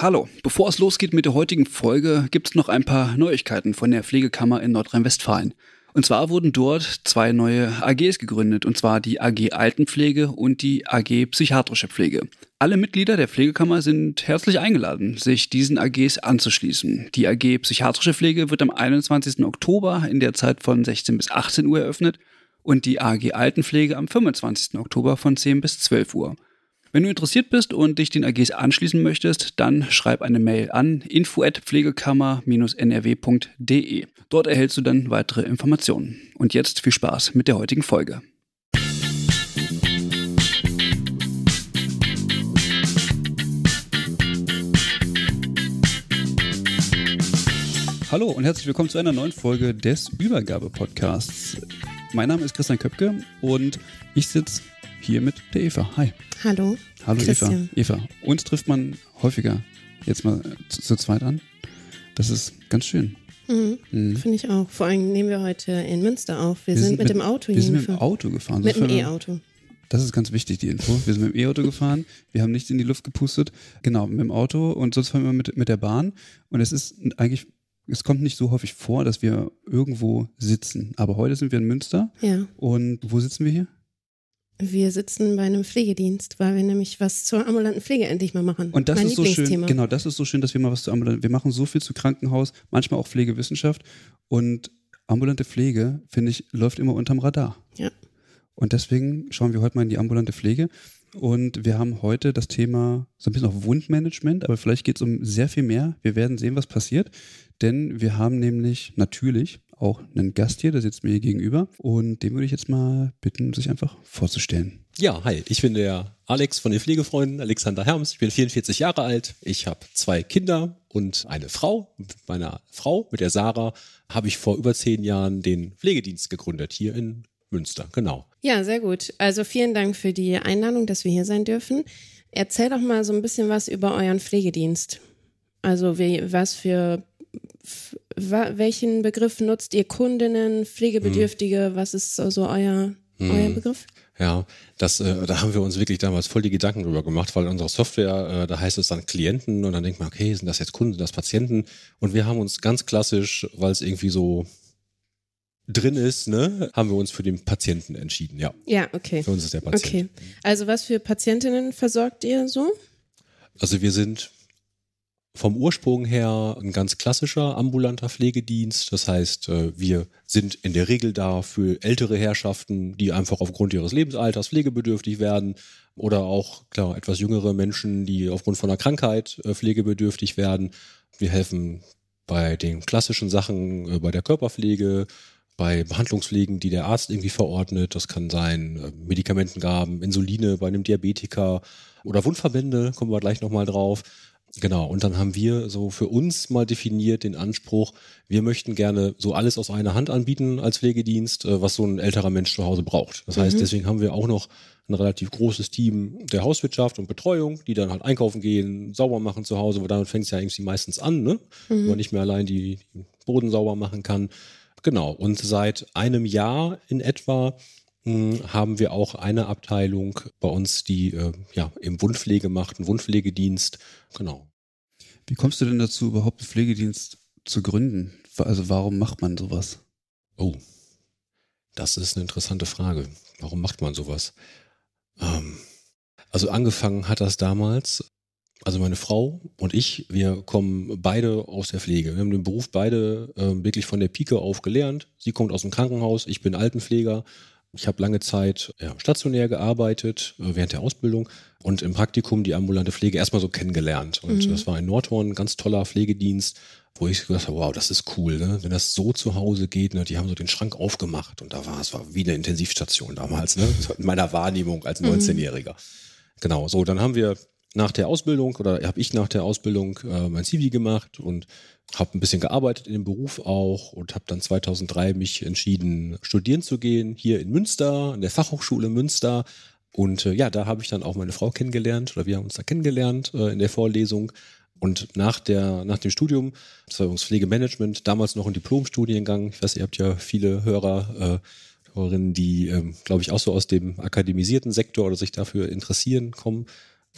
Hallo, bevor es losgeht mit der heutigen Folge, gibt es noch ein paar Neuigkeiten von der Pflegekammer in Nordrhein-Westfalen. Und zwar wurden dort zwei neue AGs gegründet, und zwar die AG Altenpflege und die AG Psychiatrische Pflege. Alle Mitglieder der Pflegekammer sind herzlich eingeladen, sich diesen AGs anzuschließen. Die AG Psychiatrische Pflege wird am 21. Oktober in der Zeit von 16 bis 18 Uhr eröffnet und die AG Altenpflege am 25. Oktober von 10 bis 12 Uhr. Wenn du interessiert bist und dich den AGs anschließen möchtest, dann schreib eine Mail an info@pflegekammer-nrw.de. Dort erhältst du dann weitere Informationen. Und jetzt viel Spaß mit der heutigen Folge. Hallo und herzlich willkommen zu einer neuen Folge des Übergabe-Podcasts. Mein Name ist Christian Köpke und ich sitze hier mit der Eva. Hi. Hallo. Hallo Christian. Eva. Eva. Uns trifft man häufiger jetzt mal zu, zu zweit an. Das ist ganz schön. Mhm. Mhm. Finde ich auch. Vor allem nehmen wir heute in Münster auf. Wir, wir sind, sind, mit, dem Auto hier. Wir sind mit dem Auto gefahren. Mit dem E-Auto. Das ist ganz wichtig, die Info. Wir sind mit dem E-Auto gefahren, wir haben nicht in die Luft gepustet. Genau, mit dem Auto und sonst fahren wir mit, mit der Bahn. Und es ist eigentlich, es kommt nicht so häufig vor, dass wir irgendwo sitzen. Aber heute sind wir in Münster. Ja. Und wo sitzen wir hier? Wir sitzen bei einem Pflegedienst, weil wir nämlich was zur ambulanten Pflege endlich mal machen. Und das mein ist so schön. Genau, das ist so schön, dass wir mal was zur ambulanten. Wir machen so viel zu Krankenhaus, manchmal auch Pflegewissenschaft und ambulante Pflege finde ich läuft immer unterm Radar. Ja. Und deswegen schauen wir heute mal in die ambulante Pflege. Und wir haben heute das Thema so ein bisschen auf Wundmanagement, aber vielleicht geht es um sehr viel mehr. Wir werden sehen, was passiert, denn wir haben nämlich natürlich auch einen Gast hier, der sitzt mir hier gegenüber. Und den würde ich jetzt mal bitten, sich einfach vorzustellen. Ja, hi, ich bin der Alex von den Pflegefreunden, Alexander Herms. Ich bin 44 Jahre alt. Ich habe zwei Kinder und eine Frau. Mit meiner Frau, mit der Sarah, habe ich vor über zehn Jahren den Pflegedienst gegründet hier in Münster. Genau. Ja, sehr gut. Also vielen Dank für die Einladung, dass wir hier sein dürfen. Erzähl doch mal so ein bisschen was über euren Pflegedienst. Also wie, was für welchen Begriff nutzt ihr Kundinnen, Pflegebedürftige? Hm. Was ist so also euer, hm. euer Begriff? Ja, das, äh, da haben wir uns wirklich damals voll die Gedanken drüber gemacht, weil unsere Software, äh, da heißt es dann Klienten und dann denkt man, okay, sind das jetzt Kunden, sind das Patienten? Und wir haben uns ganz klassisch, weil es irgendwie so drin ist, ne, haben wir uns für den Patienten entschieden, ja. Ja, okay. Für uns ist der Patient. Okay. Also was für Patientinnen versorgt ihr so? Also wir sind vom Ursprung her ein ganz klassischer ambulanter Pflegedienst. Das heißt, äh, wir sind in der Regel da für ältere Herrschaften, die einfach aufgrund ihres Lebensalters pflegebedürftig werden oder auch, klar, etwas jüngere Menschen, die aufgrund von einer Krankheit äh, pflegebedürftig werden. Wir helfen bei den klassischen Sachen, äh, bei der Körperpflege, bei Behandlungspflegen, die der Arzt irgendwie verordnet. Das kann sein Medikamentengaben, Insuline bei einem Diabetiker oder Wundverbände, kommen wir gleich nochmal drauf. Genau, und dann haben wir so für uns mal definiert den Anspruch, wir möchten gerne so alles aus einer Hand anbieten als Pflegedienst, äh, was so ein älterer Mensch zu Hause braucht. Das mhm. heißt, deswegen haben wir auch noch ein relativ großes Team der Hauswirtschaft und Betreuung, die dann halt einkaufen gehen, sauber machen zu Hause, weil damit fängt es ja irgendwie meistens an, ne? Mhm. Wo man nicht mehr allein die, die Boden sauber machen kann. Genau, und seit einem Jahr in etwa haben wir auch eine Abteilung bei uns, die äh, ja im Wundpflege macht, einen Wundpflegedienst. Genau. Wie kommst du denn dazu, überhaupt einen Pflegedienst zu gründen? Also warum macht man sowas? Oh, das ist eine interessante Frage. Warum macht man sowas? Ähm, also angefangen hat das damals. Also meine Frau und ich, wir kommen beide aus der Pflege. Wir haben den Beruf beide äh, wirklich von der Pike auf gelernt. Sie kommt aus dem Krankenhaus, ich bin Altenpfleger ich habe lange Zeit ja, stationär gearbeitet äh, während der Ausbildung und im Praktikum die ambulante Pflege erstmal so kennengelernt. Und mhm. das war in Nordhorn ein ganz toller Pflegedienst, wo ich gedacht habe, wow, das ist cool, ne? wenn das so zu Hause geht. Ne? Die haben so den Schrank aufgemacht und da war es war wie eine Intensivstation damals, ne? in meiner Wahrnehmung als 19-Jähriger. Mhm. Genau, so, dann haben wir nach der Ausbildung oder habe ich nach der Ausbildung äh, mein CV gemacht und habe ein bisschen gearbeitet in dem Beruf auch und habe dann 2003 mich entschieden, studieren zu gehen, hier in Münster, an der Fachhochschule Münster. Und äh, ja, da habe ich dann auch meine Frau kennengelernt oder wir haben uns da kennengelernt äh, in der Vorlesung. Und nach, der, nach dem Studium, das war übrigens Pflegemanagement, damals noch ein Diplomstudiengang. Ich weiß, ihr habt ja viele Hörer, äh, Hörerinnen, die, ähm, glaube ich, auch so aus dem akademisierten Sektor oder sich dafür interessieren kommen.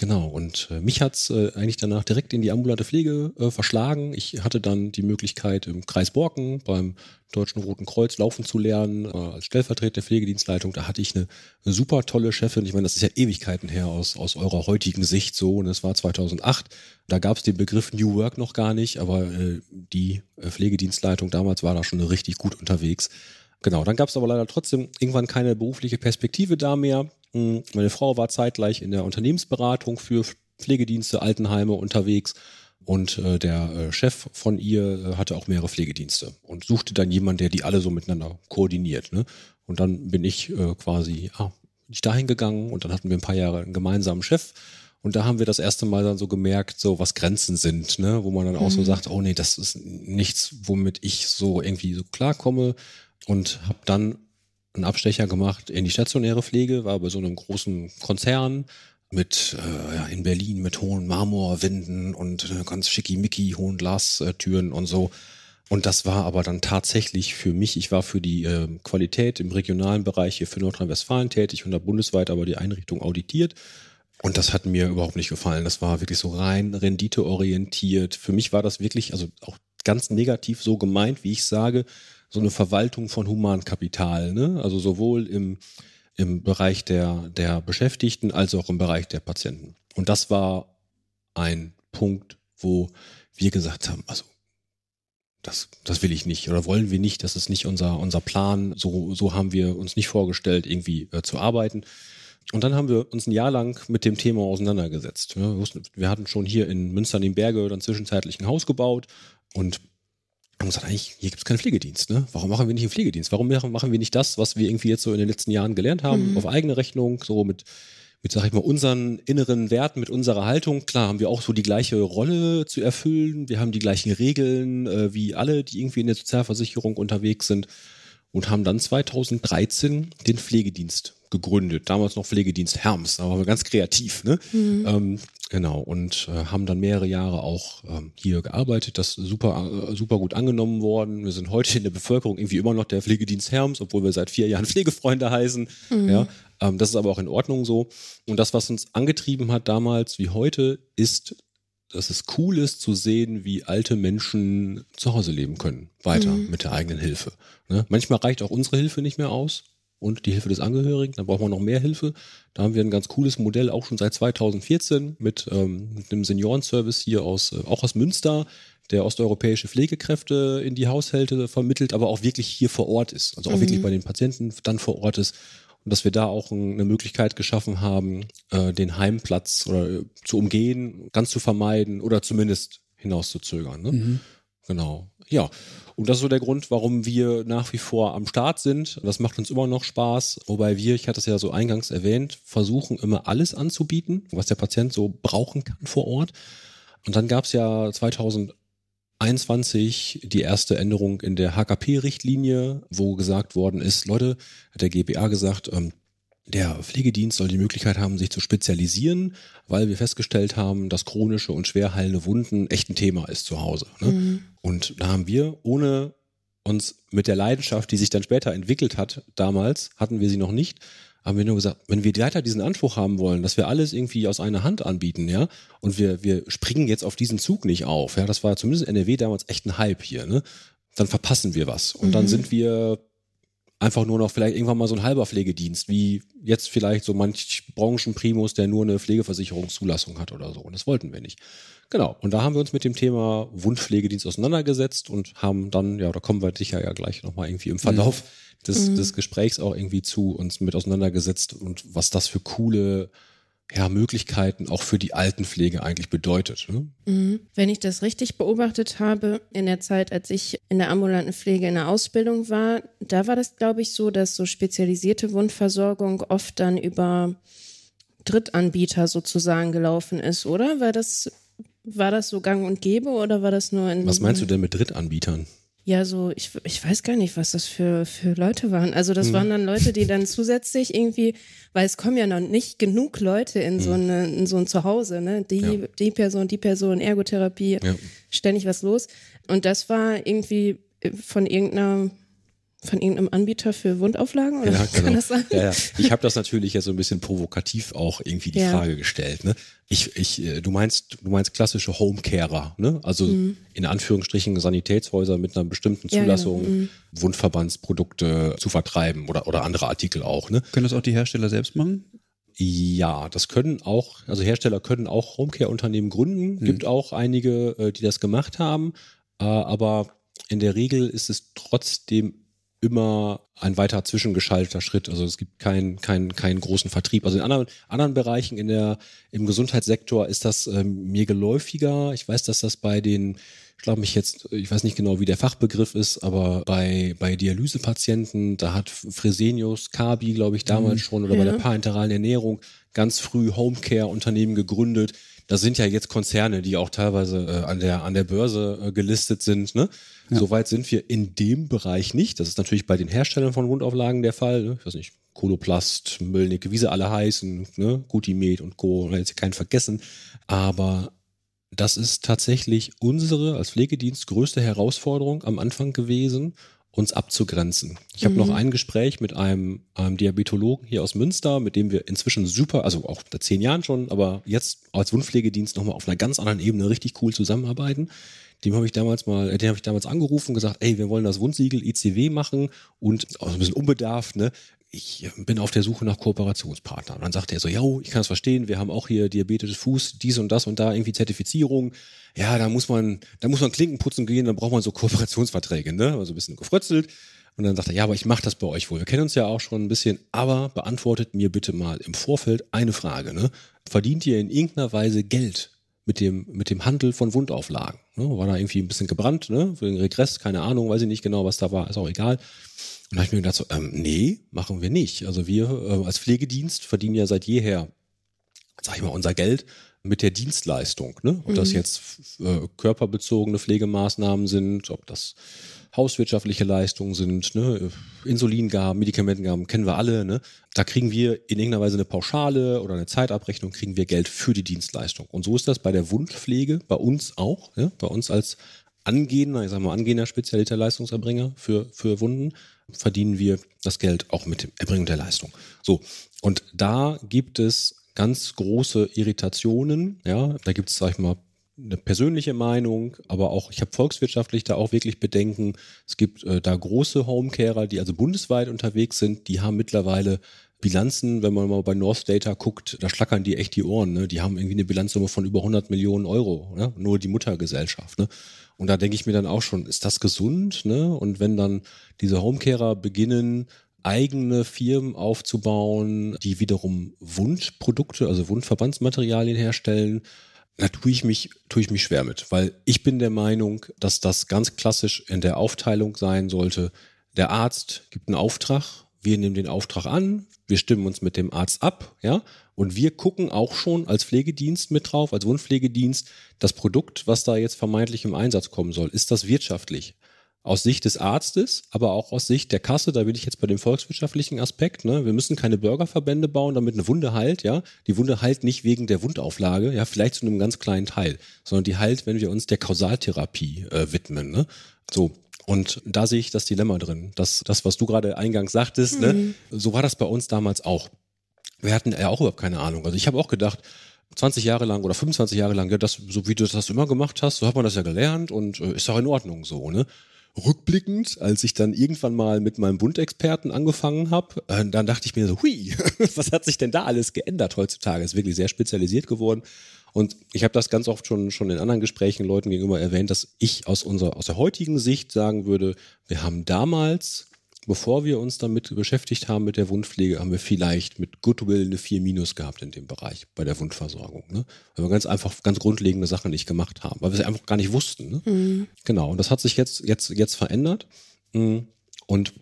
Genau, und äh, mich hat's äh, eigentlich danach direkt in die ambulante Pflege äh, verschlagen. Ich hatte dann die Möglichkeit, im Kreis Borken beim Deutschen Roten Kreuz laufen zu lernen, äh, als der Pflegedienstleitung. Da hatte ich eine, eine super tolle Chefin. Ich meine, das ist ja Ewigkeiten her aus, aus eurer heutigen Sicht so. Und ne? es war 2008. Da gab's den Begriff New Work noch gar nicht, aber äh, die äh, Pflegedienstleitung damals war da schon richtig gut unterwegs. Genau, dann gab's aber leider trotzdem irgendwann keine berufliche Perspektive da mehr. Meine Frau war zeitgleich in der Unternehmensberatung für Pflegedienste, Altenheime unterwegs und äh, der äh, Chef von ihr äh, hatte auch mehrere Pflegedienste und suchte dann jemanden, der die alle so miteinander koordiniert. Ne? Und dann bin ich quasi ah, ich dahin gegangen und dann hatten wir ein paar Jahre einen gemeinsamen Chef. Und da haben wir das erste Mal dann so gemerkt, so was Grenzen sind, ne? wo man dann auch mhm. so sagt, oh nee, das ist nichts, womit ich so irgendwie so klarkomme. Und habe dann einen Abstecher gemacht in die stationäre Pflege, war bei so einem großen Konzern mit äh, ja, in Berlin mit hohen Marmorwänden und äh, ganz schickimicki hohen Glastüren und so. Und das war aber dann tatsächlich für mich, ich war für die äh, Qualität im regionalen Bereich hier für Nordrhein-Westfalen tätig und da bundesweit aber die Einrichtung auditiert. Und das hat mir überhaupt nicht gefallen. Das war wirklich so rein renditeorientiert. Für mich war das wirklich, also auch ganz negativ so gemeint, wie ich sage, so eine Verwaltung von Humankapital, ne? also sowohl im, im Bereich der, der Beschäftigten als auch im Bereich der Patienten. Und das war ein Punkt, wo wir gesagt haben, also das, das will ich nicht oder wollen wir nicht, das ist nicht unser, unser Plan, so, so haben wir uns nicht vorgestellt, irgendwie äh, zu arbeiten. Und dann haben wir uns ein Jahr lang mit dem Thema auseinandergesetzt. Wir, wussten, wir hatten schon hier in Münster in den Berge dann zwischenzeitlich ein Haus gebaut und haben gesagt, eigentlich, hier gibt es keinen Pflegedienst. Ne? Warum machen wir nicht einen Pflegedienst? Warum machen wir nicht das, was wir irgendwie jetzt so in den letzten Jahren gelernt haben, mhm. auf eigene Rechnung, so mit, mit, sag ich mal, unseren inneren Werten, mit unserer Haltung. Klar haben wir auch so die gleiche Rolle zu erfüllen. Wir haben die gleichen Regeln äh, wie alle, die irgendwie in der Sozialversicherung unterwegs sind und haben dann 2013 den Pflegedienst gegründet. Damals noch Pflegedienst Herms, da waren wir ganz kreativ. Ne? Mhm. Ähm, genau, und äh, haben dann mehrere Jahre auch ähm, hier gearbeitet. Das ist super, äh, super gut angenommen worden. Wir sind heute in der Bevölkerung irgendwie immer noch der Pflegedienst Herms, obwohl wir seit vier Jahren Pflegefreunde heißen. Mhm. Ja? Ähm, das ist aber auch in Ordnung so. Und das, was uns angetrieben hat damals wie heute, ist dass es cool ist zu sehen, wie alte Menschen zu Hause leben können, weiter mhm. mit der eigenen Hilfe. Ne? Manchmal reicht auch unsere Hilfe nicht mehr aus und die Hilfe des Angehörigen, dann brauchen wir noch mehr Hilfe. Da haben wir ein ganz cooles Modell auch schon seit 2014 mit, ähm, mit einem Seniorenservice hier aus, äh, auch aus Münster, der osteuropäische Pflegekräfte in die Haushälte vermittelt, aber auch wirklich hier vor Ort ist. Also auch mhm. wirklich bei den Patienten dann vor Ort ist und dass wir da auch eine Möglichkeit geschaffen haben, äh, den Heimplatz oder äh, zu umgehen, ganz zu vermeiden oder zumindest hinauszuzögern. Ne? Mhm. Genau. Ja. Und das ist so der Grund, warum wir nach wie vor am Start sind. Das macht uns immer noch Spaß. Wobei wir, ich hatte es ja so eingangs erwähnt, versuchen immer alles anzubieten, was der Patient so brauchen kann vor Ort. Und dann gab es ja 2000 21 die erste Änderung in der HKP-Richtlinie, wo gesagt worden ist, Leute, hat der GBA gesagt, ähm, der Pflegedienst soll die Möglichkeit haben, sich zu spezialisieren, weil wir festgestellt haben, dass chronische und schwer heilende Wunden echt ein Thema ist zu Hause. Ne? Mhm. Und da haben wir, ohne uns mit der Leidenschaft, die sich dann später entwickelt hat, damals hatten wir sie noch nicht, haben wir nur gesagt, wenn wir weiter diesen Anspruch haben wollen, dass wir alles irgendwie aus einer Hand anbieten, ja, und wir, wir springen jetzt auf diesen Zug nicht auf, ja, das war zumindest NRW damals echt ein Hype hier, ne? Dann verpassen wir was. Und mhm. dann sind wir einfach nur noch vielleicht irgendwann mal so ein halber Pflegedienst, wie jetzt vielleicht so manch Branchenprimus, der nur eine Pflegeversicherungszulassung hat oder so. Und das wollten wir nicht. Genau. Und da haben wir uns mit dem Thema Wundpflegedienst auseinandergesetzt und haben dann, ja, da kommen wir sicher ja gleich nochmal irgendwie im Verlauf mhm. des, des mhm. Gesprächs auch irgendwie zu uns mit auseinandergesetzt und was das für coole ja, Möglichkeiten auch für die Altenpflege eigentlich bedeutet. Ne? Mhm. Wenn ich das richtig beobachtet habe, in der Zeit, als ich in der ambulanten Pflege in der Ausbildung war, da war das, glaube ich, so, dass so spezialisierte Wundversorgung oft dann über Drittanbieter sozusagen gelaufen ist, oder? War das, war das so gang und gäbe oder war das nur in. Was meinst du denn mit Drittanbietern? ja so, ich, ich weiß gar nicht, was das für, für Leute waren. Also das mhm. waren dann Leute, die dann zusätzlich irgendwie, weil es kommen ja noch nicht genug Leute in, mhm. so, hm. eine, in so ein Zuhause, ne? Die, ja. die Person, die Person, Ergotherapie, ja. ständig was los. Und das war irgendwie äh, von irgendeiner von irgendeinem Anbieter für Wundauflagen oder ja, genau. kann das sein? Ja, ja. Ich habe das natürlich ja so ein bisschen provokativ auch irgendwie die ja. Frage gestellt. Ne? Ich, ich, äh, du meinst, du meinst klassische Homecarer, ne? Also mhm. in Anführungsstrichen Sanitätshäuser mit einer bestimmten Zulassung, ja, mhm. Wundverbandsprodukte äh, zu vertreiben oder, oder andere Artikel auch. Ne? Können das auch die Hersteller selbst machen? Ja, das können auch, also Hersteller können auch Homecare-Unternehmen gründen. Mhm. Gibt auch einige, äh, die das gemacht haben, aber in der Regel ist es trotzdem immer ein weiter zwischengeschalteter Schritt. Also es gibt keinen keinen keinen großen Vertrieb. Also in anderen, anderen Bereichen in der, im Gesundheitssektor ist das ähm, mir geläufiger. Ich weiß, dass das bei den, ich glaube mich jetzt, ich weiß nicht genau, wie der Fachbegriff ist, aber bei, bei Dialysepatienten, da hat Fresenius, Kabi, glaube ich, damals mhm. schon, oder ja. bei der parenteralen Ernährung ganz früh Homecare-Unternehmen gegründet. Das sind ja jetzt Konzerne, die auch teilweise äh, an, der, an der Börse äh, gelistet sind, ne? Ja. Soweit sind wir in dem Bereich nicht. Das ist natürlich bei den Herstellern von Grundauflagen der Fall. Ne? Ich weiß nicht, Koloplast, Müllnick, wie sie alle heißen, ne? Gutimed und Co. Jetzt keinen vergessen. Aber das ist tatsächlich unsere als Pflegedienst größte Herausforderung am Anfang gewesen uns abzugrenzen. Ich habe noch mhm. ein Gespräch mit einem, einem, Diabetologen hier aus Münster, mit dem wir inzwischen super, also auch seit zehn Jahren schon, aber jetzt als Wundpflegedienst nochmal auf einer ganz anderen Ebene richtig cool zusammenarbeiten. Dem habe ich damals mal, äh, den habe ich damals angerufen und gesagt, ey, wir wollen das Wundsiegel ICW machen und auch also ein bisschen unbedarft, ne? ich bin auf der Suche nach Kooperationspartnern. Und dann sagt er so, ja, oh, ich kann es verstehen, wir haben auch hier Diabetes Fuß, dies und das und da irgendwie Zertifizierung. Ja, da muss man, da muss man Klinken putzen gehen, dann braucht man so Kooperationsverträge, ne? Also ein bisschen gefrötzelt. Und dann sagt er, ja, aber ich mache das bei euch wohl. Wir kennen uns ja auch schon ein bisschen, aber beantwortet mir bitte mal im Vorfeld eine Frage, ne? Verdient ihr in irgendeiner Weise Geld mit dem, mit dem Handel von Wundauflagen. Ne? War da irgendwie ein bisschen gebrannt, ne? Für den Regress, keine Ahnung, weiß ich nicht genau, was da war, ist auch egal. Und da habe ich mir gedacht, so, ähm, nee, machen wir nicht. Also wir äh, als Pflegedienst verdienen ja seit jeher, sag ich mal, unser Geld mit der Dienstleistung. Ne? Ob mhm. das jetzt äh, körperbezogene Pflegemaßnahmen sind, ob das hauswirtschaftliche Leistungen sind, ne, Insulingaben, Medikamentengaben, kennen wir alle. Ne? Da kriegen wir in irgendeiner Weise eine Pauschale oder eine Zeitabrechnung, kriegen wir Geld für die Dienstleistung. Und so ist das bei der Wundpflege, bei uns auch, ne? bei uns als angehender, ich sage mal angehender spezialisierter Leistungserbringer für, für Wunden, verdienen wir das Geld auch mit dem Erbringen der Leistung. So, und da gibt es ganz große Irritationen. Ja, da gibt es, sag ich mal, eine persönliche Meinung, aber auch ich habe volkswirtschaftlich da auch wirklich Bedenken. Es gibt äh, da große Homecarer, die also bundesweit unterwegs sind, die haben mittlerweile Bilanzen, wenn man mal bei North Data guckt, da schlackern die echt die Ohren. Ne? Die haben irgendwie eine Bilanzsumme von über 100 Millionen Euro, ne? nur die Muttergesellschaft. Ne? Und da denke ich mir dann auch schon, ist das gesund? Ne? Und wenn dann diese Homecarer beginnen, eigene Firmen aufzubauen, die wiederum Wundprodukte, also Wundverbandsmaterialien herstellen, da tue ich mich, tue ich mich schwer mit, weil ich bin der Meinung, dass das ganz klassisch in der Aufteilung sein sollte. Der Arzt gibt einen Auftrag, wir nehmen den Auftrag an, wir stimmen uns mit dem Arzt ab, ja, und wir gucken auch schon als Pflegedienst mit drauf, als Wundpflegedienst, das Produkt, was da jetzt vermeintlich im Einsatz kommen soll, ist das wirtschaftlich? aus Sicht des Arztes, aber auch aus Sicht der Kasse, da bin ich jetzt bei dem volkswirtschaftlichen Aspekt, ne? wir müssen keine Bürgerverbände bauen, damit eine Wunde heilt, ja, die Wunde heilt nicht wegen der Wundauflage, ja, vielleicht zu einem ganz kleinen Teil, sondern die heilt, wenn wir uns der Kausaltherapie äh, widmen, ne? so. Und da sehe ich das Dilemma drin, das, das was du gerade eingangs sagtest, ne, mhm. ne? so war das bei uns damals auch. Wir hatten ja äh, auch überhaupt keine Ahnung, also ich habe auch gedacht, 20 Jahre lang oder 25 Jahre lang, ja, das, so wie du das immer gemacht hast, so hat man das ja gelernt und äh, ist auch in Ordnung so, ne? rückblickend, als ich dann irgendwann mal mit meinem Bundexperten angefangen habe, äh, dann dachte ich mir so, hui, was hat sich denn da alles geändert heutzutage? Ist wirklich sehr spezialisiert geworden. Und ich habe das ganz oft schon, schon in anderen Gesprächen Leuten gegenüber erwähnt, dass ich aus, unserer, aus der heutigen Sicht sagen würde, wir haben damals bevor wir uns damit beschäftigt haben mit der Wundpflege, haben wir vielleicht mit Goodwill eine 4 Minus gehabt in dem Bereich bei der Wundversorgung. Ne? Weil wir ganz einfach ganz grundlegende Sachen nicht gemacht haben, weil wir es einfach gar nicht wussten. Ne? Mhm. Genau, und das hat sich jetzt, jetzt, jetzt verändert. Mhm. Und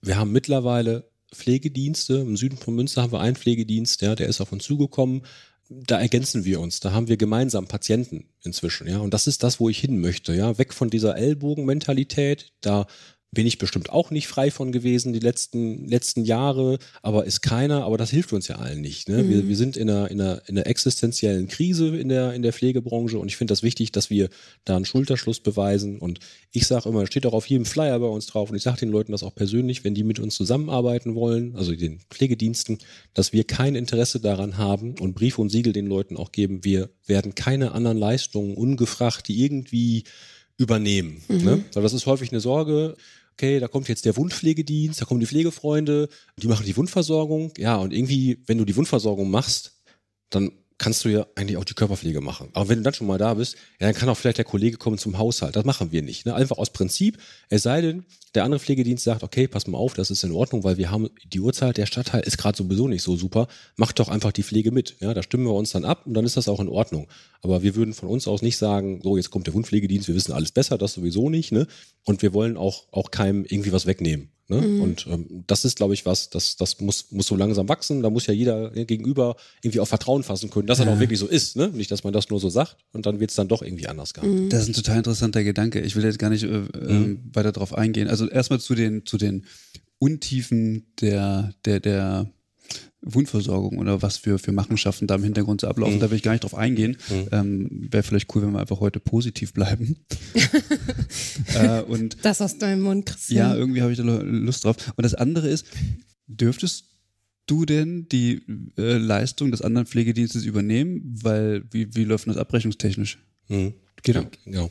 wir haben mittlerweile Pflegedienste. Im Süden von Münster haben wir einen Pflegedienst, ja, der ist auf uns zugekommen. Da ergänzen wir uns, da haben wir gemeinsam Patienten inzwischen, ja. Und das ist das, wo ich hin möchte, ja. Weg von dieser Ellbogenmentalität, da bin ich bestimmt auch nicht frei von gewesen die letzten, letzten Jahre, aber ist keiner, aber das hilft uns ja allen nicht. Ne? Mhm. Wir, wir sind in einer, in, einer, in einer existenziellen Krise in der, in der Pflegebranche und ich finde das wichtig, dass wir da einen Schulterschluss beweisen und ich sage immer, steht auch auf jedem Flyer bei uns drauf und ich sage den Leuten das auch persönlich, wenn die mit uns zusammenarbeiten wollen, also den Pflegediensten, dass wir kein Interesse daran haben und Briefe und Siegel den Leuten auch geben, wir werden keine anderen Leistungen ungefragt, die irgendwie übernehmen. Ne? Mhm. Ne? Weil das ist häufig eine Sorge, okay, da kommt jetzt der Wundpflegedienst, da kommen die Pflegefreunde, die machen die Wundversorgung. Ja, und irgendwie, wenn du die Wundversorgung machst, dann kannst du ja eigentlich auch die Körperpflege machen. Aber wenn du dann schon mal da bist, ja, dann kann auch vielleicht der Kollege kommen zum Haushalt. Das machen wir nicht. Ne? Einfach aus Prinzip. Es sei denn, der andere Pflegedienst sagt, okay, pass mal auf, das ist in Ordnung, weil wir haben die Uhrzeit, der Stadtteil ist gerade sowieso nicht so super. Macht doch einfach die Pflege mit. Ja, da stimmen wir uns dann ab und dann ist das auch in Ordnung. Aber wir würden von uns aus nicht sagen, so, jetzt kommt der Hundpflegedienst, wir wissen alles besser, das sowieso nicht. Ne? Und wir wollen auch, auch keinem irgendwie was wegnehmen. Ne? Mhm. Und ähm, das ist, glaube ich, was, das, das muss, muss so langsam wachsen. Da muss ja jeder äh, gegenüber irgendwie auch Vertrauen fassen können, dass ja. er auch wirklich so ist. Ne? Nicht, dass man das nur so sagt und dann wird es dann doch irgendwie anders gehandelt. Mhm. Das ist ein total interessanter Gedanke. Ich will jetzt gar nicht äh, äh, mhm. weiter drauf eingehen. Also erstmal zu den, zu den Untiefen der, der, der Wundversorgung oder was für, für Machenschaften da im Hintergrund so ablaufen. Mhm. Da will ich gar nicht drauf eingehen. Mhm. Ähm, Wäre vielleicht cool, wenn wir einfach heute positiv bleiben. äh, und das aus deinem Mund, Christian. Ja, irgendwie habe ich da Lust drauf. Und das andere ist, dürftest du denn die äh, Leistung des anderen Pflegedienstes übernehmen? Weil, wie, wie läuft das abrechnungstechnisch? Mhm. Genau. genau.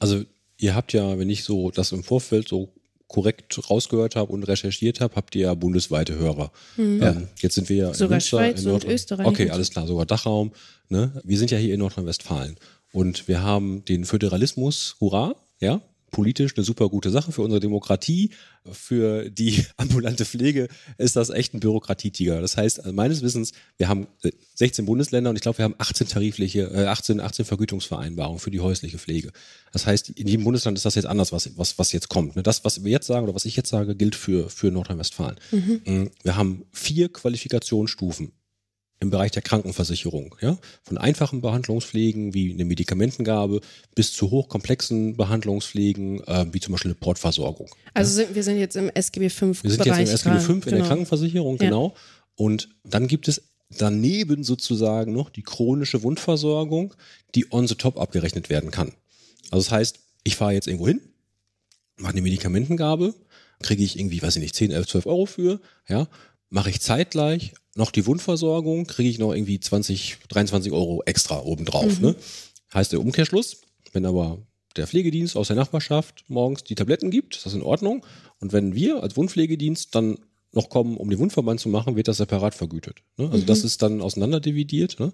Also ihr habt ja, wenn ich so das im Vorfeld so korrekt rausgehört habe und recherchiert habe, habt ihr ja bundesweite Hörer. Mhm. Ähm, jetzt sind wir ja sogar in Münster, Schweiz in und Österreich. Okay, alles klar, sogar Dachraum. Ne? Wir sind ja hier in Nordrhein-Westfalen und wir haben den Föderalismus, hurra, ja, politisch eine super gute Sache für unsere Demokratie, für die ambulante Pflege ist das echt ein Bürokratietiger. Das heißt, also meines Wissens, wir haben 16 äh, Bundesländer und ich glaube, wir haben 18 tarifliche, 18, äh, 18 Vergütungsvereinbarungen für die häusliche Pflege. Das heißt, in jedem Bundesland ist das jetzt anders, was, was, was jetzt kommt. Ne, das, was wir jetzt sagen oder was ich jetzt sage, gilt für, für Nordrhein-Westfalen. Mhm. Mm, wir haben vier Qualifikationsstufen im Bereich der Krankenversicherung. Ja? Von einfachen Behandlungspflegen wie eine Medikamentengabe bis zu hochkomplexen Behandlungspflegen äh, wie zum Beispiel eine Portversorgung. Also ja? sind, wir sind jetzt im SGB 5 Wir sind Bereich jetzt im SGB 5 in genau. der Krankenversicherung, genau. Und dann gibt es daneben sozusagen noch die chronische Wundversorgung, die on the top abgerechnet werden kann. Also das heißt, ich fahre jetzt irgendwo hin, mache eine Medikamentengabe, kriege ich irgendwie, weiß ich nicht, 10, 11, 12 Euro für, ja, mache ich zeitgleich noch die Wundversorgung, kriege ich noch irgendwie 20, 23 Euro extra obendrauf. Mhm. Ne? Heißt der Umkehrschluss, wenn aber der Pflegedienst aus der Nachbarschaft morgens die Tabletten gibt, ist das in Ordnung. Und wenn wir als Wundpflegedienst dann noch kommen, um den Wundverband zu machen, wird das separat vergütet. Ne? Also mhm. das ist dann auseinanderdividiert ne?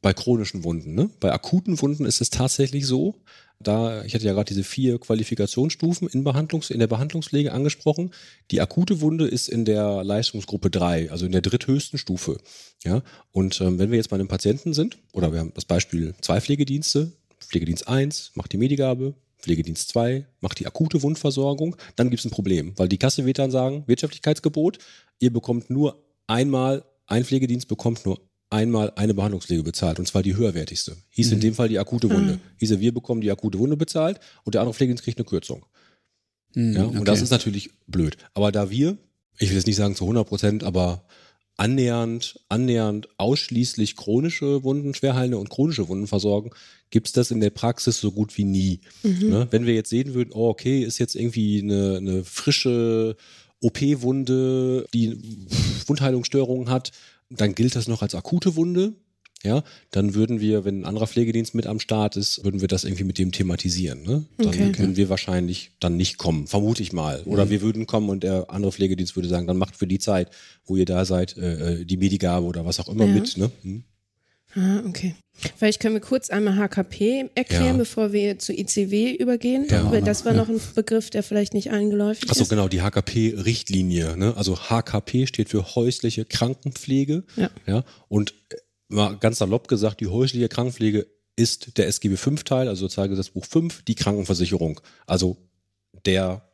bei chronischen Wunden. Ne? Bei akuten Wunden ist es tatsächlich so, da, ich hatte ja gerade diese vier Qualifikationsstufen in, Behandlungs-, in der Behandlungspflege angesprochen. Die akute Wunde ist in der Leistungsgruppe 3, also in der dritthöchsten Stufe. Ja, und ähm, wenn wir jetzt bei einem Patienten sind, oder wir haben das Beispiel zwei Pflegedienste, Pflegedienst 1 macht die Medigabe, Pflegedienst 2 macht die akute Wundversorgung, dann gibt es ein Problem, weil die Kasse wird dann sagen, Wirtschaftlichkeitsgebot, ihr bekommt nur einmal, ein Pflegedienst bekommt nur einmal eine Behandlungspflege bezahlt, und zwar die höherwertigste. Hieß mhm. in dem Fall die akute Wunde. Mhm. Hieße, wir bekommen die akute Wunde bezahlt und der andere Pflegedienst kriegt eine Kürzung. Mhm, ja, und das ist natürlich blöd. Aber da wir, ich will jetzt nicht sagen zu 100 Prozent, aber annähernd, annähernd ausschließlich chronische Wunden, schwerheilende und chronische Wunden versorgen, gibt es das in der Praxis so gut wie nie. Mhm. Ne? Wenn wir jetzt sehen würden, oh, okay, ist jetzt irgendwie eine, eine frische OP-Wunde, die Wundheilungsstörungen hat, dann gilt das noch als akute Wunde. Ja, dann würden wir, wenn ein anderer Pflegedienst mit am Start ist, würden wir das irgendwie mit dem thematisieren. Ne? Dann okay. würden wir wahrscheinlich dann nicht kommen, vermute ich mal. Oder mhm. wir würden kommen und der andere Pflegedienst würde sagen, dann macht für die Zeit, wo ihr da seid, äh, äh die Medigabe oder was auch immer ja. mit. Ne? Hm. Ah, okay. Vielleicht können wir kurz einmal HKP erklären, ja. bevor wir zu ICW übergehen. Ja, weil das war ja. noch ein Begriff, der vielleicht nicht allen geläufig Achso, ist. genau, die HKP-Richtlinie. Ne? Also HKP steht für häusliche Krankenpflege. Ja. ja. Und äh, mal ganz salopp gesagt, die häusliche Krankenpflege ist der SGB V-Teil, also Sozialgesetzbuch 5, die Krankenversicherung. Also der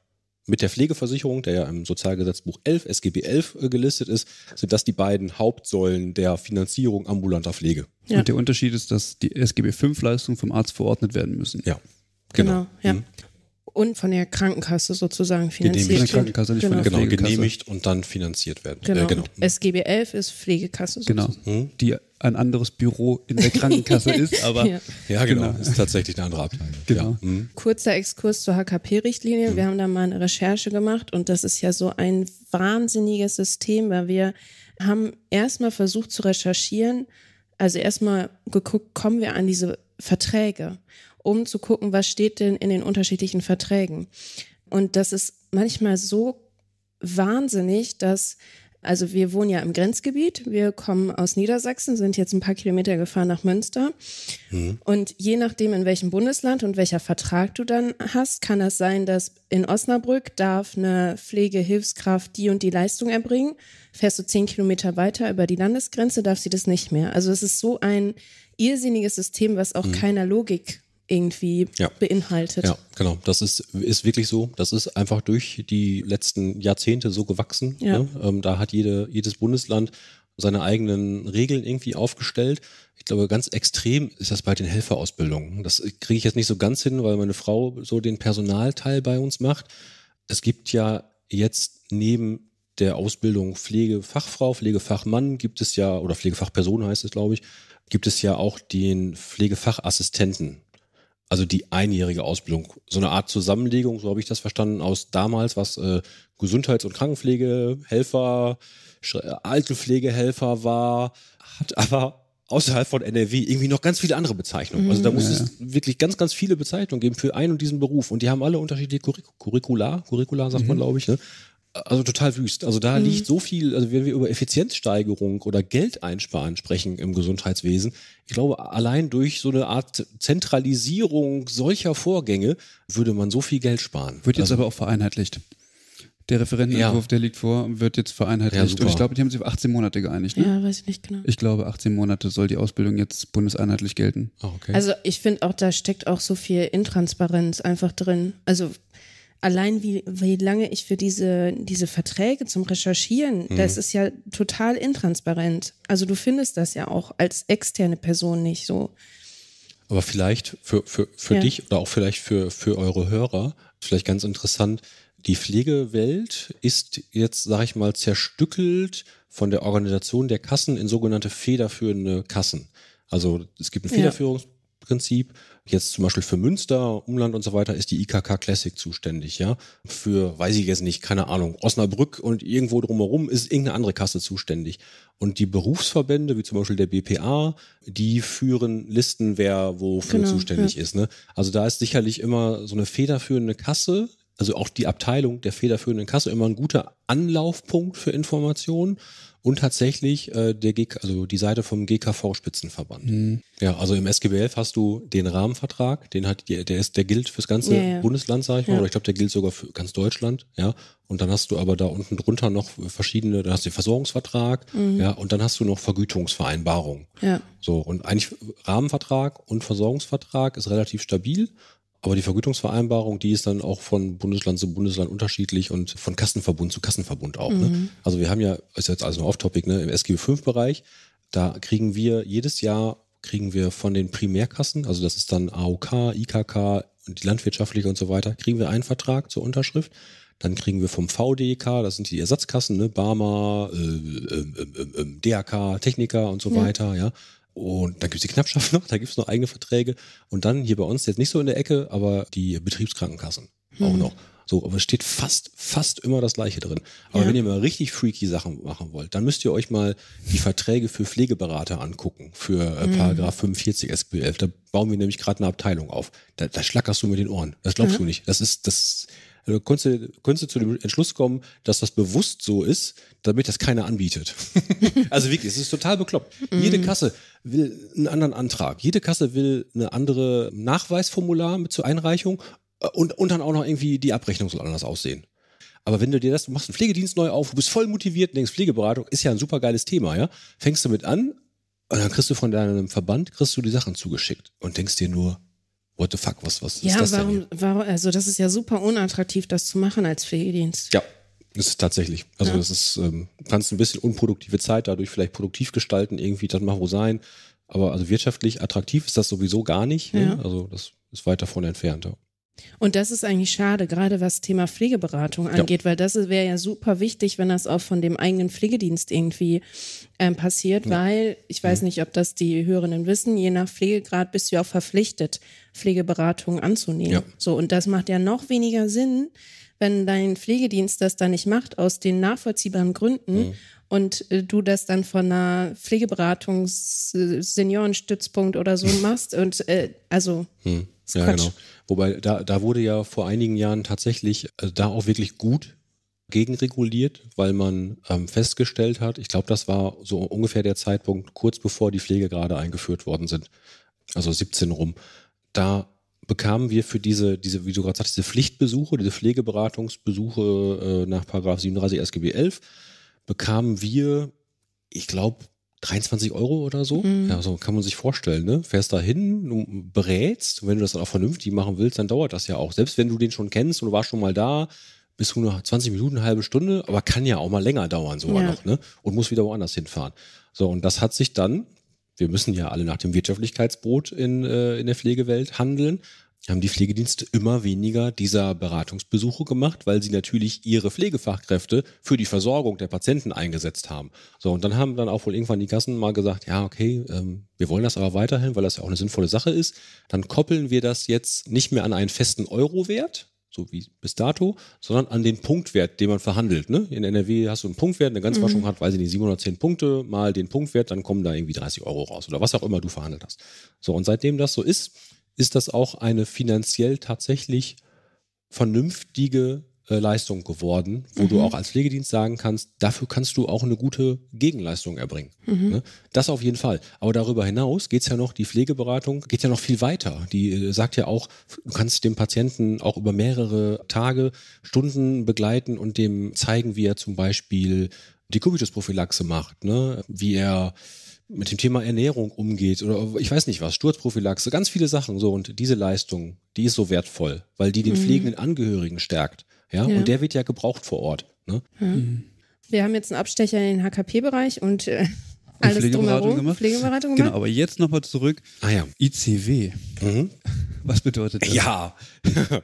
mit der Pflegeversicherung, der ja im Sozialgesetzbuch 11, SGB 11 gelistet ist, sind das die beiden Hauptsäulen der Finanzierung ambulanter Pflege. Ja. Und der Unterschied ist, dass die SGB 5 Leistungen vom Arzt verordnet werden müssen. Ja. Genau. genau ja. Mhm und von der Krankenkasse sozusagen finanziert. Genehmigt. Von Krankenkasse, nicht genau. von der genau, genau genehmigt und dann finanziert werden. Genau. Äh, genau. Mhm. SGB 11 ist Pflegekasse. Sozusagen. Genau, mhm. die ein anderes Büro in der Krankenkasse ist, aber ja, ja genau. genau. ist tatsächlich eine andere Abteilung. Genau. Ja. Mhm. Kurzer Exkurs zur HKP-Richtlinie. Mhm. Wir haben da mal eine Recherche gemacht und das ist ja so ein wahnsinniges System, weil wir haben erstmal versucht zu recherchieren, also erstmal geguckt, kommen wir an diese Verträge um zu gucken, was steht denn in den unterschiedlichen Verträgen. Und das ist manchmal so wahnsinnig, dass also wir wohnen ja im Grenzgebiet, wir kommen aus Niedersachsen, sind jetzt ein paar Kilometer gefahren nach Münster. Mhm. Und je nachdem, in welchem Bundesland und welcher Vertrag du dann hast, kann es sein, dass in Osnabrück darf eine Pflegehilfskraft die und die Leistung erbringen. Fährst du zehn Kilometer weiter über die Landesgrenze, darf sie das nicht mehr. Also es ist so ein irrsinniges System, was auch mhm. keiner Logik irgendwie ja. beinhaltet. Ja, genau. Das ist, ist wirklich so. Das ist einfach durch die letzten Jahrzehnte so gewachsen. Ja. Ne? Ähm, da hat jede, jedes Bundesland seine eigenen Regeln irgendwie aufgestellt. Ich glaube, ganz extrem ist das bei den Helferausbildungen. Das kriege ich jetzt nicht so ganz hin, weil meine Frau so den Personalteil bei uns macht. Es gibt ja jetzt neben der Ausbildung Pflegefachfrau, Pflegefachmann gibt es ja, oder Pflegefachperson heißt es, glaube ich, gibt es ja auch den Pflegefachassistenten also die einjährige Ausbildung, so eine Art Zusammenlegung, so habe ich das verstanden, aus damals, was äh, Gesundheits- und Krankenpflegehelfer, äh, Altenpflegehelfer war, hat aber außerhalb von NRW irgendwie noch ganz viele andere Bezeichnungen. Also da mhm. muss ja. es wirklich ganz, ganz viele Bezeichnungen geben für einen und diesen Beruf. Und die haben alle unterschiedliche Curricula, Curricula sagt mhm. man, glaube ich. Ne? Also total wüst. Also da mhm. liegt so viel, also wenn wir über Effizienzsteigerung oder Geld einsparen sprechen im Gesundheitswesen, ich glaube, allein durch so eine Art Zentralisierung solcher Vorgänge würde man so viel Geld sparen. Wird jetzt also, aber auch vereinheitlicht. Der Referentenentwurf, ja. der liegt vor, wird jetzt vereinheitlicht. Ja, und ich glaube, die haben sich auf 18 Monate geeinigt. Ne? Ja, weiß ich nicht genau. Ich glaube, 18 Monate soll die Ausbildung jetzt bundeseinheitlich gelten. Oh, okay. Also ich finde auch, da steckt auch so viel Intransparenz einfach drin. Also allein wie, wie lange ich für diese, diese Verträge zum Recherchieren, mhm. das ist ja total intransparent. Also du findest das ja auch als externe Person nicht so. Aber vielleicht für, für, für ja. dich oder auch vielleicht für, für eure Hörer, vielleicht ganz interessant, die Pflegewelt ist jetzt, sag ich mal, zerstückelt von der Organisation der Kassen in sogenannte federführende Kassen. Also es gibt ein Federführungsprinzip Jetzt zum Beispiel für Münster, Umland und so weiter ist die IKK Classic zuständig, ja. Für, weiß ich jetzt nicht, keine Ahnung, Osnabrück und irgendwo drumherum ist irgendeine andere Kasse zuständig. Und die Berufsverbände, wie zum Beispiel der BPA, die führen Listen, wer wofür genau, zuständig ja. ist. Ne? Also da ist sicherlich immer so eine federführende Kasse, also auch die Abteilung der federführenden Kasse immer ein guter Anlaufpunkt für Informationen und tatsächlich äh, der GK, also die Seite vom GKV Spitzenverband. Mhm. Ja, also im SGBF hast du den Rahmenvertrag, den hat der ist der gilt fürs ganze ja, ja. Bundesland, sag ich mal, ja. oder ich glaube, der gilt sogar für ganz Deutschland, ja? Und dann hast du aber da unten drunter noch verschiedene, da hast du den Versorgungsvertrag, mhm. ja, und dann hast du noch Vergütungsvereinbarungen. Ja. So und eigentlich Rahmenvertrag und Versorgungsvertrag ist relativ stabil, aber die Vergütungsvereinbarung, die ist dann auch von Bundesland zu Bundesland unterschiedlich und von Kassenverbund zu Kassenverbund auch. Ne? Mhm. Ne? Also wir haben ja, ist jetzt also nur off-topic, ne, im SGB-5-Bereich, da kriegen wir jedes Jahr, kriegen wir von den Primärkassen, also das ist dann AOK, IKK, die landwirtschaftliche und so weiter, kriegen wir einen Vertrag zur Unterschrift. Dann kriegen wir vom VDEK, das sind die Ersatzkassen, ne, Barmer, äh, äh, äh, äh ähm, DAK, Techniker und so ja. weiter, ja. Und da gibt es die Knappschaft noch, da gibt es noch eigene Verträge. Und dann hier bei uns, jetzt nicht so in der Ecke, aber die Betriebskrankenkassen hm. auch noch. So, aber es steht fast, fast immer das Gleiche drin. Aber ja. wenn ihr mal richtig freaky Sachen machen wollt, dann müsst ihr euch mal die Verträge für Pflegeberater angucken, für äh, mhm. Paragraph 45 SBF. Da bauen wir nämlich gerade eine Abteilung auf. Da, da schlackerst du mit den Ohren. Das glaubst mhm. du nicht. Das ist, das, also könntest du, könntest du zu dem Entschluss kommen, dass das bewusst so ist, damit das keiner anbietet. also wirklich, es ist total bekloppt. Mhm. Jede Kasse will einen anderen Antrag. Jede Kasse will eine andere Nachweisformular mit zur Einreichung äh, und, und dann auch noch irgendwie die Abrechnung soll anders aussehen. Aber wenn du dir das, du machst einen Pflegedienst neu auf, du bist voll motiviert, denkst, Pflegeberatung ist ja ein super geiles Thema, ja? Fängst du mit an und dann kriegst du von deinem Verband, kriegst du die Sachen zugeschickt und denkst dir nur, what the fuck, was, was ja, ist das warum, denn? Ja, warum, also das ist ja super unattraktiv, das zu machen als Pflegedienst. Ja. Das Ist tatsächlich. Also ja. das ist, ähm, kannst ein bisschen unproduktive Zeit dadurch vielleicht produktiv gestalten, irgendwie, das mag wo sein. Aber also wirtschaftlich attraktiv ist das sowieso gar nicht. Ne? Ja. Ne? Also das ist weit davon entfernt. Ja. Und das ist eigentlich schade, gerade was Thema Pflegeberatung angeht, ja. weil das wäre ja super wichtig, wenn das auch von dem eigenen Pflegedienst irgendwie ähm, passiert, ja. weil ich weiß ja. Mhm. nicht, ob das die Hörenden wissen, je nach Pflegegrad bist du ja auch verpflichtet, Pflegeberatung anzunehmen. So, und das macht ja noch weniger Sinn, wenn dein Pflegedienst das dann nicht macht, aus den nachvollziehbaren Gründen mhm. und äh, du das dann von einer Pflegeberatungs-Seniorenstützpunkt oder so machst und äh, also. Mhm. Ja, genau. Wobei da, da wurde ja vor einigen Jahren tatsächlich äh, da auch wirklich gut gegenreguliert, weil man ähm, festgestellt hat, ich glaube, das war so ungefähr der Zeitpunkt kurz bevor die Pflege gerade eingeführt worden sind, also 17 rum, da bekamen wir für diese, diese, wie du gerade sagst, diese Pflichtbesuche, diese Pflegeberatungsbesuche äh, nach Paragraph 37 SGB 11, bekamen wir, ich glaube, 23 Euro oder so. Mhm. Ja, so kann man sich vorstellen, ne? Fährst da hin, berätst, und wenn du das dann auch vernünftig machen willst, dann dauert das ja auch. Selbst wenn du den schon kennst und du warst schon mal da, bis du 20 Minuten, eine halbe Stunde, aber kann ja auch mal länger dauern sogar ja. noch, ne? Und muss wieder woanders hinfahren. So, und das hat sich dann wir müssen ja alle nach dem Wirtschaftlichkeitsbrot in, äh, in der Pflegewelt handeln, haben die Pflegedienste immer weniger dieser Beratungsbesuche gemacht, weil sie natürlich ihre Pflegefachkräfte für die Versorgung der Patienten eingesetzt haben. So, und dann haben dann auch wohl irgendwann die Kassen mal gesagt, ja, okay, ähm, wir wollen das aber weiterhin, weil das ja auch eine sinnvolle Sache ist. Dann koppeln wir das jetzt nicht mehr an einen festen Eurowert, so wie bis dato, sondern an den Punktwert, den man verhandelt. Ne? In NRW hast du einen Punktwert, eine Ganzwaschung mhm. hat, weiß ich nicht, 710 Punkte mal den Punktwert, dann kommen da irgendwie 30 Euro raus oder was auch immer du verhandelt hast. So, und seitdem das so ist, ist das auch eine finanziell tatsächlich vernünftige äh, Leistung geworden, wo mhm. du auch als Pflegedienst sagen kannst, dafür kannst du auch eine gute Gegenleistung erbringen. Mhm. Ne? Das auf jeden Fall. Aber darüber hinaus geht es ja noch, die Pflegeberatung geht ja noch viel weiter. Die äh, sagt ja auch, du kannst den Patienten auch über mehrere Tage, Stunden begleiten und dem zeigen, wie er zum Beispiel die Kubitusprophylaxe macht, ne? wie er mit dem Thema Ernährung umgeht oder ich weiß nicht was, Sturzprophylaxe, ganz viele Sachen so und diese Leistung, die ist so wertvoll, weil die den mhm. pflegenden Angehörigen stärkt. Ja? ja. Und der wird ja gebraucht vor Ort. Ne? Mhm. Wir haben jetzt einen Abstecher in den HKP-Bereich und äh, alles Pflegeberatung drumherum. Gemacht. Pflegeberatung genau, gemacht. Genau, aber jetzt nochmal zurück. Ah ja. ICW. Mhm. Was bedeutet das? Ja.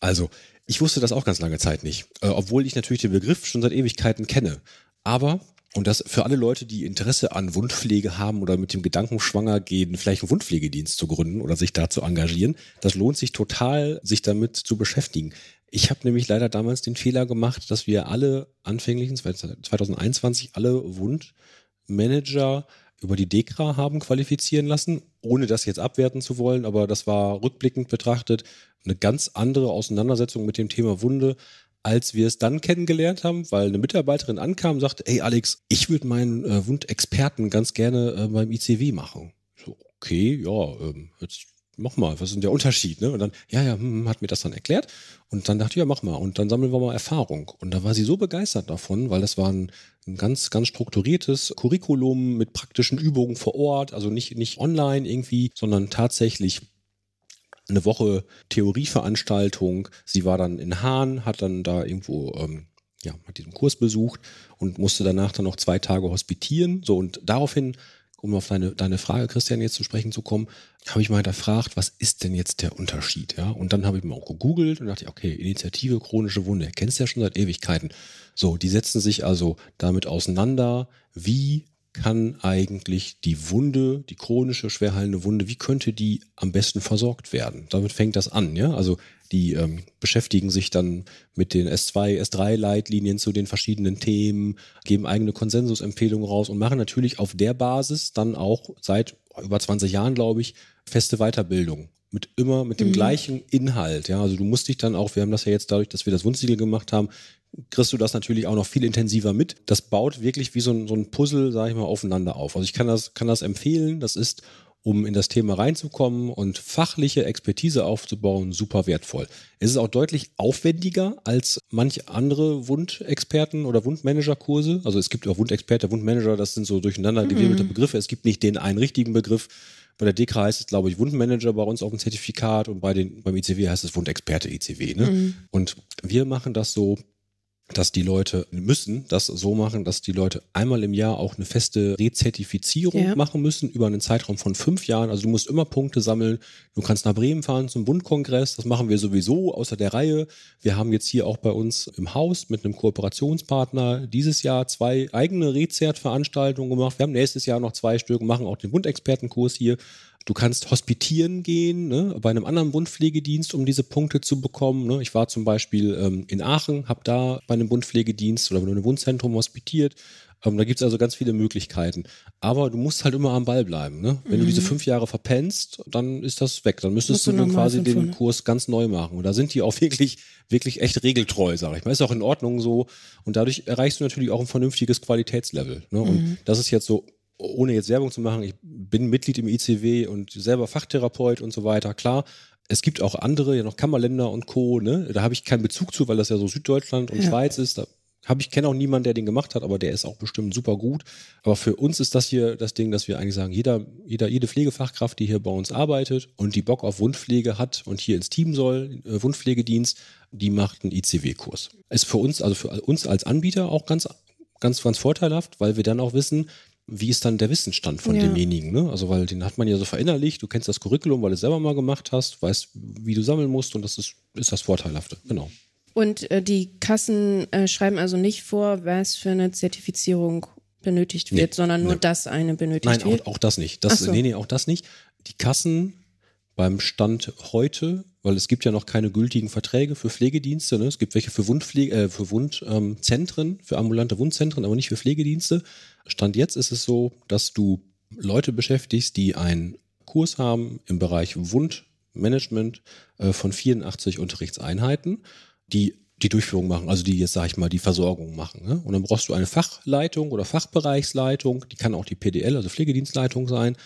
also, ich wusste das auch ganz lange Zeit nicht, äh, obwohl ich natürlich den Begriff schon seit Ewigkeiten kenne. Aber und das für alle Leute, die Interesse an Wundpflege haben oder mit dem Gedanken schwanger gehen, vielleicht einen Wundpflegedienst zu gründen oder sich da zu engagieren, das lohnt sich total, sich damit zu beschäftigen. Ich habe nämlich leider damals den Fehler gemacht, dass wir alle anfänglichen 2021 alle Wundmanager über die DEKRA haben qualifizieren lassen, ohne das jetzt abwerten zu wollen, aber das war rückblickend betrachtet eine ganz andere Auseinandersetzung mit dem Thema Wunde, als wir es dann kennengelernt haben, weil eine Mitarbeiterin ankam und sagte, hey Alex, ich würde meinen äh, Wundexperten ganz gerne äh, beim ICW machen. So, okay, ja, ähm, hört mach mal, was ist denn der Unterschied? Ne? Und dann, ja, ja, hm, hm, hat mir das dann erklärt. Und dann dachte ich, ja, mach mal. Und dann sammeln wir mal Erfahrung. Und da war sie so begeistert davon, weil das war ein, ein ganz, ganz strukturiertes Curriculum mit praktischen Übungen vor Ort, also nicht, nicht online irgendwie, sondern tatsächlich eine Woche Theorieveranstaltung. Sie war dann in Hahn, hat dann da irgendwo, ähm, ja, hat diesen Kurs besucht und musste danach dann noch zwei Tage hospitieren. So, und daraufhin um auf deine, deine Frage, Christian, jetzt zu sprechen zu kommen, habe ich mal hinterfragt, was ist denn jetzt der Unterschied? Ja? Und dann habe ich mal auch gegoogelt und dachte, okay, Initiative chronische Wunde, kennst du ja schon seit Ewigkeiten. So, die setzen sich also damit auseinander, wie kann eigentlich die Wunde, die chronische, schwer heilende Wunde, wie könnte die am besten versorgt werden? Damit fängt das an, ja? Also die ähm, beschäftigen sich dann mit den S2, S3-Leitlinien zu den verschiedenen Themen, geben eigene Konsensusempfehlungen raus und machen natürlich auf der Basis dann auch seit über 20 Jahren, glaube ich, feste Weiterbildung mit immer mit dem mhm. gleichen Inhalt. Ja, also du musst dich dann auch, wir haben das ja jetzt dadurch, dass wir das Wunschsiegel gemacht haben, kriegst du das natürlich auch noch viel intensiver mit. Das baut wirklich wie so ein, so ein Puzzle, sage ich mal, aufeinander auf. Also ich kann das, kann das empfehlen. Das ist um in das Thema reinzukommen und fachliche Expertise aufzubauen, super wertvoll. Es ist auch deutlich aufwendiger als manch andere Wundexperten oder Wundmanagerkurse. Also es gibt auch Wundexperte, Wundmanager, das sind so durcheinander gewirbelte mhm. Begriffe. Es gibt nicht den einen richtigen Begriff. Bei der DK heißt es, glaube ich, Wundmanager bei uns auf dem Zertifikat und bei den, beim ICW heißt es Wundexperte ICW. Ne? Mhm. Und wir machen das so, dass die Leute müssen das so machen, dass die Leute einmal im Jahr auch eine feste Rezertifizierung ja. machen müssen über einen Zeitraum von fünf Jahren. Also du musst immer Punkte sammeln. Du kannst nach Bremen fahren zum Bundkongress. Das machen wir sowieso außer der Reihe. Wir haben jetzt hier auch bei uns im Haus mit einem Kooperationspartner dieses Jahr zwei eigene Rezertveranstaltungen gemacht. Wir haben nächstes Jahr noch zwei Stück, machen auch den Bundexpertenkurs hier. Du kannst hospitieren gehen ne, bei einem anderen Bundpflegedienst, um diese Punkte zu bekommen. Ne. Ich war zum Beispiel ähm, in Aachen, habe da bei einem Bundpflegedienst oder bei einem Wundzentrum hospitiert. Ähm, da gibt es also ganz viele Möglichkeiten. Aber du musst halt immer am Ball bleiben. Ne? Wenn mhm. du diese mhm. fünf Jahre verpennst, dann ist das weg. Dann müsstest Musst du, du quasi den vorne. Kurs ganz neu machen. Und da sind die auch wirklich, wirklich echt regeltreu, sage ich mal. Ist auch in Ordnung so. Und dadurch erreichst du natürlich auch ein vernünftiges Qualitätslevel. Ne? Und mhm. das ist jetzt so ohne jetzt Werbung zu machen, ich bin Mitglied im ICW und selber Fachtherapeut und so weiter, klar. Es gibt auch andere, ja noch Kammerländer und Co. Ne? Da habe ich keinen Bezug zu, weil das ja so Süddeutschland und ja. Schweiz ist. Da habe ich kenne auch niemanden, der den gemacht hat, aber der ist auch bestimmt super gut. Aber für uns ist das hier das Ding, dass wir eigentlich sagen, jeder, jeder, jede Pflegefachkraft, die hier bei uns arbeitet und die Bock auf Wundpflege hat und hier ins Team soll, äh, Wundpflegedienst, die macht einen ICW-Kurs. Ist für uns, also für uns als Anbieter auch ganz ganz, ganz vorteilhaft, weil wir dann auch wissen, wie ist dann der Wissensstand von ja. demjenigen? Ne? Also, weil den hat man ja so verinnerlicht, du kennst das Curriculum, weil du es selber mal gemacht hast, weißt, wie du sammeln musst und das ist, ist das Vorteilhafte, genau. Und äh, die Kassen äh, schreiben also nicht vor, was für eine Zertifizierung benötigt wird, nee, sondern nur nee. das eine benötigt Nein, wird. Nein, auch, auch, das nicht. Das, so. Nee, nee, auch das nicht. Die Kassen beim Stand heute, weil es gibt ja noch keine gültigen Verträge für Pflegedienste. Ne? Es gibt welche für, Wundpflege, äh, für Wundzentren, ähm, für ambulante Wundzentren, aber nicht für Pflegedienste. Stand jetzt ist es so, dass du Leute beschäftigst, die einen Kurs haben im Bereich Wundmanagement äh, von 84 Unterrichtseinheiten, die die Durchführung machen, also die jetzt, sage ich mal, die Versorgung machen. Ne? Und dann brauchst du eine Fachleitung oder Fachbereichsleitung, die kann auch die PDL, also Pflegedienstleitung sein,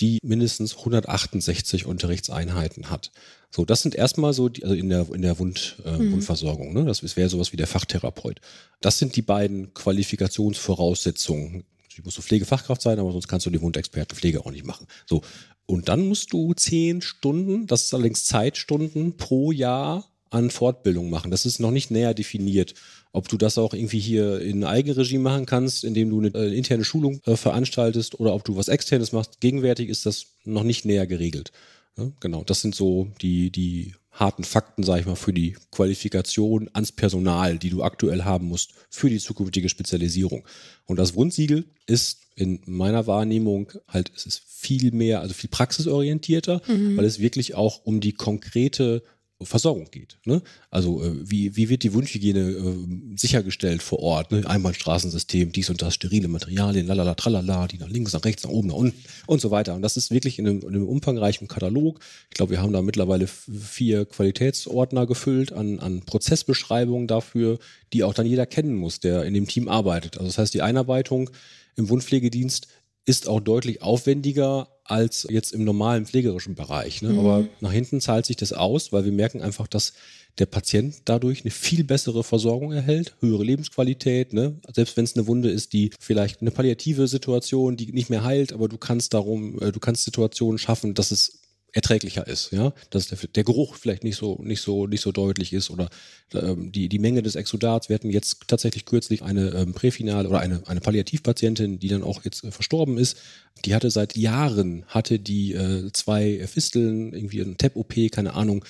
die mindestens 168 Unterrichtseinheiten hat. So, das sind erstmal so, die, also in der, in der Wund, äh, mhm. Wundversorgung, ne? das, wäre sowas wie der Fachtherapeut. Das sind die beiden Qualifikationsvoraussetzungen. Du musst du Pflegefachkraft sein, aber sonst kannst du die Wundexpertenpflege auch nicht machen. So. Und dann musst du zehn Stunden, das ist allerdings Zeitstunden pro Jahr an Fortbildung machen. Das ist noch nicht näher definiert. Ob du das auch irgendwie hier in Eigenregie machen kannst, indem du eine äh, interne Schulung äh, veranstaltest oder ob du was externes machst, gegenwärtig ist das noch nicht näher geregelt. Ja, ne? genau, das sind so die, die harten Fakten, sage ich mal, für die Qualifikation ans Personal, die du aktuell haben musst für die zukünftige Spezialisierung. Und das Wundsiegel ist in meiner Wahrnehmung halt, es ist viel mehr, also viel praxisorientierter, mhm. weil es wirklich auch um die konkrete Versorgung geht. Ne? Also äh, wie, wie wird die Wundhygiene äh, sichergestellt vor Ort? Ne? Einbahnstraßensystem, dies und das, sterile Materialien, lalala, tralala, die nach links, nach rechts, nach oben, nach unten und so weiter. Und das ist wirklich in einem, in einem umfangreichen Katalog. Ich glaube, wir haben da mittlerweile vier Qualitätsordner gefüllt an, an Prozessbeschreibungen dafür, die auch dann jeder kennen muss, der in dem Team arbeitet. Also das heißt, die Einarbeitung im Wundpflegedienst ist auch deutlich aufwendiger als jetzt im normalen pflegerischen Bereich. Ne? Mhm. Aber nach hinten zahlt sich das aus, weil wir merken einfach, dass der Patient dadurch eine viel bessere Versorgung erhält, höhere Lebensqualität, ne? selbst wenn es eine Wunde ist, die vielleicht eine palliative Situation, die nicht mehr heilt, aber du kannst darum, äh, du kannst Situationen schaffen, dass es erträglicher ist, ja, dass der, der Geruch vielleicht nicht so nicht so nicht so deutlich ist oder ähm, die die Menge des Exudats. Wir hatten jetzt tatsächlich kürzlich eine ähm, Präfinale oder eine eine Palliativpatientin, die dann auch jetzt äh, verstorben ist. Die hatte seit Jahren hatte die äh, zwei Fisteln irgendwie ein TEP OP, keine Ahnung.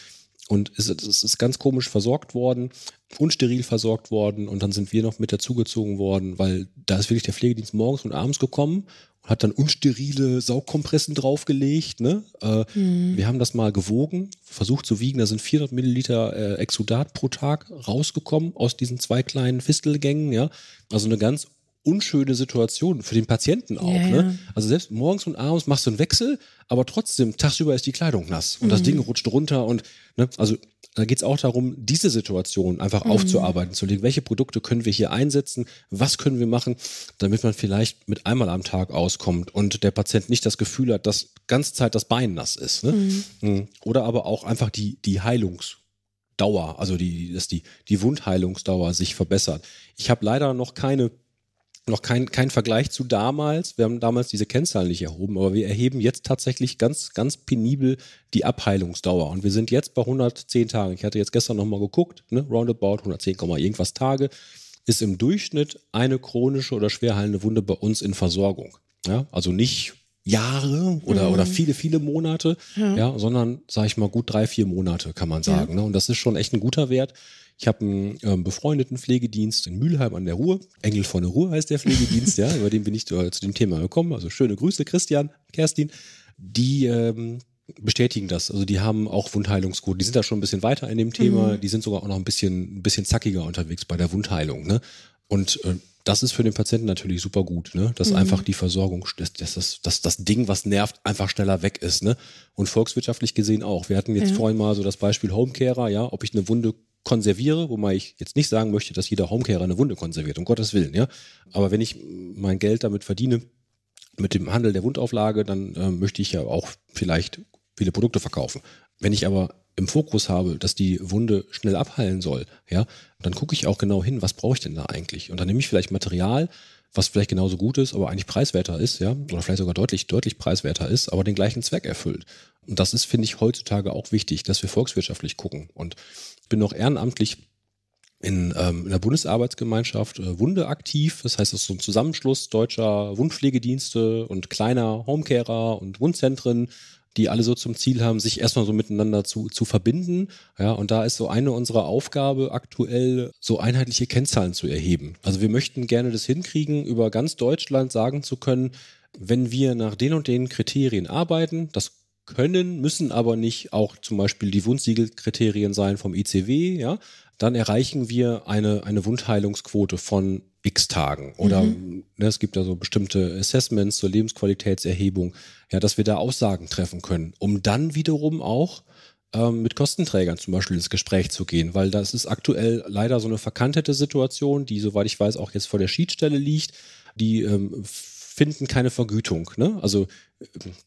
Und es ist, ist ganz komisch versorgt worden, unsteril versorgt worden und dann sind wir noch mit dazugezogen worden, weil da ist wirklich der Pflegedienst morgens und abends gekommen hat dann unsterile Saugkompressen draufgelegt. Ne? Äh, mhm. Wir haben das mal gewogen, versucht zu wiegen. Da sind 400 Milliliter äh, Exudat pro Tag rausgekommen aus diesen zwei kleinen Fistelgängen. Ja? Also eine ganz unschöne Situation für den Patienten auch. Ja, ne? Ja. Also selbst morgens und abends machst du einen Wechsel, aber trotzdem tagsüber ist die Kleidung nass und mhm. das Ding rutscht runter und ne? also da geht es auch darum, diese Situation einfach mhm. aufzuarbeiten, zu legen, welche Produkte können wir hier einsetzen, was können wir machen, damit man vielleicht mit einmal am Tag auskommt und der Patient nicht das Gefühl hat, dass ganz Zeit das Bein nass ist. Ne? Mhm. mhm. Oder aber auch einfach die, die Heilungs- also die, dass die, die Wundheilungsdauer sich verbessert. Ich habe leider noch keine noch kein, kein Vergleich zu damals. Wir haben damals diese Kennzahlen nicht erhoben, aber wir erheben jetzt tatsächlich ganz, ganz penibel die Abheilungsdauer. Und wir sind jetzt bei 110 Tagen. Ich hatte jetzt gestern nochmal geguckt, ne? roundabout 110, irgendwas Tage ist im Durchschnitt eine chronische oder schwer heilende Wunde bei uns in Versorgung. Ja? Also nicht Jahre oder, mhm. oder viele, viele Monate, ja. ja sondern, sage ich mal, gut drei, vier Monate, kann man sagen. Ja. Ne? Und das ist schon echt ein guter Wert. Ich habe einen ähm, befreundeten Pflegedienst in Mülheim an der Ruhr. Engel von der Ruhr heißt der Pflegedienst, ja. Über den bin ich äh, zu dem Thema gekommen. Also schöne Grüße, Christian, Kerstin. Die ähm, bestätigen das. Also die haben auch Wundheilungsquoten. Die sind da schon ein bisschen weiter in dem Thema. Mhm. Die sind sogar auch noch ein bisschen, ein bisschen zackiger unterwegs bei der Wundheilung. Ne? Und äh, das ist für den Patienten natürlich super gut, ne? dass mhm. einfach die Versorgung, dass, dass, dass das Ding, was nervt, einfach schneller weg ist. Ne? Und volkswirtschaftlich gesehen auch. Wir hatten jetzt ja. vorhin mal so das Beispiel Homecarer, ja, ob ich eine Wunde konserviere, wobei ich jetzt nicht sagen möchte, dass jeder Homecarer eine Wunde konserviert, um Gottes Willen, ja. Aber wenn ich mein Geld damit verdiene, mit dem Handel der Wundauflage, dann äh, möchte ich ja auch vielleicht viele Produkte verkaufen. Wenn ich aber im Fokus habe, dass die Wunde schnell abheilen soll, ja, dann gucke ich auch genau hin, was brauche ich denn da eigentlich? Und dann nehme ich vielleicht Material, was vielleicht genauso gut ist, aber eigentlich preiswerter ist, ja, oder vielleicht sogar deutlich, deutlich preiswerter ist, aber den gleichen Zweck erfüllt. Und das ist, finde ich, heutzutage auch wichtig, dass wir volkswirtschaftlich gucken. Und ich bin noch ehrenamtlich in, ähm, in der Bundesarbeitsgemeinschaft äh, Wunde aktiv. Das heißt, das ist so ein Zusammenschluss deutscher Wundpflegedienste und kleiner Homecarer und Wundzentren die alle so zum Ziel haben, sich erstmal so miteinander zu, zu verbinden. Ja, und da ist so eine unserer Aufgabe aktuell, so einheitliche Kennzahlen zu erheben. Also wir möchten gerne das hinkriegen, über ganz Deutschland sagen zu können, wenn wir nach den und den Kriterien arbeiten, das können, müssen aber nicht auch zum Beispiel die Wundsiegelkriterien sein vom ICW, ja, dann erreichen wir eine, eine Wundheilungsquote von Bix-Tagen oder mhm. ne, es gibt da so bestimmte Assessments zur Lebensqualitätserhebung, ja, dass wir da Aussagen treffen können, um dann wiederum auch ähm, mit Kostenträgern zum Beispiel ins Gespräch zu gehen, weil das ist aktuell leider so eine verkantete Situation, die, soweit ich weiß, auch jetzt vor der Schiedsstelle liegt, die ähm, finden keine Vergütung. Ne? Also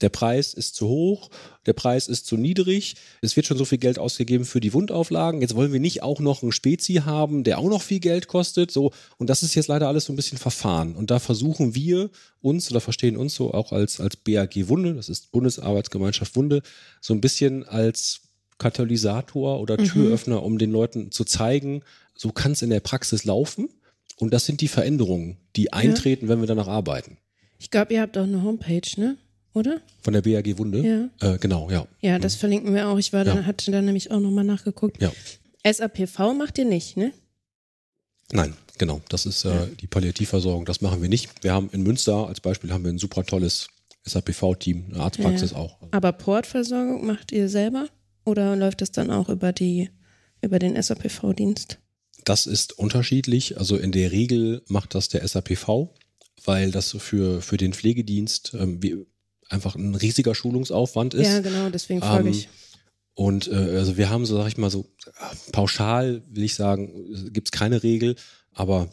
der Preis ist zu hoch, der Preis ist zu niedrig, es wird schon so viel Geld ausgegeben für die Wundauflagen, jetzt wollen wir nicht auch noch einen Spezi haben, der auch noch viel Geld kostet, so und das ist jetzt leider alles so ein bisschen verfahren und da versuchen wir uns oder verstehen uns so auch als als BAG Wunde, das ist Bundesarbeitsgemeinschaft Wunde, so ein bisschen als Katalysator oder mhm. Türöffner, mhm. um den Leuten zu zeigen, so kann es in der Praxis laufen und das sind die Veränderungen, die eintreten, ja. wenn wir danach arbeiten. Ich glaube, ihr habt auch eine Homepage, ne? Oder? Von der BAG Wunde? Ja. Äh, genau, ja. Ja, mhm. das mhm. verlinken wir auch. Ich war dann, hatte da nämlich auch nochmal nachgeguckt. Ja. SAPV macht ihr nicht, ne? Nein, genau. Das ist äh, ja. die Palliativversorgung. Das machen wir nicht. Wir haben in Münster als Beispiel haben wir ein super tolles SAPV-Team, eine Arztpraxis ja. auch. Aber Portversorgung macht ihr selber oder läuft das dann auch über die über den SAPV-Dienst? Das ist unterschiedlich. Also in der Regel macht das der SAPV weil das für, für den Pflegedienst ähm, wie, einfach ein riesiger Schulungsaufwand ist. Ja, genau, deswegen frage ähm, ich. Und äh, also wir haben so, sag ich mal, so äh, pauschal will ich sagen, gibt es keine Regel, aber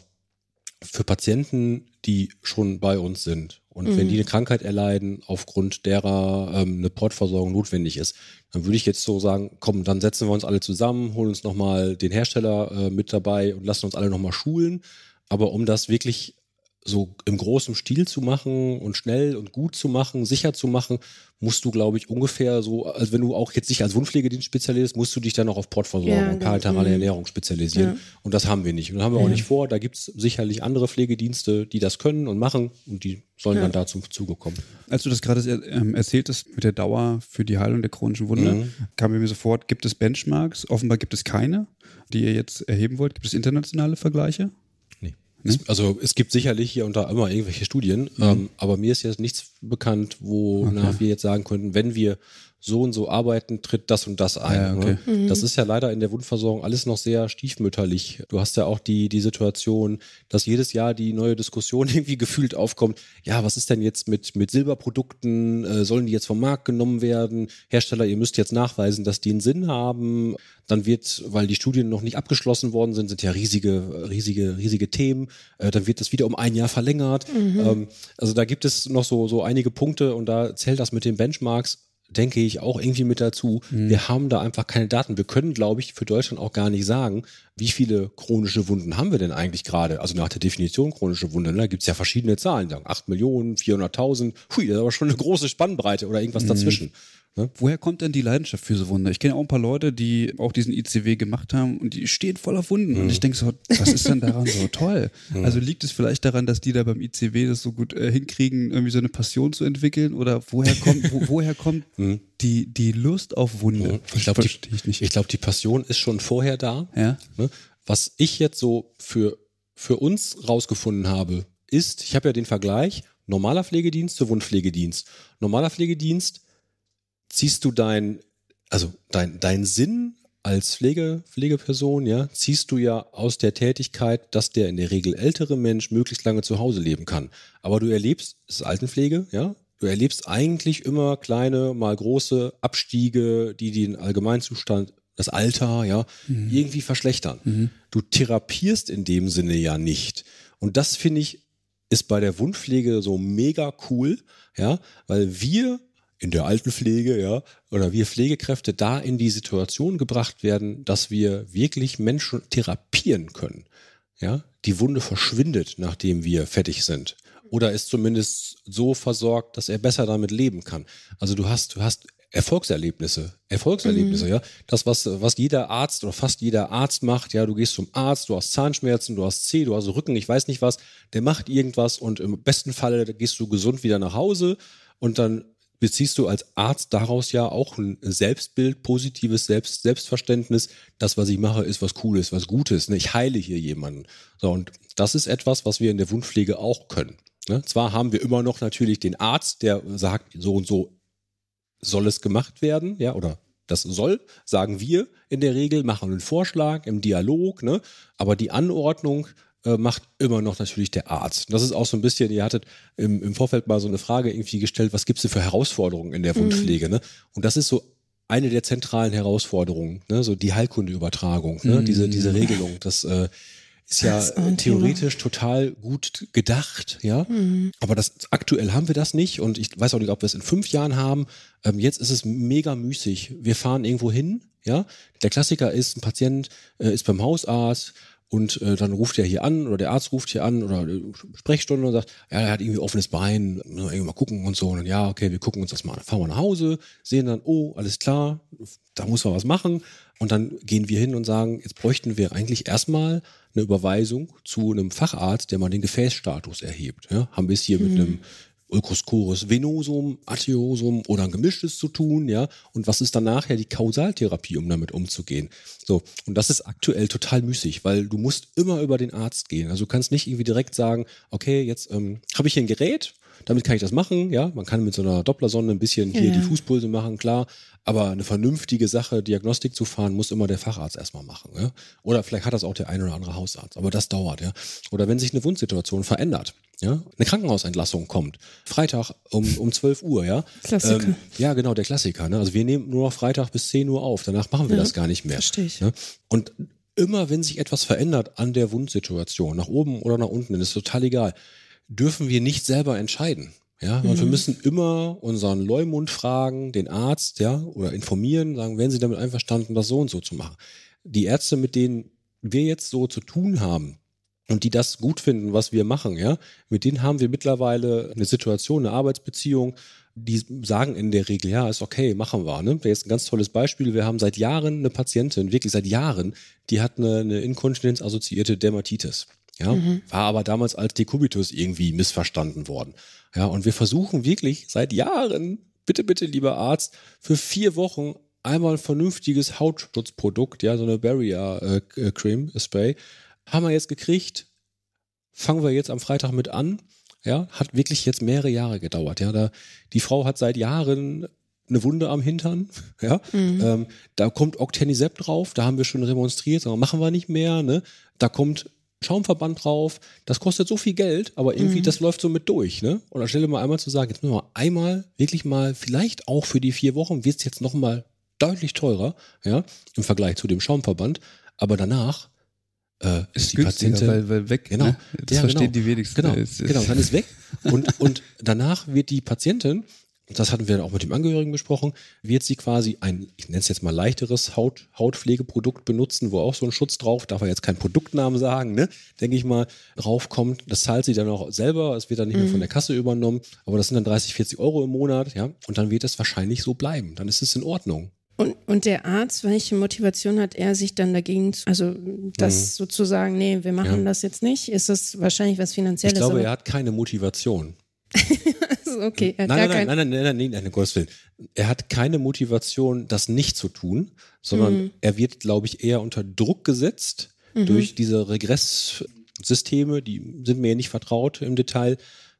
für Patienten, die schon bei uns sind und mhm. wenn die mhm. eine Krankheit erleiden, aufgrund derer ähm, eine Portversorgung notwendig ist, dann würde ich jetzt so sagen, komm, dann setzen wir uns alle zusammen, holen uns nochmal den Hersteller äh, mit dabei und lassen uns alle nochmal schulen. Aber um das wirklich so im großen Stil zu machen und schnell und gut zu machen, sicher zu machen, musst du, glaube ich, ungefähr so, also wenn du auch jetzt nicht als Wundpflegedienst spezialisierst, musst du dich dann auch auf Portversorgung ja, und karitale genau. mhm. Ernährung spezialisieren. Ja. Und das haben wir nicht. Und das haben wir ja. auch nicht vor. Da gibt es sicherlich andere Pflegedienste, die das können und machen und die sollen dann da zum Zuge kommen. Als du das gerade ähm, erzählt hast mit der Dauer für die Heilung der chronischen Wunde, mhm. kam mir sofort, gibt es Benchmarks? Offenbar gibt es keine, die ihr jetzt erheben wollt. Gibt es internationale Vergleiche? Ne? Also es gibt sicherlich hier und da immer irgendwelche Studien, mhm. ähm, aber mir ist jetzt nichts bekannt, wonach okay. wir jetzt sagen könnten, wenn wir so und so arbeiten, tritt das und das ein. Ja, okay. ne? mhm. Das ist ja leider in der Wundversorgung alles noch sehr stiefmütterlich. Du hast ja auch die, die Situation, dass jedes Jahr die neue Diskussion irgendwie gefühlt aufkommt. Ja, was ist denn jetzt mit, mit Silberprodukten? Äh, sollen die jetzt vom Markt genommen werden? Hersteller, ihr müsst jetzt nachweisen, dass die einen Sinn haben. Dann wird, weil die Studien noch nicht abgeschlossen worden sind, sind ja riesige, riesige, riesige Themen. Äh, dann wird das wieder um ein Jahr verlängert. Mhm. Ähm, also da gibt es noch so, so einige Punkte und da zählt das mit den Benchmarks denke ich, auch irgendwie mit dazu. Mhm. Wir haben da einfach keine Daten. Wir können, glaube ich, für Deutschland auch gar nicht sagen, wie viele chronische Wunden haben wir denn eigentlich gerade? Also nach der Definition chronische Wunden, ne, da gibt es ja verschiedene Zahlen, sagen 8 Millionen, 400.000, hui, das ist aber schon eine große Spannbreite oder irgendwas mhm. dazwischen. Ne? Woher kommt denn die Leidenschaft für so Wunder? Ich kenne auch ein paar Leute, die auch diesen ICW gemacht haben und die stehen voll auf Wunden. Mhm. Und ich mhm. denke so, was ist denn daran so toll? Mhm. Also liegt es vielleicht daran, dass die da beim ICW das so gut äh, hinkriegen, irgendwie so eine Passion zu entwickeln? Oder woher kommt, wo, woher kommt mhm. die, die Lust auf Wunde? Mhm. Ich glaube, die, ich glaub, die Passion ist schon vorher da. Ja? Ne? Was ich jetzt so für, für uns rausgefunden habe, ist, ich habe ja den Vergleich normaler Pflegedienst zu Wundpflegedienst. Normaler Pflegedienst ziehst du dein, also dein, dein Sinn als Pflege, Pflegeperson, ja, ziehst du ja aus der Tätigkeit, dass der in der Regel ältere Mensch möglichst lange zu Hause leben kann. Aber du erlebst, das ist Altenpflege, ja, du erlebst eigentlich immer kleine, mal große Abstiege, die den Allgemeinzustand, das Alter, ja, mhm. irgendwie verschlechtern. Mhm. Du therapierst in dem Sinne ja nicht. Und das finde ich, ist bei der Wundpflege so mega cool, ja, weil wir in der Altenpflege, ja, oder wir Pflegekräfte da in die Situation gebracht werden, dass wir wirklich Menschen therapieren können. Ja, die Wunde verschwindet, nachdem wir fertig sind. Oder ist zumindest so versorgt, dass er besser damit leben kann. Also du hast, du hast Erfolgserlebnisse, Erfolgserlebnisse, mhm. ja. Das, was, was jeder Arzt oder fast jeder Arzt macht, ja, du gehst zum Arzt, du hast Zahnschmerzen, du hast Zeh, du hast Rücken, ich weiß nicht was, der macht irgendwas und im besten Falle gehst du gesund wieder nach Hause und dann beziehst du als Arzt daraus ja auch ein Selbstbild, positives Selbst Selbstverständnis. Das, was ich mache, ist was Cooles, was Gutes. Ne? Ich heile hier jemanden. So, und das ist etwas, was wir in der Wundpflege auch können. Ne? Zwar haben wir immer noch natürlich den Arzt, der sagt, so und so soll es gemacht werden, ja, oder das soll, sagen wir in der Regel, machen einen Vorschlag im Dialog, ne? aber die Anordnung äh, macht immer noch natürlich der Arzt. das ist auch so ein bisschen, ihr hattet im, im Vorfeld mal so eine Frage irgendwie gestellt, was gibt es denn für Herausforderungen in der mhm. Wundpflege? Mhm. Ne? Und das ist so eine der zentralen Herausforderungen, ne? so die Heilkundeübertragung, ne? Mhm. diese, diese Regelung, das äh, ist ja ist theoretisch Thema. total gut gedacht, ja. Mhm. Aber das aktuell haben wir das nicht und ich weiß auch nicht, ob wir es in fünf Jahren haben. Ähm, jetzt ist es mega müßig. Wir fahren irgendwo hin, ja. Der Klassiker ist, ein Patient äh, ist beim Hausarzt, und äh, dann ruft er hier an oder der Arzt ruft hier an oder äh, Sprechstunde und sagt, ja, er hat irgendwie offenes Bein, ne, mal gucken und so. Und dann, ja, okay, wir gucken uns das mal an. fahren wir nach Hause, sehen dann, oh, alles klar, da muss man was machen. Und dann gehen wir hin und sagen, jetzt bräuchten wir eigentlich erstmal eine Überweisung zu einem Facharzt, der mal den Gefäßstatus erhebt. Ja, haben wir es hier mhm. mit einem Ulcus venosum, arteriosum oder ein gemischtes zu tun, ja? Und was ist dann nachher die Kausaltherapie, um damit umzugehen? So, und das ist aktuell total müßig, weil du musst immer über den Arzt gehen. Also du kannst nicht irgendwie direkt sagen, okay, jetzt ähm, habe ich hier ein Gerät, damit kann ich das machen, ja? Man kann mit so einer Dopplersonde ein bisschen hier ja. die Fußpulse machen, klar, aber eine vernünftige Sache, Diagnostik zu fahren, muss immer der Facharzt erstmal machen. Ja? Oder vielleicht hat das auch der ein oder andere Hausarzt, aber das dauert, ja. Oder wenn sich eine Wundsituation verändert, ja, eine Krankenhausentlassung kommt, Freitag um, um 12 Uhr, ja. Klassiker. Ähm, ja, genau, der Klassiker. Ne? Also wir nehmen nur noch Freitag bis 10 Uhr auf, danach machen wir ja, das mhm. gar nicht mehr. Verstehe ich. Ne? Und immer wenn sich etwas verändert an der Wundsituation, nach oben oder nach unten, dann ist total egal, dürfen wir nicht selber entscheiden. Ja, und wir mhm. müssen immer unseren Leumund fragen, den Arzt, ja, oder informieren, sagen, wären Sie damit einverstanden, das so und so zu machen. Die Ärzte, mit denen wir jetzt so zu tun haben und die das gut finden, was wir machen, ja, mit denen haben wir mittlerweile eine Situation, eine Arbeitsbeziehung, die sagen in der Regel, ja, ist okay, machen wir. Ne? Jetzt ein ganz tolles Beispiel. Wir haben seit Jahren eine Patientin, wirklich seit Jahren, die hat eine, eine inkontinenzassoziierte Dermatitis. Ja, mhm. war aber damals als Dekubitus irgendwie missverstanden worden. Ja, und wir versuchen wirklich seit Jahren, bitte, bitte, lieber Arzt, für vier Wochen einmal ein vernünftiges Hautschutzprodukt, ja, so eine Barrier äh, äh, Cream Spray, haben wir jetzt gekriegt. Fangen wir jetzt am Freitag mit an. Ja, hat wirklich jetzt mehrere Jahre gedauert. Ja, da, die Frau hat seit Jahren eine Wunde am Hintern. Ja, mhm. ähm, da kommt Octenisept drauf, da haben wir schon remonstriert, aber machen wir nicht mehr. Ne? Da kommt Schaumverband drauf. Das kostet so viel Geld, aber irgendwie mhm. das läuft so mit durch. Ne? Und anstelle mal einmal zu sagen, jetzt müssen wir einmal wirklich mal, vielleicht auch für die vier Wochen wird es jetzt nochmal deutlich teurer, ja, im Vergleich zu dem Schaumverband. Aber danach äh, ist, die Patientin. Weil, weil weg. Genau. Ne? Das ja, genau. verstehen genau. die wenigsten. Genau, genau, dann ist weg. Und, und danach wird die Patientin das hatten wir dann auch mit dem Angehörigen besprochen. Wird sie quasi ein, ich nenne es jetzt mal leichteres Haut, Hautpflegeprodukt benutzen, wo auch so ein Schutz drauf, darf er jetzt keinen Produktnamen sagen, ne? denke ich mal, draufkommt. Das zahlt sie dann auch selber, es wird dann nicht mehr von mhm. der Kasse übernommen, aber das sind dann 30, 40 Euro im Monat, ja. Und dann wird es wahrscheinlich so bleiben. Dann ist es in Ordnung. Und, und der Arzt, welche Motivation hat er sich dann dagegen zu, also das mhm. sozusagen, nee, wir machen ja. das jetzt nicht, ist das wahrscheinlich was Finanzielles? Ich glaube, er hat keine Motivation. okay. Äh, er hat nein, nein, nein, nein, nein, nein, nein, nein, nein, Gottes Willen. Er hat keine Motivation, das nicht zu tun, sondern mhm. er wird, glaube ich, eher unter Druck gesetzt mhm. durch diese Regresssysteme, die sind mir nicht vertraut im Detail,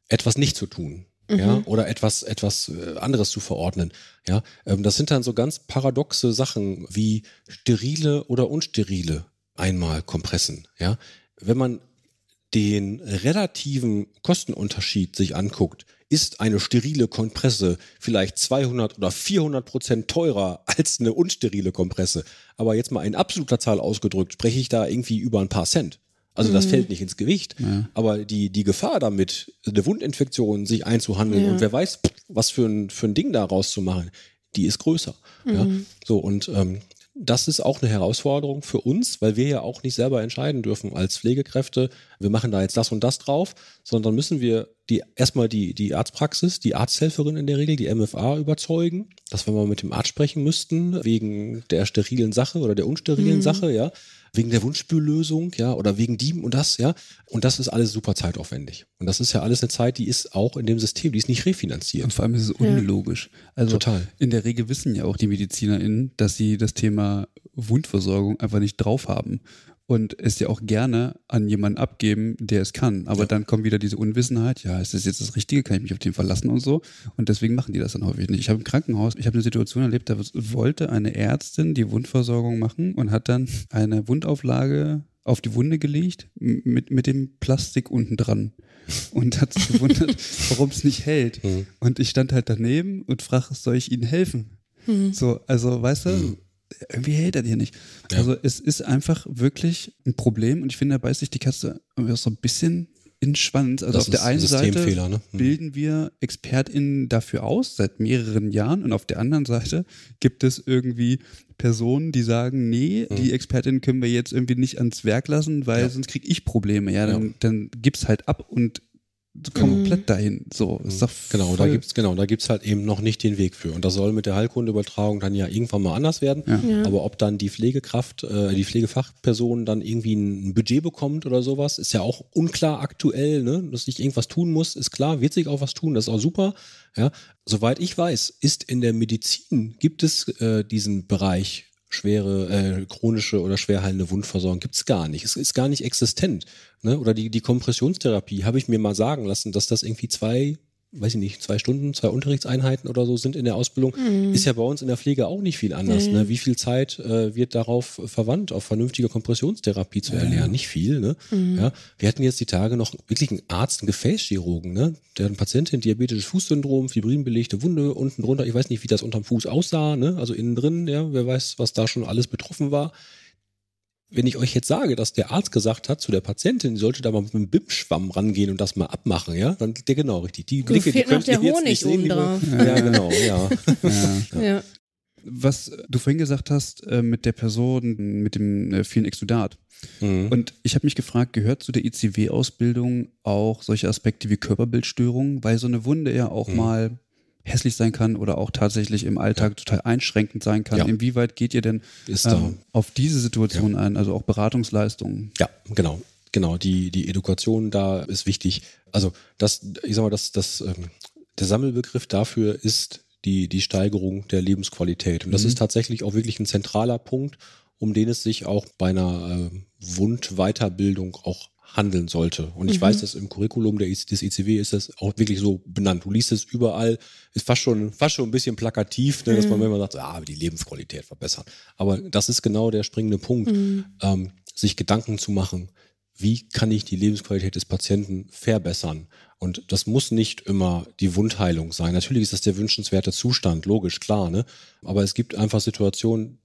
etwas nicht zu tun. Mhm. Ja, oder etwas, etwas äh, anderes zu verordnen. Ja, ähm, das sind dann so ganz paradoxe Sachen wie sterile oder unsterile einmal Kompressen. Ja, wenn man den relativen Kostenunterschied sich anguckt ist eine sterile Kompresse vielleicht 200 oder 400 Prozent teurer als eine unsterile Kompresse. Aber jetzt mal in absoluter Zahl ausgedrückt, spreche ich da irgendwie über ein paar Cent. Also das mhm. fällt nicht ins Gewicht. Ja. Aber die, die Gefahr damit, eine Wundinfektion sich einzuhandeln ja. und wer weiß, was für ein, für ein Ding da rauszumachen, die ist größer. Mhm. Ja? So, und ähm, das ist auch eine Herausforderung für uns, weil wir ja auch nicht selber entscheiden dürfen als Pflegekräfte, wir machen da jetzt das und das drauf, sondern müssen wir die, erstmal die, die Arztpraxis, die Arzthelferin in der Regel, die MFA überzeugen, dass wenn wir mit dem Arzt sprechen müssten, wegen der sterilen Sache oder der unsterilen mhm. Sache, ja, wegen der Wunschspüllösung, ja, oder wegen Dieben und das, ja. Und das ist alles super zeitaufwendig. Und das ist ja alles eine Zeit, die ist auch in dem System, die ist nicht refinanziert. Und vor allem ist es unlogisch. Ja. Also Total. in der Regel wissen ja auch die MedizinerInnen, dass sie das Thema Wundversorgung einfach nicht drauf haben und es ja auch gerne an jemanden abgeben, der es kann. Aber ja. dann kommt wieder diese Unwissenheit, ja, ist das jetzt das Richtige, kann ich mich auf den verlassen und so. Und deswegen machen die das dann häufig nicht. Ich habe im Krankenhaus, ich habe eine Situation erlebt, da wollte eine Ärztin die Wundversorgung machen und hat dann eine Wundauflage auf die Wunde gelegt mit, mit dem Plastik unten dran und hat sich gewundert, warum es nicht hält. Mhm. Und ich stand halt daneben und fragte, soll ich Ihnen helfen? Mhm. So, also weißt du, mhm irgendwie hält er dir nicht. Ja. Also es ist einfach wirklich ein Problem und ich finde, da beißt sich die Katze so ein bisschen in den Schwanz. Also das auf der einen Seite ne? hm. bilden wir ExpertInnen dafür aus, seit mehreren Jahren und auf der anderen Seite gibt es irgendwie Personen, die sagen, nee, hm. die ExpertInnen können wir jetzt irgendwie nicht ans Werk lassen, weil ja. sonst kriege ich Probleme. Ja, dann, ja. dann gib's halt ab und komplett mhm. dahin. So, mhm. ist doch genau, da gibt's genau, da gibt's halt eben noch nicht den Weg für. Und das soll mit der Heilkundeübertragung dann ja irgendwann mal anders werden. Ja. Ja. Aber ob dann die Pflegekraft, äh, die Pflegefachperson dann irgendwie ein Budget bekommt oder sowas, ist ja auch unklar aktuell. Ne? Dass ich irgendwas tun muss, ist klar. Wird sich auch was tun, das ist auch super. Ja, soweit ich weiß, ist in der Medizin gibt es äh, diesen Bereich schwere äh, chronische oder schwer heilende Wundversorgung gibt's gar nicht. Es ist gar nicht existent ne? oder die, die Kompressionstherapie, habe ich mir mal sagen lassen, dass das irgendwie zwei, weiß ich nicht, zwei Stunden, zwei Unterrichtseinheiten oder so sind in der Ausbildung, mhm. ist ja bei uns in der Pflege auch nicht viel anders. Mhm. Ne? Wie viel Zeit äh, wird darauf verwandt, auf vernünftige Kompressionstherapie zu erlernen? Mhm. Nicht viel. Ne? Mhm. Ja? Wir hatten jetzt die Tage noch wirklich einen Arzt, einen Gefäßchirurgen, ne? der hat eine Patientin, diabetisches Fußsyndrom, fibrinbelegte Wunde, unten drunter, ich weiß nicht, wie das unterm Fuß aussah, ne? also innen drin, ja? wer weiß, was da schon alles betroffen war wenn ich euch jetzt sage, dass der Arzt gesagt hat zu der Patientin, die sollte da mal mit einem BIM-Schwamm rangehen und das mal abmachen, ja, dann geht der genau richtig. Die Blicke, fehlt die noch der Honig oben sehen, drauf. Ja. ja, genau, ja. ja. ja. Was du vorhin gesagt hast äh, mit der Person mit dem äh, vielen Exudat. Mhm. Und ich habe mich gefragt, gehört zu der ICW-Ausbildung auch solche Aspekte wie Körperbildstörungen, weil so eine Wunde ja auch mhm. mal hässlich sein kann oder auch tatsächlich im Alltag total einschränkend sein kann. Ja. Inwieweit geht ihr denn ähm, auf diese Situation ja. ein, also auch Beratungsleistungen? Ja, genau. Genau, die, die Education da ist wichtig. Also das, ich sag mal, das, das, ähm, der Sammelbegriff dafür ist die, die Steigerung der Lebensqualität. Und das mhm. ist tatsächlich auch wirklich ein zentraler Punkt um den es sich auch bei einer äh, Wundweiterbildung auch handeln sollte. Und ich mhm. weiß, dass im Curriculum der, des ICW ist das auch wirklich so benannt. Du liest es überall, ist fast schon, fast schon ein bisschen plakativ, ne, dass man, immer sagt, ah, die Lebensqualität verbessern. Aber das ist genau der springende Punkt, mhm. ähm, sich Gedanken zu machen, wie kann ich die Lebensqualität des Patienten verbessern? Und das muss nicht immer die Wundheilung sein. Natürlich ist das der wünschenswerte Zustand, logisch, klar, ne? Aber es gibt einfach Situationen,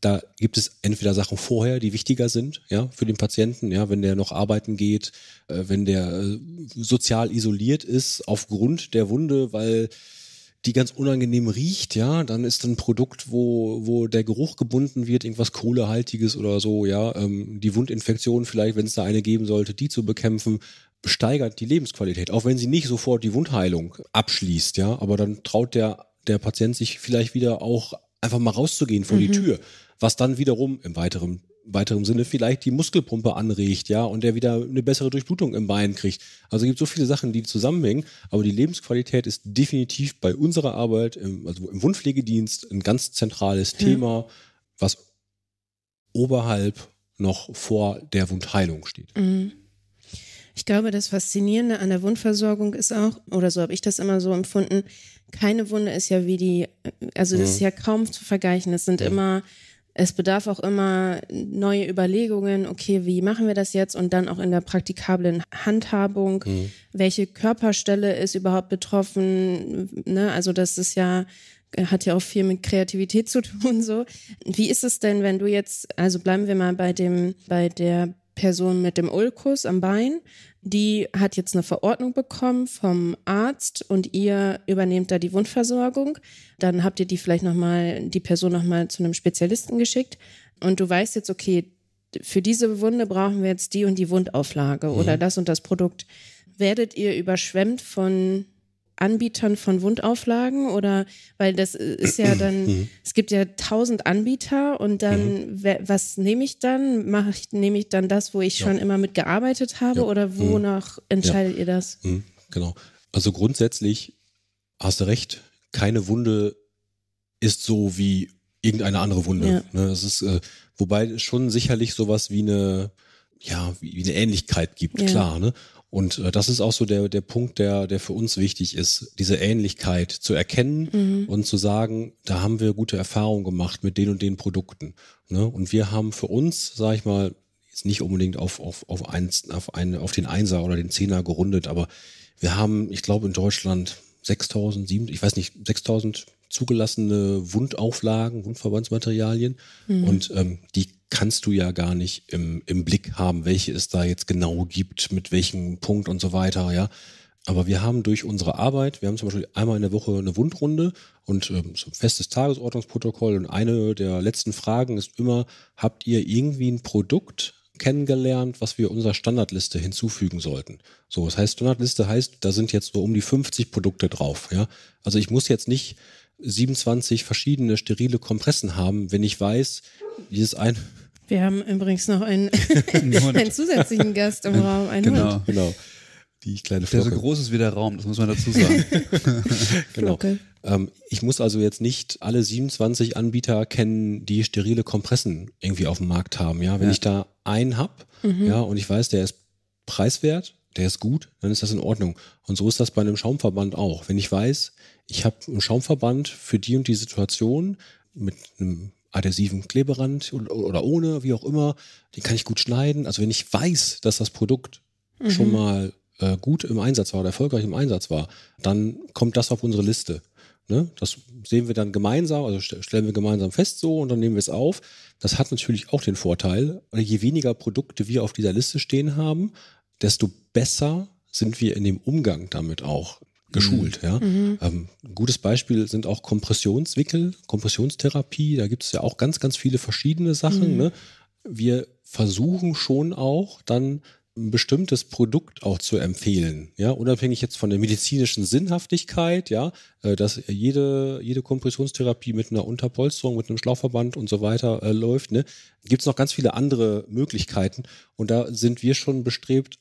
da gibt es entweder Sachen vorher, die wichtiger sind, ja, für den Patienten, ja, wenn der noch arbeiten geht, äh, wenn der äh, sozial isoliert ist aufgrund der Wunde, weil die ganz unangenehm riecht, ja, dann ist ein Produkt, wo, wo der Geruch gebunden wird, irgendwas Kohlehaltiges oder so, ja, ähm, die Wundinfektion vielleicht, wenn es da eine geben sollte, die zu bekämpfen, steigert die Lebensqualität, auch wenn sie nicht sofort die Wundheilung abschließt, ja, aber dann traut der, der Patient sich vielleicht wieder auch einfach mal rauszugehen vor mhm. die Tür, was dann wiederum im weiteren weiterem Sinne vielleicht die Muskelpumpe anregt, ja, und der wieder eine bessere Durchblutung im Bein kriegt. Also es gibt so viele Sachen, die zusammenhängen, aber die Lebensqualität ist definitiv bei unserer Arbeit, im, also im Wundpflegedienst, ein ganz zentrales ja. Hm. Thema, was oberhalb noch vor der Wundheilung steht. Mhm. Ich glaube, das Faszinierende an der Wundversorgung ist auch, oder so habe ich das immer so empfunden, keine Wunde ist ja wie die, also das ist mhm. ja kaum zu vergleichen. Es sind ja. Mhm. immer es bedarf auch immer neue Überlegungen, okay, wie machen wir das jetzt und dann auch in der praktikablen Handhabung, mhm. welche Körperstelle ist überhaupt betroffen, ne? also das ist ja hat ja auch viel mit Kreativität zu tun so. Wie ist es denn, wenn du jetzt, also bleiben wir mal bei dem bei der Person mit dem Ulkus am Bein, die hat jetzt eine Verordnung bekommen vom Arzt und ihr übernehmt da die Wundversorgung. Dann habt ihr die vielleicht nochmal, die Person nochmal zu einem Spezialisten geschickt und du weißt jetzt, okay, für diese Wunde brauchen wir jetzt die und die Wundauflage mhm. oder das und das Produkt. Werdet ihr überschwemmt von Anbietern von Wundauflagen oder weil das äh, ist ja dann, mhm. es gibt ja tausend Anbieter und dann, mhm. was nehme ich dann? Mache ich, nehme ich dann das, wo ich ja. schon immer mitgearbeitet habe ja. oder mhm. wonach mhm. entscheidet ja. ihr das? Mhm. Genau. Also grundsätzlich hast du recht, keine Wunde ist so wie irgendeine andere Wunde. Ne? Es ist, äh, wobei schon sicherlich sowas wie eine, ja, wie, eine Ähnlichkeit gibt, klar, ne? Und äh, das ist auch so der, der Punkt, der, der für uns wichtig ist, diese Ähnlichkeit zu erkennen mhm. und zu sagen, da haben wir gute Erfahrungen gemacht mit den und den Produkten. Ne? Und wir haben für uns, sage ich mal, jetzt nicht unbedingt auf, auf, auf, eins, auf, einen, auf den Einser oder den Zehner gerundet, aber wir haben, ich glaube, in Deutschland 6000, 7, ich weiß nicht, 6000 zugelassene Wundauflagen, Wundverbandsmaterialien. Mhm. Und ähm, die kannst du ja gar nicht im, im Blick haben, welche es da jetzt genau gibt, mit welchem Punkt und so weiter, ja. Aber wir haben durch unsere Arbeit, wir haben zum Beispiel einmal in der Woche eine Wundrunde und ähm, so ein festes Tagesordnungsprotokoll. Und eine der letzten Fragen ist immer, habt ihr irgendwie ein Produkt kennengelernt, was wir unserer Standardliste hinzufügen sollten? So, das heißt, Standardliste heißt, da sind jetzt so um die 50 Produkte drauf, ja. Also ich muss jetzt nicht 27 verschiedene sterile Kompressen haben, wenn ich weiß, dieses ein. Wir haben übrigens noch einen, einen zusätzlichen Gast im Raum, Ein genau. Hund. Genau. Die kleine Flocke. Der so groß ist wie der Raum, das muss man dazu sagen. genau. Ähm, ich muss also jetzt nicht alle 27 Anbieter kennen, die sterile Kompressen irgendwie auf dem Markt haben. Ja, wenn ja. ich da einen habe, mhm. ja, und ich weiß, der ist preiswert, der ist gut, dann ist das in Ordnung. Und so ist das bei einem Schaumverband auch. Wenn ich weiß, ich habe einen Schaumverband für die und die Situation mit einem adhesiven Kleberand oder ohne, wie auch immer, den kann ich gut schneiden. Also wenn ich weiß, dass das Produkt mhm. schon mal äh, gut im Einsatz war oder erfolgreich im Einsatz war, dann kommt das auf unsere Liste. Ne? Das sehen wir dann gemeinsam, also stellen wir gemeinsam fest so und dann nehmen wir es auf. Das hat natürlich auch den Vorteil, je weniger Produkte wir auf dieser Liste stehen haben, desto besser sind wir in dem Umgang damit auch geschult. Mhm. Ja? Mhm. Ähm, ein gutes Beispiel sind auch Kompressionswickel, Kompressionstherapie. Da gibt es ja auch ganz, ganz viele verschiedene Sachen. Mhm. Ne? Wir versuchen schon auch dann ein bestimmtes Produkt auch zu empfehlen, ja, unabhängig jetzt von der medizinischen Sinnhaftigkeit, ja, äh, dass jede, jede Kompressionstherapie mit einer Unterpolsterung, mit einem Schlauchverband und so weiter äh, läuft, ne, gibt es noch ganz viele andere Möglichkeiten und da sind wir schon bestrebt,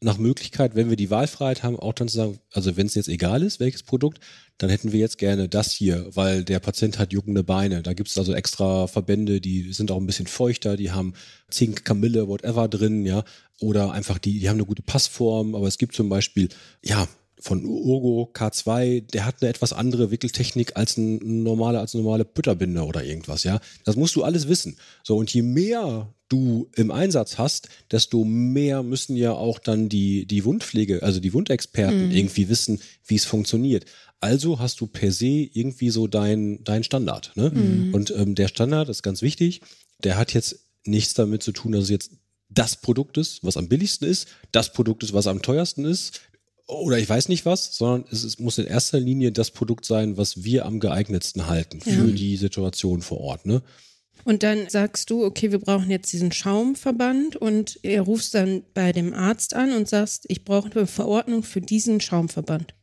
nach Möglichkeit, wenn wir die Wahlfreiheit haben, auch dann zu sagen, also wenn es jetzt egal ist, welches Produkt, dann hätten wir jetzt gerne das hier, weil der Patient hat juckende Beine. Da gibt es also extra Verbände, die sind auch ein bisschen feuchter, die haben Zink, Kamille, whatever drin, ja. Oder einfach die, die haben eine gute Passform, aber es gibt zum Beispiel, ja, von Urgo K2, der hat eine etwas andere Wickeltechnik als ein normaler, als eine normale Pütterbinder oder irgendwas, ja. Das musst du alles wissen. So, und je mehr du im Einsatz hast, desto mehr müssen ja auch dann die, die Wundpflege, also die Wundexperten mhm. irgendwie wissen, wie es funktioniert. Also hast du per se irgendwie so deinen dein Standard. Ne? Mhm. Und ähm, der Standard ist ganz wichtig. Der hat jetzt nichts damit zu tun, dass es jetzt das Produkt ist, was am billigsten ist, das Produkt ist, was am teuersten ist, oder ich weiß nicht was, sondern es, es, muss in erster Linie das Produkt sein, was wir am geeignetsten halten für ja. die Situation vor Ort. Ne? Und dann sagst du, okay, wir brauchen jetzt diesen Schaumverband und er rufst dann bei dem Arzt an und sagst, ich brauche eine Verordnung für diesen Schaumverband.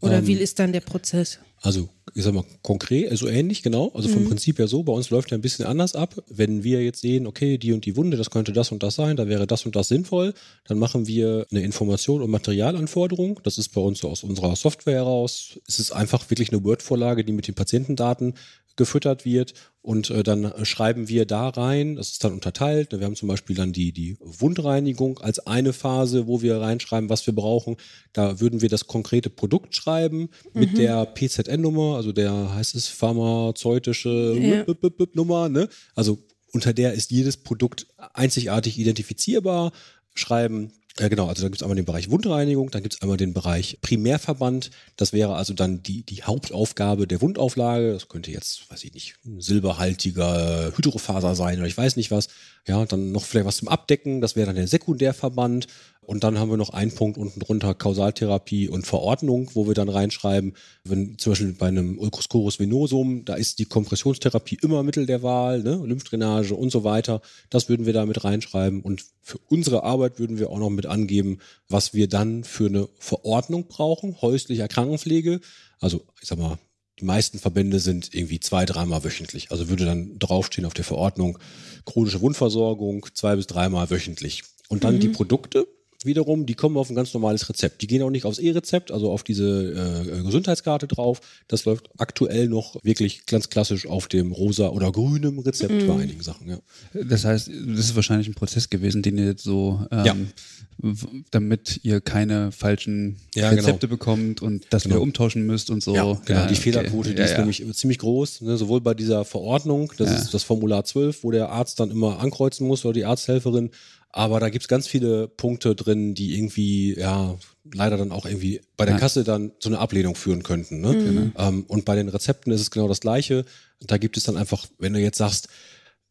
Oder ähm, wie ist dann der Prozess? Also, ich sag mal, konkret, so also ähnlich, genau. Also vom mhm. Prinzip her so, bei uns läuft ja ein bisschen anders ab. Wenn wir jetzt sehen, okay, die und die Wunde, das könnte das und das sein, da wäre das und das sinnvoll, dann machen wir eine Information und Materialanforderung. Das ist bei uns so aus unserer Software heraus. Es ist einfach wirklich eine Word-Vorlage, die mit den Patientendaten gefüttert wird. Und äh, dann äh, schreiben wir da rein, das ist dann unterteilt. Wir haben zum Beispiel dann die, die Wundreinigung als eine Phase, wo wir reinschreiben, was wir brauchen. Da würden wir das konkrete Produkt schreiben mit mhm. der PZN-Nummer, also der heißt es pharmazeutische ja. B -B -B Nummer, ne? Also unter der ist jedes Produkt einzigartig identifizierbar. Schreiben ja, genau, also da gibt es einmal den Bereich Wundreinigung, dann gibt es einmal den Bereich Primärverband. Das wäre also dann die, die Hauptaufgabe der Wundauflage. Das könnte jetzt, weiß ich nicht, ein silberhaltiger Hydrofaser sein oder ich weiß nicht was. Ja, dann noch vielleicht was zum Abdecken, das wäre dann der Sekundärverband. Und dann haben wir noch einen Punkt unten drunter, Kausaltherapie und Verordnung, wo wir dann reinschreiben, wenn zum Beispiel bei einem Ulcrosporus venosum, da ist die Kompressionstherapie immer Mittel der Wahl, ne? Lymphdrainage und so weiter. Das würden wir da mit reinschreiben. Und für unsere Arbeit würden wir auch noch mit angeben, was wir dann für eine Verordnung brauchen, häuslicher Krankenpflege. Also, ich sag mal, die meisten Verbände sind irgendwie zwei, dreimal wöchentlich. Also würde dann draufstehen auf der Verordnung, chronische Wundversorgung zwei bis dreimal wöchentlich. Und dann mhm. die Produkte, wiederum, die kommen auf ein ganz normales Rezept. Die gehen auch nicht aufs E-Rezept, also auf diese äh, äh Gesundheitskarte drauf. Das läuft aktuell noch wirklich ganz klassisch auf dem rosa oder grünem Rezept mhm. bei einigen Sachen. Ja. Das heißt, das ist wahrscheinlich ein Prozess gewesen, den ihr jetzt so, ähm, ja. damit ihr keine falschen ja, genau. Rezepte genau. bekommt und dass genau. ihr umtauschen müsst und so. Ja, genau. die okay. Fehlerquote, die ist nämlich ziemlich groß, ne? sowohl bei dieser Verordnung, das ist das Formular 12, wo der Arzt dann immer ankreuzen muss oder die Arzthelferin, aber da gibt's ganz viele Punkte drin, die irgendwie, ja, leider dann auch irgendwie bei der ja. Kasse dann zu einer Ablehnung führen könnten. Ne? Mhm. Genau. Ähm, und bei den Rezepten ist es genau das Gleiche. Da gibt es dann einfach, wenn du jetzt sagst,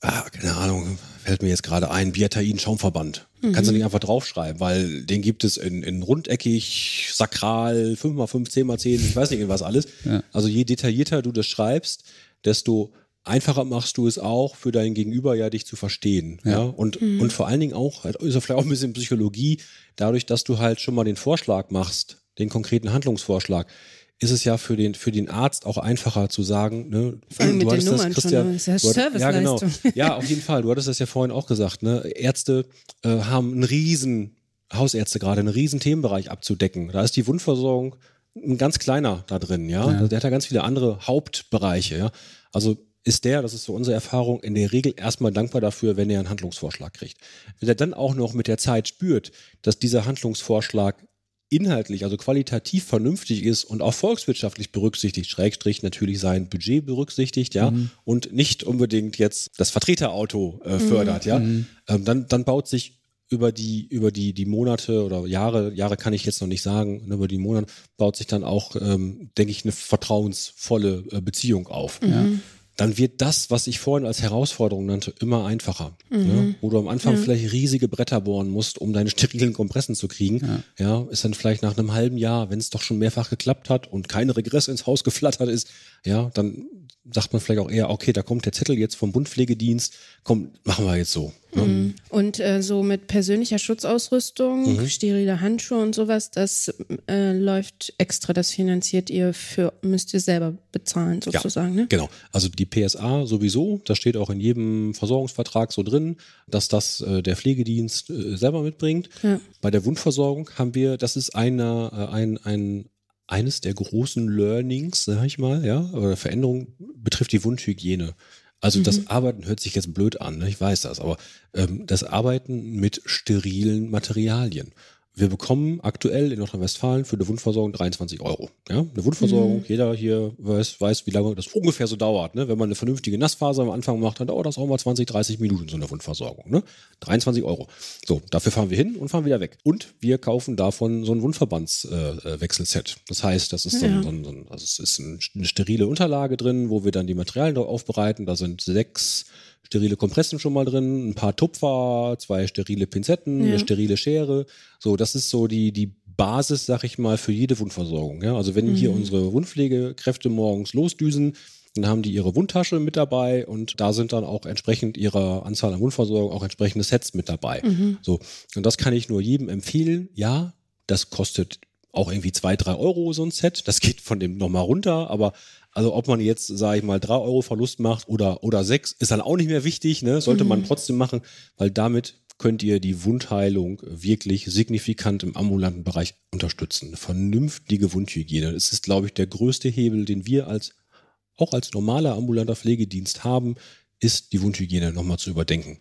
ah, keine Ahnung, fällt mir jetzt gerade ein, biatain Schaumverband. Mhm. Kannst du nicht einfach draufschreiben, weil den gibt es in, in rundeckig, sakral, 5x5, 10x10, ich weiß nicht, in was alles. Ja. Also je detaillierter du das schreibst, desto einfacher machst du es auch für dein Gegenüber ja dich zu verstehen. Ja. ja? Und, mhm. und vor allen Dingen auch, halt, ist ja vielleicht auch ein bisschen Psychologie, dadurch, dass du halt schon mal den Vorschlag machst, den konkreten Handlungsvorschlag, ist es ja für den, für den Arzt auch einfacher zu sagen, ne, also du hattest Nummern das, Christian. Schon, ne? das hat, ja, genau. ja, auf jeden Fall. Du hattest das ja vorhin auch gesagt, ne? Ärzte äh, haben einen riesen Hausärzte gerade, einen riesen Themenbereich abzudecken. Da ist die Wundversorgung ein ganz kleiner da drin, ja. ja. Der hat ja ganz viele andere Hauptbereiche, ja. Also ist der, das ist so unsere Erfahrung, in der Regel erstmal dankbar dafür, wenn er einen Handlungsvorschlag kriegt. Wenn er dann auch noch mit der Zeit spürt, dass dieser Handlungsvorschlag inhaltlich, also qualitativ vernünftig ist und auch volkswirtschaftlich berücksichtigt, Schrägstrich natürlich sein Budget berücksichtigt, ja, mhm. und nicht unbedingt jetzt das Vertreterauto äh, mhm. fördert, mhm. ja, ähm, dann, dann baut sich über die, über die, die Monate oder Jahre, Jahre kann ich jetzt noch nicht sagen, ne, über die Monate baut sich dann auch, ähm, denke ich, eine vertrauensvolle äh, Beziehung auf. Mhm. Ja dann wird das, was ich vorhin als Herausforderung nannte, immer einfacher. Mhm. Ja? Wo du am Anfang ja. vielleicht riesige Bretter bohren musst, um deine sterilen Kompressen zu kriegen, ja. ja ist dann vielleicht nach einem halben Jahr, wenn es doch schon mehrfach geklappt hat und kein Regress ins Haus geflattert ist, ja, dann sagt man vielleicht auch eher, okay, da kommt der Zettel jetzt vom Bundpflegedienst, komm, machen wir jetzt so. Ne? Mhm. Und äh, so mit persönlicher Schutzausrüstung, mhm. sterile Handschuhe und sowas, das äh, läuft extra, das finanziert ihr für, müsst ihr selber bezahlen sozusagen. Ja, ne? Genau, also die PSA sowieso, das steht auch in jedem Versorgungsvertrag so drin, dass das äh, der Pflegedienst äh, selber mitbringt. Ja. Bei der Wundversorgung haben wir, das ist einer, äh, ein, ein eines der großen Learnings, sag ich mal, ja, oder Veränderungen betrifft die Wundhygiene. Also mhm. das Arbeiten hört sich jetzt blöd an, ne? ich weiß das, aber ähm, das Arbeiten mit sterilen Materialien wir bekommen aktuell in Nordrhein-Westfalen für eine Wundversorgung 23 Euro. Ja? Eine Wundversorgung, mhm. jeder hier weiß, weiß, wie lange das ungefähr so dauert. Ne? Wenn man eine vernünftige Nassphase am Anfang macht, dann dauert das auch mal 20, 30 Minuten so eine Wundversorgung. Ne? 23 Euro. So, dafür fahren wir hin und fahren wieder weg. Und wir kaufen davon so ein Wundverbandswechselset. Äh, äh das heißt, das ist, so, ja. so, so, also es ist eine sterile Unterlage drin, wo wir dann die Materialien aufbereiten. Da sind sechs sterile Kompressen schon mal drin, ein paar Tupfer, zwei sterile Pinzetten, ja. eine sterile Schere. So, das ist so die, die Basis, sag ich mal, für jede Wundversorgung. Ja? Also wenn mhm. hier unsere Wundpflegekräfte morgens losdüsen, dann haben die ihre Wundtasche mit dabei und da sind dann auch entsprechend ihrer Anzahl an Wundversorgung auch entsprechende Sets mit dabei. Mhm. So. Und das kann ich nur jedem empfehlen. Ja, das kostet auch irgendwie zwei, drei Euro so ein Set. Das geht von dem nochmal runter, aber also ob man jetzt, sage ich mal, drei Euro Verlust macht oder, oder sechs, ist dann halt auch nicht mehr wichtig, ne? sollte mhm. man trotzdem machen, weil damit könnt ihr die Wundheilung wirklich signifikant im ambulanten Bereich unterstützen. Eine vernünftige Wundhygiene. Das ist, glaube ich, der größte Hebel, den wir als auch als normaler ambulanter Pflegedienst haben, ist die Wundhygiene nochmal zu überdenken.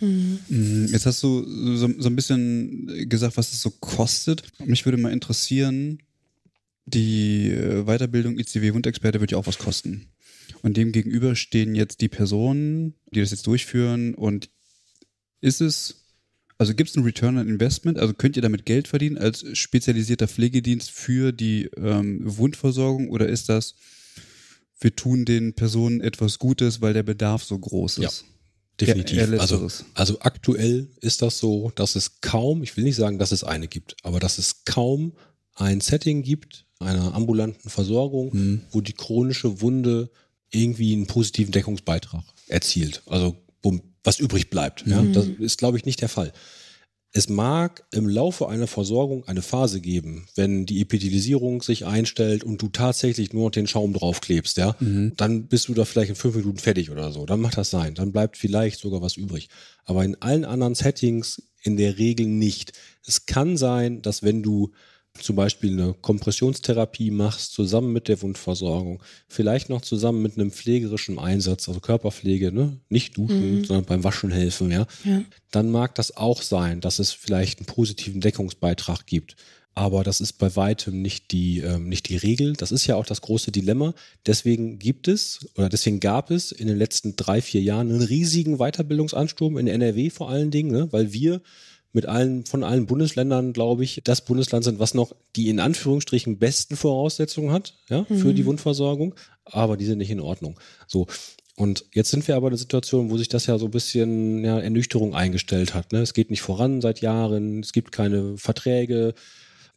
Mhm. Jetzt hast du so, so, ein bisschen gesagt, was es so kostet. Mich würde mal interessieren, die äh, Weiterbildung ICW Wundexperte wird ja auch was kosten. Und dem gegenüber stehen jetzt die Personen, die das jetzt durchführen. Und ist es, also gibt es ein Return on Investment? Also könnt ihr damit Geld verdienen als spezialisierter Pflegedienst für die ähm, Wundversorgung? Oder ist das, wir tun den Personen etwas Gutes, weil der Bedarf so groß ist? Ja definitiv. Ja, also, also aktuell ist das so, dass es kaum, ich will nicht sagen, dass es eine gibt, aber dass es kaum ein Setting gibt, einer ambulanten Versorgung, mhm. wo die chronische Wunde irgendwie einen positiven Deckungsbeitrag erzielt. Also wo was übrig bleibt. Mhm. Ja, das ist, glaube ich, nicht der Fall es mag im Laufe einer Versorgung eine Phase geben, wenn die Epithelisierung sich einstellt und du tatsächlich nur noch den Schaum draufklebst, ja, mhm. dann bist du da vielleicht in fünf Minuten fertig oder so. Dann macht das sein. Dann bleibt vielleicht sogar was übrig. Aber in allen anderen Settings in der Regel nicht. Es kann sein, dass wenn du zum Beispiel eine Kompressionstherapie machst, zusammen mit der Wundversorgung, vielleicht noch zusammen mit einem pflegerischen Einsatz, also Körperpflege, ne? nicht duschen, mhm. sondern beim Waschen helfen, ja? ja, dann mag das auch sein, dass es vielleicht einen positiven Deckungsbeitrag gibt. Aber das ist bei weitem nicht die, ähm, nicht die Regel. Das ist ja auch das große Dilemma. Deswegen gibt es oder deswegen gab es in den letzten drei, vier Jahren einen riesigen Weiterbildungsansturm in NRW vor allen Dingen, ne? weil wir mit allen, von allen Bundesländern, glaube ich, das Bundesland sind, was noch die in Anführungsstrichen besten Voraussetzungen hat, ja, mhm. für die mhm. Wundversorgung, aber die sind nicht in Ordnung. So. Und jetzt sind wir aber in der Situation, wo sich das ja so ein bisschen ja, Ernüchterung eingestellt hat. Ne? Es geht nicht voran seit Jahren, es gibt keine Verträge.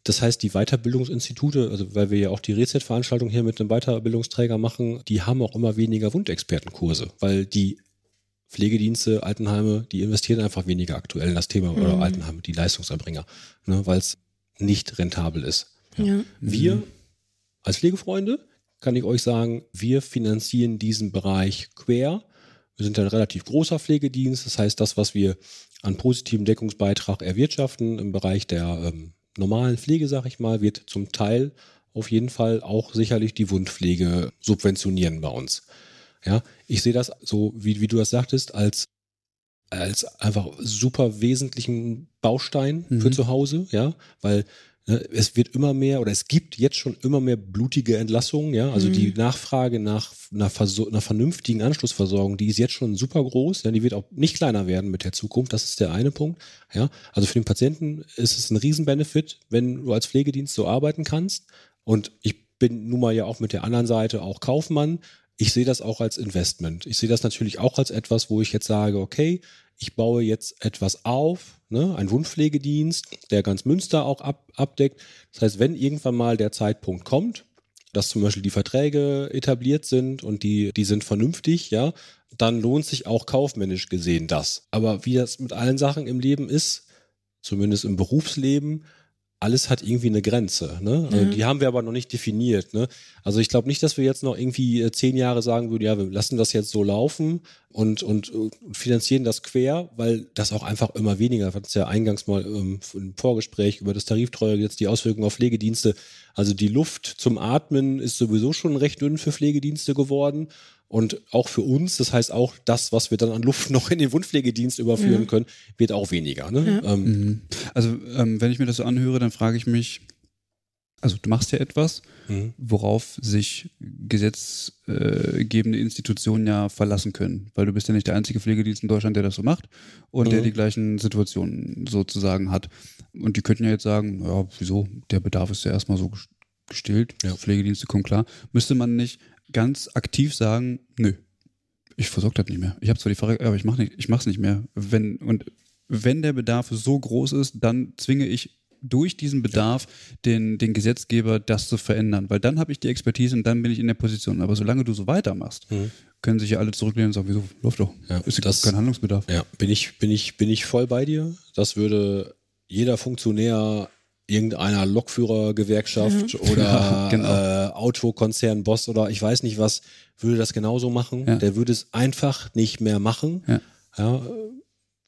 Das heißt, die Weiterbildungsinstitute, also weil wir ja auch die REZ-Veranstaltung hier mit einem Weiterbildungsträger machen, die haben auch immer weniger Wundexpertenkurse, weil die Pflegedienste, Altenheime, die investieren einfach weniger aktuell in das Thema mhm. oder Altenheime, die Leistungserbringer, ne, weil es nicht rentabel ist. Ja. Wir mhm. als Pflegefreunde kann ich euch sagen, wir finanzieren diesen Bereich quer. Wir sind ein relativ großer Pflegedienst. Das heißt, das, was wir an positivem Deckungsbeitrag erwirtschaften im Bereich der ähm, normalen Pflege, sag ich mal, wird zum Teil auf jeden Fall auch sicherlich die Wundpflege subventionieren bei uns. Ja, ich sehe das so, wie, wie du das sagtest, als als einfach super wesentlichen Baustein mhm. für zu Hause, ja, weil ne, es wird immer mehr oder es gibt jetzt schon immer mehr blutige Entlassungen, ja, also mhm. die Nachfrage nach einer, einer vernünftigen Anschlussversorgung, die ist jetzt schon super groß, ja, die wird auch nicht kleiner werden mit der Zukunft, das ist der eine Punkt, ja, also für den Patienten ist es ein Riesenbenefit, wenn du als Pflegedienst so arbeiten kannst und ich bin nun mal ja auch mit der anderen Seite auch Kaufmann ich sehe das auch als Investment. Ich sehe das natürlich auch als etwas, wo ich jetzt sage, okay, ich baue jetzt etwas auf, ne, ein Wundpflegedienst, der ganz Münster auch ab, abdeckt. Das heißt, wenn irgendwann mal der Zeitpunkt kommt, dass zum Beispiel die Verträge etabliert sind und die, die sind vernünftig, ja, dann lohnt sich auch kaufmännisch gesehen das. Aber wie das mit allen Sachen im Leben ist, zumindest im Berufsleben, alles hat irgendwie eine Grenze. Ne? Also mhm. Die haben wir aber noch nicht definiert. Ne? Also ich glaube nicht, dass wir jetzt noch irgendwie äh, zehn Jahre sagen würden, ja, wir lassen das jetzt so laufen und, und, und äh, finanzieren das quer, weil das auch einfach immer weniger, wir hatten es ja eingangs mal ähm, im Vorgespräch über das Tariftreuegesetz, die Auswirkungen auf Pflegedienste. Also die Luft zum Atmen ist sowieso schon recht dünn für Pflegedienste geworden. Und auch für uns, das heißt auch, das, was wir dann an Luft noch in den Wundpflegedienst überführen ja. können, wird auch weniger. Ne? Ja. Ähm, mhm. also, ähm, wenn ich mir das so anhöre, dann frage ich mich, also du machst ja etwas, mhm. worauf sich gesetzgebende äh, Institutionen ja verlassen können, weil du bist ja nicht der einzige Pflegedienst in Deutschland, der das so macht und mhm. der die gleichen Situationen sozusagen hat. Und die könnten ja jetzt sagen, ja, wieso, der Bedarf ist ja erstmal so gestillt, ja. Pflegedienste kommen klar. Müsste man nicht ganz aktiv sagen, nö, ich versorge das nicht mehr. Ich habe zwar die Frage, aber ich mache nicht, es nicht mehr. Wenn und wenn der Bedarf so groß ist, dann zwinge ich durch diesen Bedarf den, den Gesetzgeber das zu verändern, weil dann habe ich die Expertise und dann bin ich in der Position. Aber solange du so weitermachst, mhm. können sich ja alle zurücklehnen und sagen, wieso läuft doch, ja, ist das, kein Handlungsbedarf. Ja, bin ich bin ich bin ich voll bei dir. Das würde jeder Funktionär irgendeiner Lokführergewerkschaft mhm. oder ja, genau. äh, Autokonzernboss oder ich weiß nicht was, würde das genauso machen. Ja. Der würde es einfach nicht mehr machen. Ja. ja.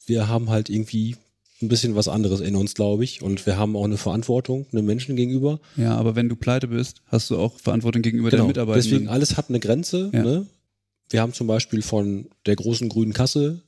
wir haben halt irgendwie ein bisschen was anderes in uns, glaube ich. Und wir haben auch eine Verantwortung einem Menschen gegenüber. Ja, aber wenn du pleite bist, hast du auch Verantwortung gegenüber genau. den Mitarbeitern. Deswegen, alles hat eine Grenze. Ne? Wir haben zum Beispiel von der großen grünen Kasse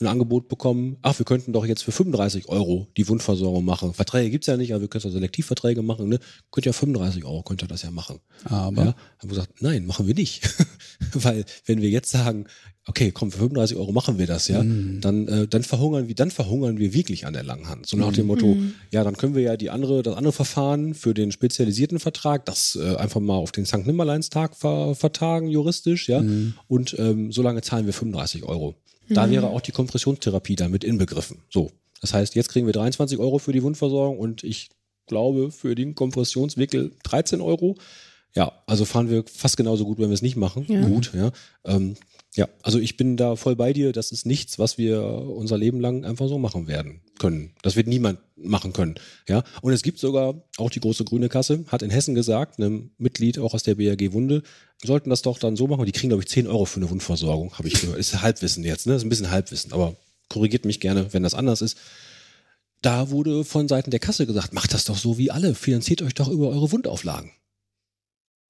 ein Angebot bekommen, ach, wir könnten doch jetzt für 35 Euro die Wundversorgung machen. Verträge gibt's ja nicht, aber wir können ja Selektivverträge machen. Ne? Könnt ja 35 Euro, könnt ihr das ja machen. Aber? Ja, haben gesagt, nein, machen wir nicht. Weil wenn wir jetzt sagen, okay, komm, für 35 Euro machen wir das, ja, mm. dann, äh, dann verhungern wir, dann verhungern wir wirklich an der langen Hand. So nach dem mhm. Motto, mm. ja, dann können wir ja die andere, das andere Verfahren für den spezialisierten Vertrag, das äh, einfach mal auf den St. Nimmerleins-Tag ver vertagen, juristisch, ja. Mm. Und ähm, solange zahlen wir 35 Euro. Da mhm. wäre auch die Kompressionstherapie damit inbegriffen. So. Das heißt, jetzt kriegen wir 23 Euro für die Wundversorgung und ich glaube für den Kompressionswickel 13 Euro. Ja, also fahren wir fast genauso gut, wenn wir es nicht machen. Ja. Gut, ja. Ähm, ja, also ich bin da voll bei dir. Das ist nichts, was wir unser Leben lang einfach so machen werden können. Das wird niemand machen können. Ja, und es gibt sogar auch die große Grüne Kasse hat in Hessen gesagt, einem Mitglied auch aus der BAG Wunde, sollten das doch dann so machen. Die kriegen glaube ich 10 Euro für eine Wundversorgung, habe ich gehört. Ist Halbwissen jetzt, ne? Ist ein bisschen Halbwissen, aber korrigiert mich gerne, wenn das anders ist. Da wurde von Seiten der Kasse gesagt, macht das doch so wie alle, finanziert euch doch über eure Wundauflagen.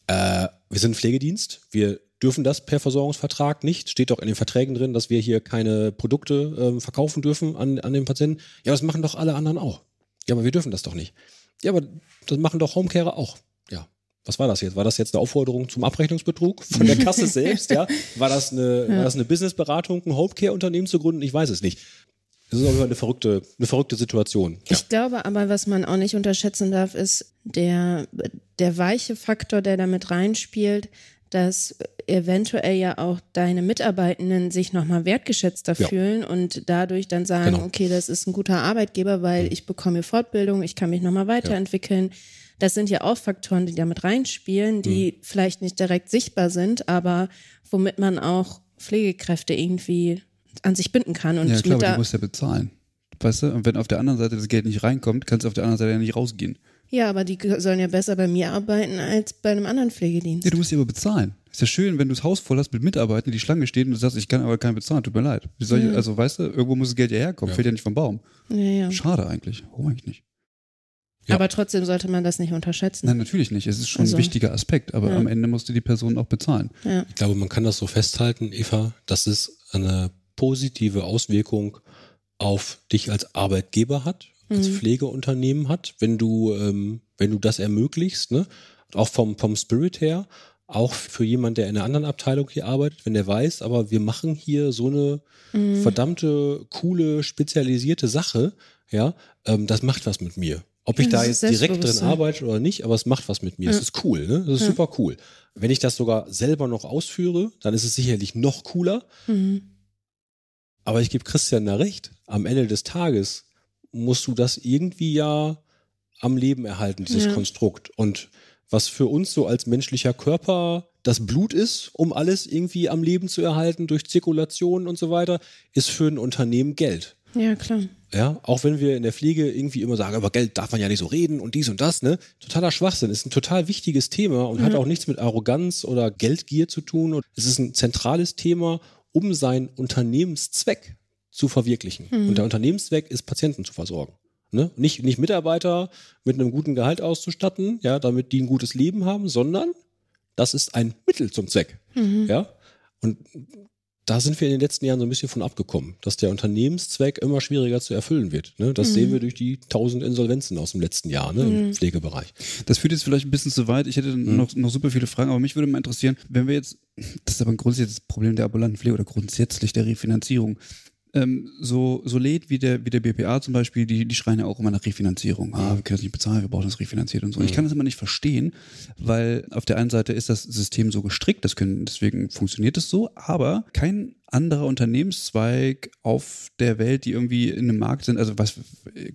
Äh, wir sind Pflegedienst, wir dürfen das per Versorgungsvertrag nicht. Steht doch in den Verträgen drin, dass wir hier keine Produkte äh, verkaufen dürfen an, an den Patienten. Ja, das machen doch alle anderen auch. Ja, aber wir dürfen das doch nicht. Ja, aber das machen doch Homecarer auch. Ja, was war das jetzt? War das jetzt eine Aufforderung zum Abrechnungsbetrug von der Kasse selbst? Ja? War, das eine, ja. war das eine Businessberatung, ein Homecare-Unternehmen zu gründen? Ich weiß es nicht. Das ist auf jeden Fall eine verrückte, eine verrückte Situation. Ja. Ich glaube aber, was man auch nicht unterschätzen darf, ist der, der weiche Faktor, der damit reinspielt, dass eventuell ja auch deine Mitarbeitenden sich nochmal wertgeschätzter ja. fühlen und dadurch dann sagen, genau. okay, das ist ein guter Arbeitgeber, weil mhm. ich bekomme Fortbildung, ich kann mich nochmal weiterentwickeln. Ja. Das sind ja auch Faktoren, die damit reinspielen, die mhm. vielleicht nicht direkt sichtbar sind, aber womit man auch Pflegekräfte irgendwie an sich binden kann. Und ja, klar, aber du musst ja bezahlen. Weißt du? Und wenn auf der anderen Seite das Geld nicht reinkommt, kannst du auf der anderen Seite ja nicht rausgehen. Ja, aber die sollen ja besser bei mir arbeiten als bei einem anderen Pflegedienst. Ja, du musst sie aber bezahlen. Ist ja schön, wenn du das Haus voll hast mit Mitarbeitern, die Schlange stehen und du sagst, ich kann aber keinen bezahlen, tut mir leid. Ich, Also weißt du, irgendwo muss das Geld ja herkommen, ja. fällt ja nicht vom Baum. Ja, ja. Schade eigentlich, warum eigentlich nicht? Ja. Aber trotzdem sollte man das nicht unterschätzen. Nein, natürlich nicht. Es ist schon also. ein wichtiger Aspekt, aber ja. am Ende musst du die Person auch bezahlen. Ja. Ich glaube, man kann das so festhalten, Eva, dass es eine positive Auswirkung auf dich als Arbeitgeber hat, als mhm. Pflegeunternehmen hat, wenn du, ähm, wenn du das ermöglichst, ne? auch vom, vom Spirit her, auch für jemanden, der in einer anderen Abteilung hier arbeitet, wenn der weiß, aber wir machen hier so eine mhm. verdammte, coole, spezialisierte Sache, ja, ähm, das macht was mit mir. Ob ich das da jetzt direkt drin arbeite oder nicht, aber es macht was mit mir. Ja. Es ist cool, ne? Es ist ja. super cool. Wenn ich das sogar selber noch ausführe, dann ist es sicherlich noch cooler. Mhm. Aber ich gebe Christian da recht. Am Ende des Tages musst du das irgendwie ja am Leben erhalten, dieses ja. Konstrukt. Und was für uns so als menschlicher Körper das Blut ist, um alles irgendwie am Leben zu erhalten durch Zirkulation und so weiter, ist für ein Unternehmen Geld. Ja, klar. Ja, auch wenn wir in der Pflege irgendwie immer sagen, über Geld darf man ja nicht so reden und dies und das, ne? Totaler Schwachsinn. Ist ein total wichtiges Thema und mhm. hat auch nichts mit Arroganz oder Geldgier zu tun. es ist ein zentrales Thema um seinen Unternehmenszweck zu verwirklichen. Mhm. Und der Unternehmenszweck ist, Patienten zu versorgen. Ne? Nicht, nicht Mitarbeiter mit einem guten Gehalt auszustatten, ja, damit die ein gutes Leben haben, sondern das ist ein Mittel zum Zweck. Mhm. Ja? Und da sind wir in den letzten Jahren so ein bisschen von abgekommen, dass der Unternehmenszweck immer schwieriger zu erfüllen wird. Ne? Das mhm. sehen wir durch die tausend Insolvenzen aus dem letzten Jahr ne, mhm. im Pflegebereich. Das führt jetzt vielleicht ein bisschen zu weit. Ich hätte mhm. noch, noch super viele Fragen, aber mich würde mal interessieren, wenn wir jetzt das ist aber ein grundsätzliches Problem der ambulanten Pflege oder grundsätzlich der Refinanzierung ähm, so, so lädt wie der, wie der BPA zum Beispiel, die, die schreien ja auch immer nach Refinanzierung. Ah, wir können das nicht bezahlen, wir brauchen das refinanziert und so. Mhm. Ich kann das immer nicht verstehen, weil auf der einen Seite ist das System so gestrickt, das können, deswegen funktioniert es so, aber kein anderer Unternehmenszweig auf der Welt, die irgendwie in einem Markt sind, also was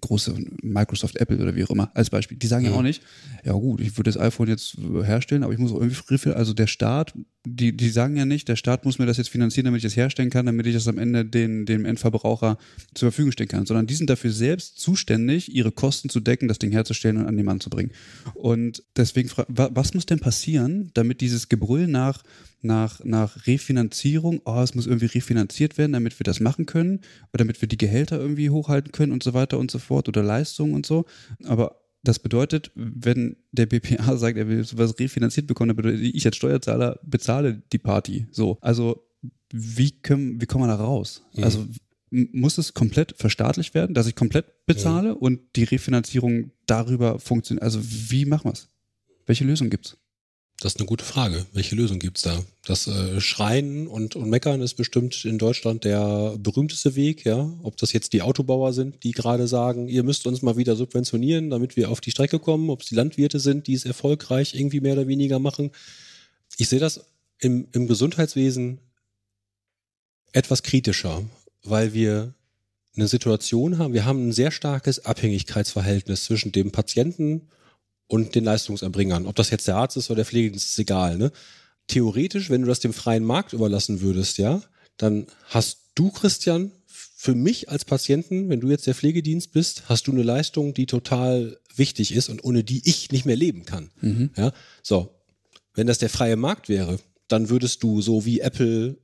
große Microsoft, Apple oder wie auch immer als Beispiel, die sagen ja, ja auch nicht, ja gut, ich würde das iPhone jetzt herstellen, aber ich muss auch irgendwie Griffel, also der Staat, die, die sagen ja nicht, der Staat muss mir das jetzt finanzieren, damit ich es herstellen kann, damit ich das am Ende den, dem Endverbraucher zur Verfügung stellen kann, sondern die sind dafür selbst zuständig, ihre Kosten zu decken, das Ding herzustellen und an den Mann zu bringen. Und deswegen, was muss denn passieren, damit dieses Gebrüll nach, nach, nach Refinanzierung. Oh, es muss irgendwie refinanziert werden, damit wir das machen können oder damit wir die Gehälter irgendwie hochhalten können und so weiter und so fort oder Leistungen und so. Aber das bedeutet, wenn der BPA sagt, er will sowas refinanziert bekommen, dann bedeutet, ich als Steuerzahler bezahle die Party. So. Also, wie, können, wie kommen wir da raus? Mhm. Also, muss es komplett verstaatlicht werden, dass ich komplett bezahle mhm. und die Refinanzierung darüber funktioniert? Also, wie machen wir es? Welche Lösung gibt es? Das ist eine gute Frage. Welche Lösung gibt es da? Das äh, Schreien und, und Meckern ist bestimmt in Deutschland der berühmteste Weg, ja. Ob das jetzt die Autobauer sind, die gerade sagen, ihr müsst uns mal wieder subventionieren, damit wir auf die Strecke kommen, ob es die Landwirte sind, die es erfolgreich irgendwie mehr oder weniger machen. Ich sehe das im, im Gesundheitswesen etwas kritischer, weil wir eine Situation haben, wir haben ein sehr starkes Abhängigkeitsverhältnis zwischen dem Patienten und und den Leistungserbringern. Ob das jetzt der Arzt ist oder der Pflegedienst, ist egal. Ne? Theoretisch, wenn du das dem freien Markt überlassen würdest, ja, dann hast du, Christian, für mich als Patienten, wenn du jetzt der Pflegedienst bist, hast du eine Leistung, die total wichtig ist und ohne die ich nicht mehr leben kann. Mhm. Ja, so. Wenn das der freie Markt wäre, dann würdest du so wie Apple,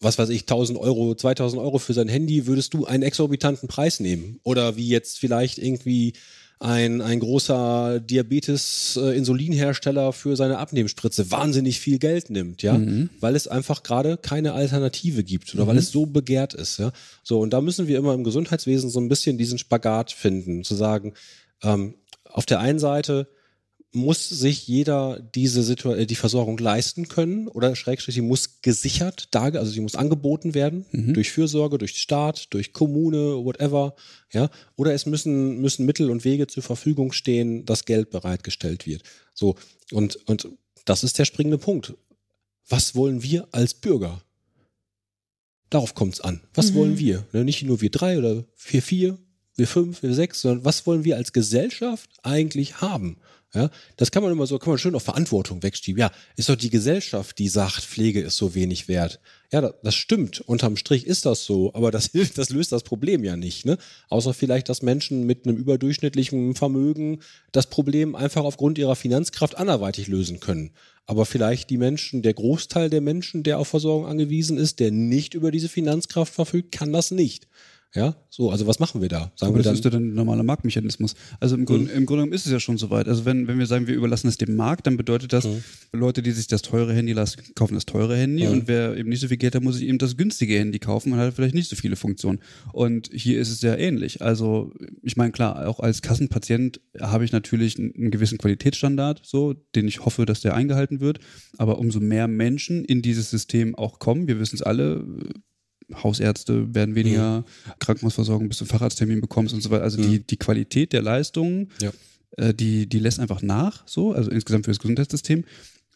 was weiß ich, 1000 Euro, 2000 Euro für sein Handy, würdest du einen exorbitanten Preis nehmen. Oder wie jetzt vielleicht irgendwie ein, ein großer Diabetes-Insulinhersteller für seine Abnehmspritze wahnsinnig viel Geld nimmt, ja, mhm. weil es einfach gerade keine Alternative gibt oder mhm. weil es so begehrt ist, ja. So, und da müssen wir immer im Gesundheitswesen so ein bisschen diesen Spagat finden, zu sagen, ähm, auf der einen Seite muss sich jeder diese Situ äh, die Versorgung leisten können oder Schrägstrich, sie muss gesichert, also sie muss angeboten werden mhm. durch Fürsorge, durch Staat, durch Kommune, whatever, ja, oder es müssen, müssen Mittel und Wege zur Verfügung stehen, dass Geld bereitgestellt wird. So, und, und das ist der springende Punkt. Was wollen wir als Bürger? Darauf kommt es an. Was mhm. wollen wir? Ne, nicht nur wir drei oder wir vier, wir fünf, wir sechs, sondern was wollen wir als Gesellschaft eigentlich haben? Ja, das kann man immer so, kann man schön auf Verantwortung wegschieben. Ja, ist doch die Gesellschaft, die sagt, Pflege ist so wenig wert. Ja, das, das stimmt. Unterm Strich ist das so, aber das hilft, das löst das Problem ja nicht. Ne? Außer vielleicht, dass Menschen mit einem überdurchschnittlichen Vermögen das Problem einfach aufgrund ihrer Finanzkraft anderweitig lösen können. Aber vielleicht die Menschen, der Großteil der Menschen, der auf Versorgung angewiesen ist, der nicht über diese Finanzkraft verfügt, kann das nicht. Ja, so, also was machen wir da? Sagen Aber wir das dann, ist ja dann normaler Marktmechanismus. Also im, Grund, mhm. im Grunde genommen ist es ja schon soweit. Also wenn, wenn wir sagen, wir überlassen es dem Markt, dann bedeutet das, mhm. Leute, die sich das teure Handy lassen, kaufen das teure Handy mhm. und wer eben nicht so viel Geld hat, muss sich eben das günstige Handy kaufen und hat vielleicht nicht so viele Funktionen. Und hier ist es ja ähnlich. Also ich meine, klar, auch als Kassenpatient habe ich natürlich einen gewissen Qualitätsstandard, so, den ich hoffe, dass der eingehalten wird. Aber umso mehr Menschen in dieses System auch kommen, wir wissen es alle, Hausärzte werden weniger, mhm. Krankenhausversorgung, bis du einen Facharzttermin bekommst und so weiter. Also mhm. die, die Qualität der Leistungen, ja. äh, die, die lässt einfach nach, so, also insgesamt für das Gesundheitssystem.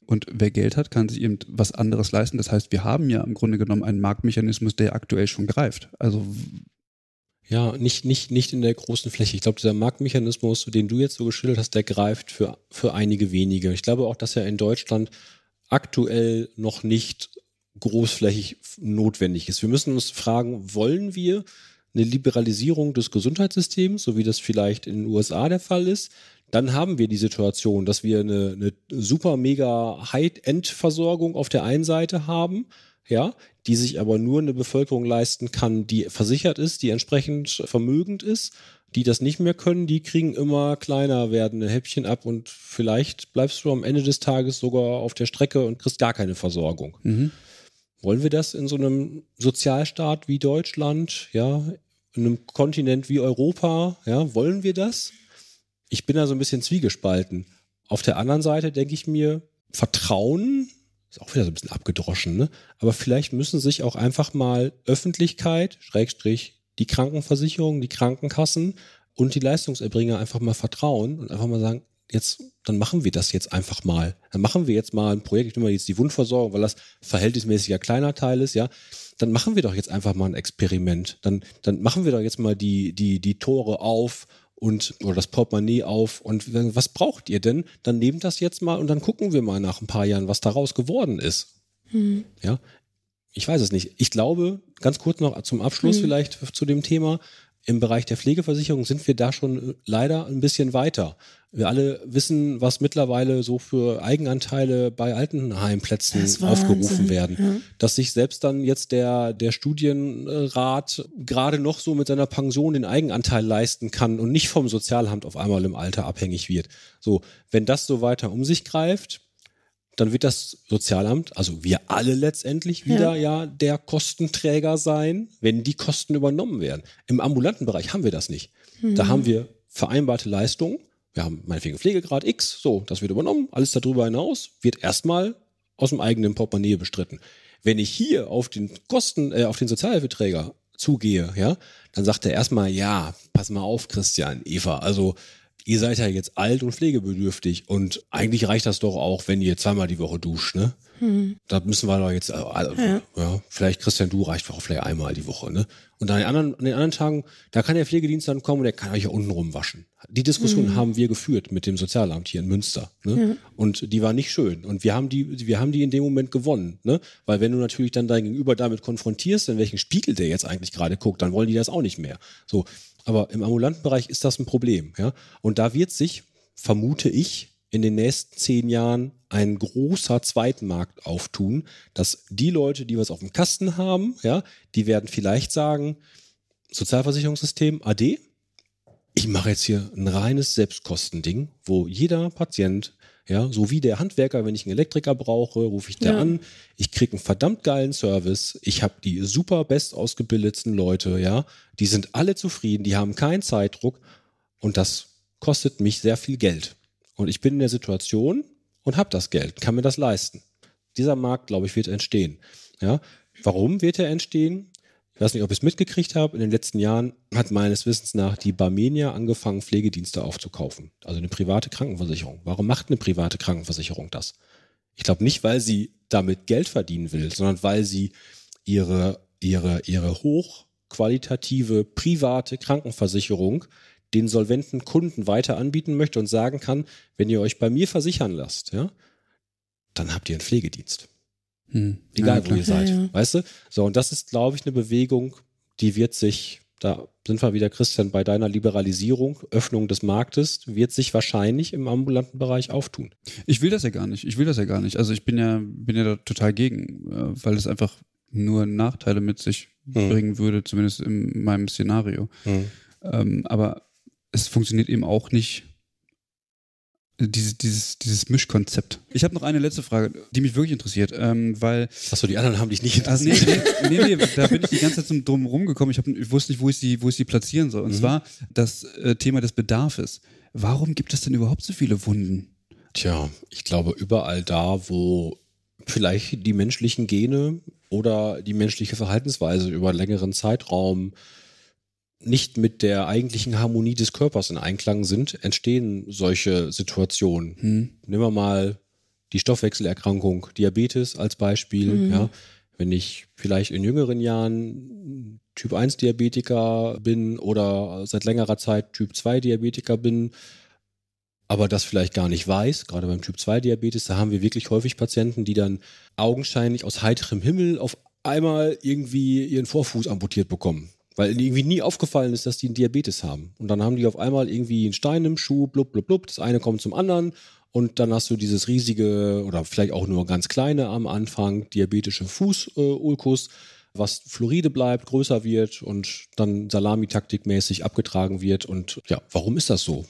Und wer Geld hat, kann sich eben was anderes leisten. Das heißt, wir haben ja im Grunde genommen einen Marktmechanismus, der aktuell schon greift. Also ja, nicht, nicht, nicht in der großen Fläche. Ich glaube, dieser Marktmechanismus, den du jetzt so geschildert hast, der greift für, für einige wenige. Ich glaube auch, dass er in Deutschland aktuell noch nicht großflächig notwendig ist. Wir müssen uns fragen, wollen wir eine Liberalisierung des Gesundheitssystems, so wie das vielleicht in den USA der Fall ist, dann haben wir die Situation, dass wir eine, eine super mega High-End-Versorgung auf der einen Seite haben, ja, die sich aber nur eine Bevölkerung leisten kann, die versichert ist, die entsprechend vermögend ist. Die das nicht mehr können, die kriegen immer kleiner werdende Häppchen ab und vielleicht bleibst du am Ende des Tages sogar auf der Strecke und kriegst gar keine Versorgung. Mhm. Wollen wir das in so einem Sozialstaat wie Deutschland, ja, in einem Kontinent wie Europa, ja, wollen wir das? Ich bin da so ein bisschen zwiegespalten. Auf der anderen Seite denke ich mir, Vertrauen ist auch wieder so ein bisschen abgedroschen, ne? Aber vielleicht müssen sich auch einfach mal Öffentlichkeit, Schrägstrich, die Krankenversicherung, die Krankenkassen und die Leistungserbringer einfach mal vertrauen und einfach mal sagen, jetzt, dann machen wir das jetzt einfach mal. Dann machen wir jetzt mal ein Projekt, ich nehme mal jetzt die Wundversorgung, weil das verhältnismäßig ja kleiner Teil ist, ja. Dann machen wir doch jetzt einfach mal ein Experiment. Dann, dann machen wir doch jetzt mal die, die, die Tore auf und oder das Portemonnaie auf und was braucht ihr denn? Dann nehmt das jetzt mal und dann gucken wir mal nach ein paar Jahren, was daraus geworden ist. Mhm. Ja, ich weiß es nicht. Ich glaube, ganz kurz noch zum Abschluss mhm. vielleicht zu dem Thema, im Bereich der Pflegeversicherung sind wir da schon äh, leider ein bisschen weiter. Wir alle wissen, was mittlerweile so für Eigenanteile bei Altenheimplätzen aufgerufen werden. Ja. Dass sich selbst dann jetzt der, der Studienrat gerade noch so mit seiner Pension den Eigenanteil leisten kann und nicht vom Sozialamt auf einmal im Alter abhängig wird. So, wenn das so weiter um sich greift, dann wird das Sozialamt, also wir alle letztendlich wieder ja. ja der Kostenträger sein, wenn die Kosten übernommen werden. Im ambulanten Bereich haben wir das nicht. Mhm. Da haben wir vereinbarte Leistungen. Wir haben meinetwegen Pflegegrad X, so, das wird übernommen. Alles darüber hinaus wird erstmal aus dem eigenen Portemonnaie bestritten. Wenn ich hier auf den Kosten, äh, auf den Sozialhilfeträger zugehe, ja, dann sagt er erstmal, ja, pass mal auf, Christian, Eva, also ihr seid ja jetzt alt und pflegebedürftig und eigentlich reicht das doch auch, wenn ihr zweimal die Woche duscht, ne? Hm. Da müssen wir doch jetzt, also, ja. ja. vielleicht Christian, du reicht auch vielleicht einmal die Woche, ne? Und an den anderen, an den anderen Tagen, da kann der Pflegedienst dann kommen und der kann euch ja unten rumwaschen. Die Diskussion hm. haben wir geführt mit dem Sozialamt hier in Münster, ne? Ja. Und die war nicht schön. Und wir haben die, wir haben die in dem Moment gewonnen, ne? Weil wenn du natürlich dann dein Gegenüber damit konfrontierst, in welchen Spiegel der jetzt eigentlich gerade guckt, dann wollen die das auch nicht mehr. So. Aber im ambulanten Bereich ist das ein Problem. Ja? Und da wird sich, vermute ich, in den nächsten zehn Jahren ein großer Zweitmarkt auftun, dass die Leute, die was auf dem Kasten haben, ja, die werden vielleicht sagen, Sozialversicherungssystem AD, ich mache jetzt hier ein reines Selbstkostending, wo jeder Patient ja, so wie der Handwerker, wenn ich einen Elektriker brauche, rufe ich der ja. an. Ich kriege einen verdammt geilen Service. Ich habe die super best ausgebildetsten Leute, ja. Die sind alle zufrieden, die haben keinen Zeitdruck und das kostet mich sehr viel Geld. Und ich bin in der Situation und habe das Geld, kann mir das leisten. Dieser Markt, glaube ich, wird entstehen. Ja, warum wird er entstehen? ich weiß nicht, ob ich es mitgekriegt habe, in den letzten Jahren hat meines Wissens nach die Barmenia angefangen, Pflegedienste aufzukaufen. Also eine private Krankenversicherung. Warum macht eine private Krankenversicherung das? Ich glaube nicht, weil sie damit Geld verdienen will, sondern weil sie ihre, ihre, ihre hochqualitative private Krankenversicherung den solventen Kunden weiter anbieten möchte und sagen kann, wenn ihr euch bei mir versichern lasst, ja, dann habt ihr einen Pflegedienst. Hm. Egal, ja, wo ihr seid. Ja, ja. Weißt du? So, und das ist, glaube ich, eine Bewegung, die wird sich, da sind wir wieder, Christian, bei deiner Liberalisierung, Öffnung des Marktes, wird sich wahrscheinlich im ambulanten Bereich auftun. Ich will das ja gar nicht. Ich will das ja gar nicht. Also ich bin ja, bin ja da total gegen, äh, weil es einfach nur Nachteile mit sich hm. bringen würde, zumindest in meinem Szenario. Hm. Ähm, aber es funktioniert eben auch nicht dieses, dieses, dieses Mischkonzept. Ich habe noch eine letzte Frage, die mich wirklich interessiert, ähm, weil. Achso, die anderen haben dich nicht interessiert. Also nee, nee, nee, nee, da bin ich die ganze Zeit zum Drum rumgekommen. Ich, ich wusste nicht, wo ich sie, wo ich sie platzieren soll. Und mhm. zwar das äh, Thema des Bedarfes. Warum gibt es denn überhaupt so viele Wunden? Tja, ich glaube, überall da, wo vielleicht die menschlichen Gene oder die menschliche Verhaltensweise über einen längeren Zeitraum nicht mit der eigentlichen Harmonie des Körpers in Einklang sind, entstehen solche Situationen. Hm. Nehmen wir mal die Stoffwechselerkrankung, Diabetes als Beispiel. Mhm. Ja. Wenn ich vielleicht in jüngeren Jahren Typ 1 Diabetiker bin oder seit längerer Zeit Typ 2 Diabetiker bin, aber das vielleicht gar nicht weiß, gerade beim Typ 2 Diabetes, da haben wir wirklich häufig Patienten, die dann augenscheinlich aus heiterem Himmel auf einmal irgendwie ihren Vorfuß amputiert bekommen. Weil irgendwie nie aufgefallen ist, dass die einen Diabetes haben. Und dann haben die auf einmal irgendwie einen Stein im Schuh, blub, blub, blub. Das eine kommt zum anderen. Und dann hast du dieses riesige oder vielleicht auch nur ganz kleine am Anfang diabetische Fußulkus, äh, was Fluoride bleibt, größer wird und dann Salamitaktikmäßig abgetragen wird. Und ja, warum ist das so?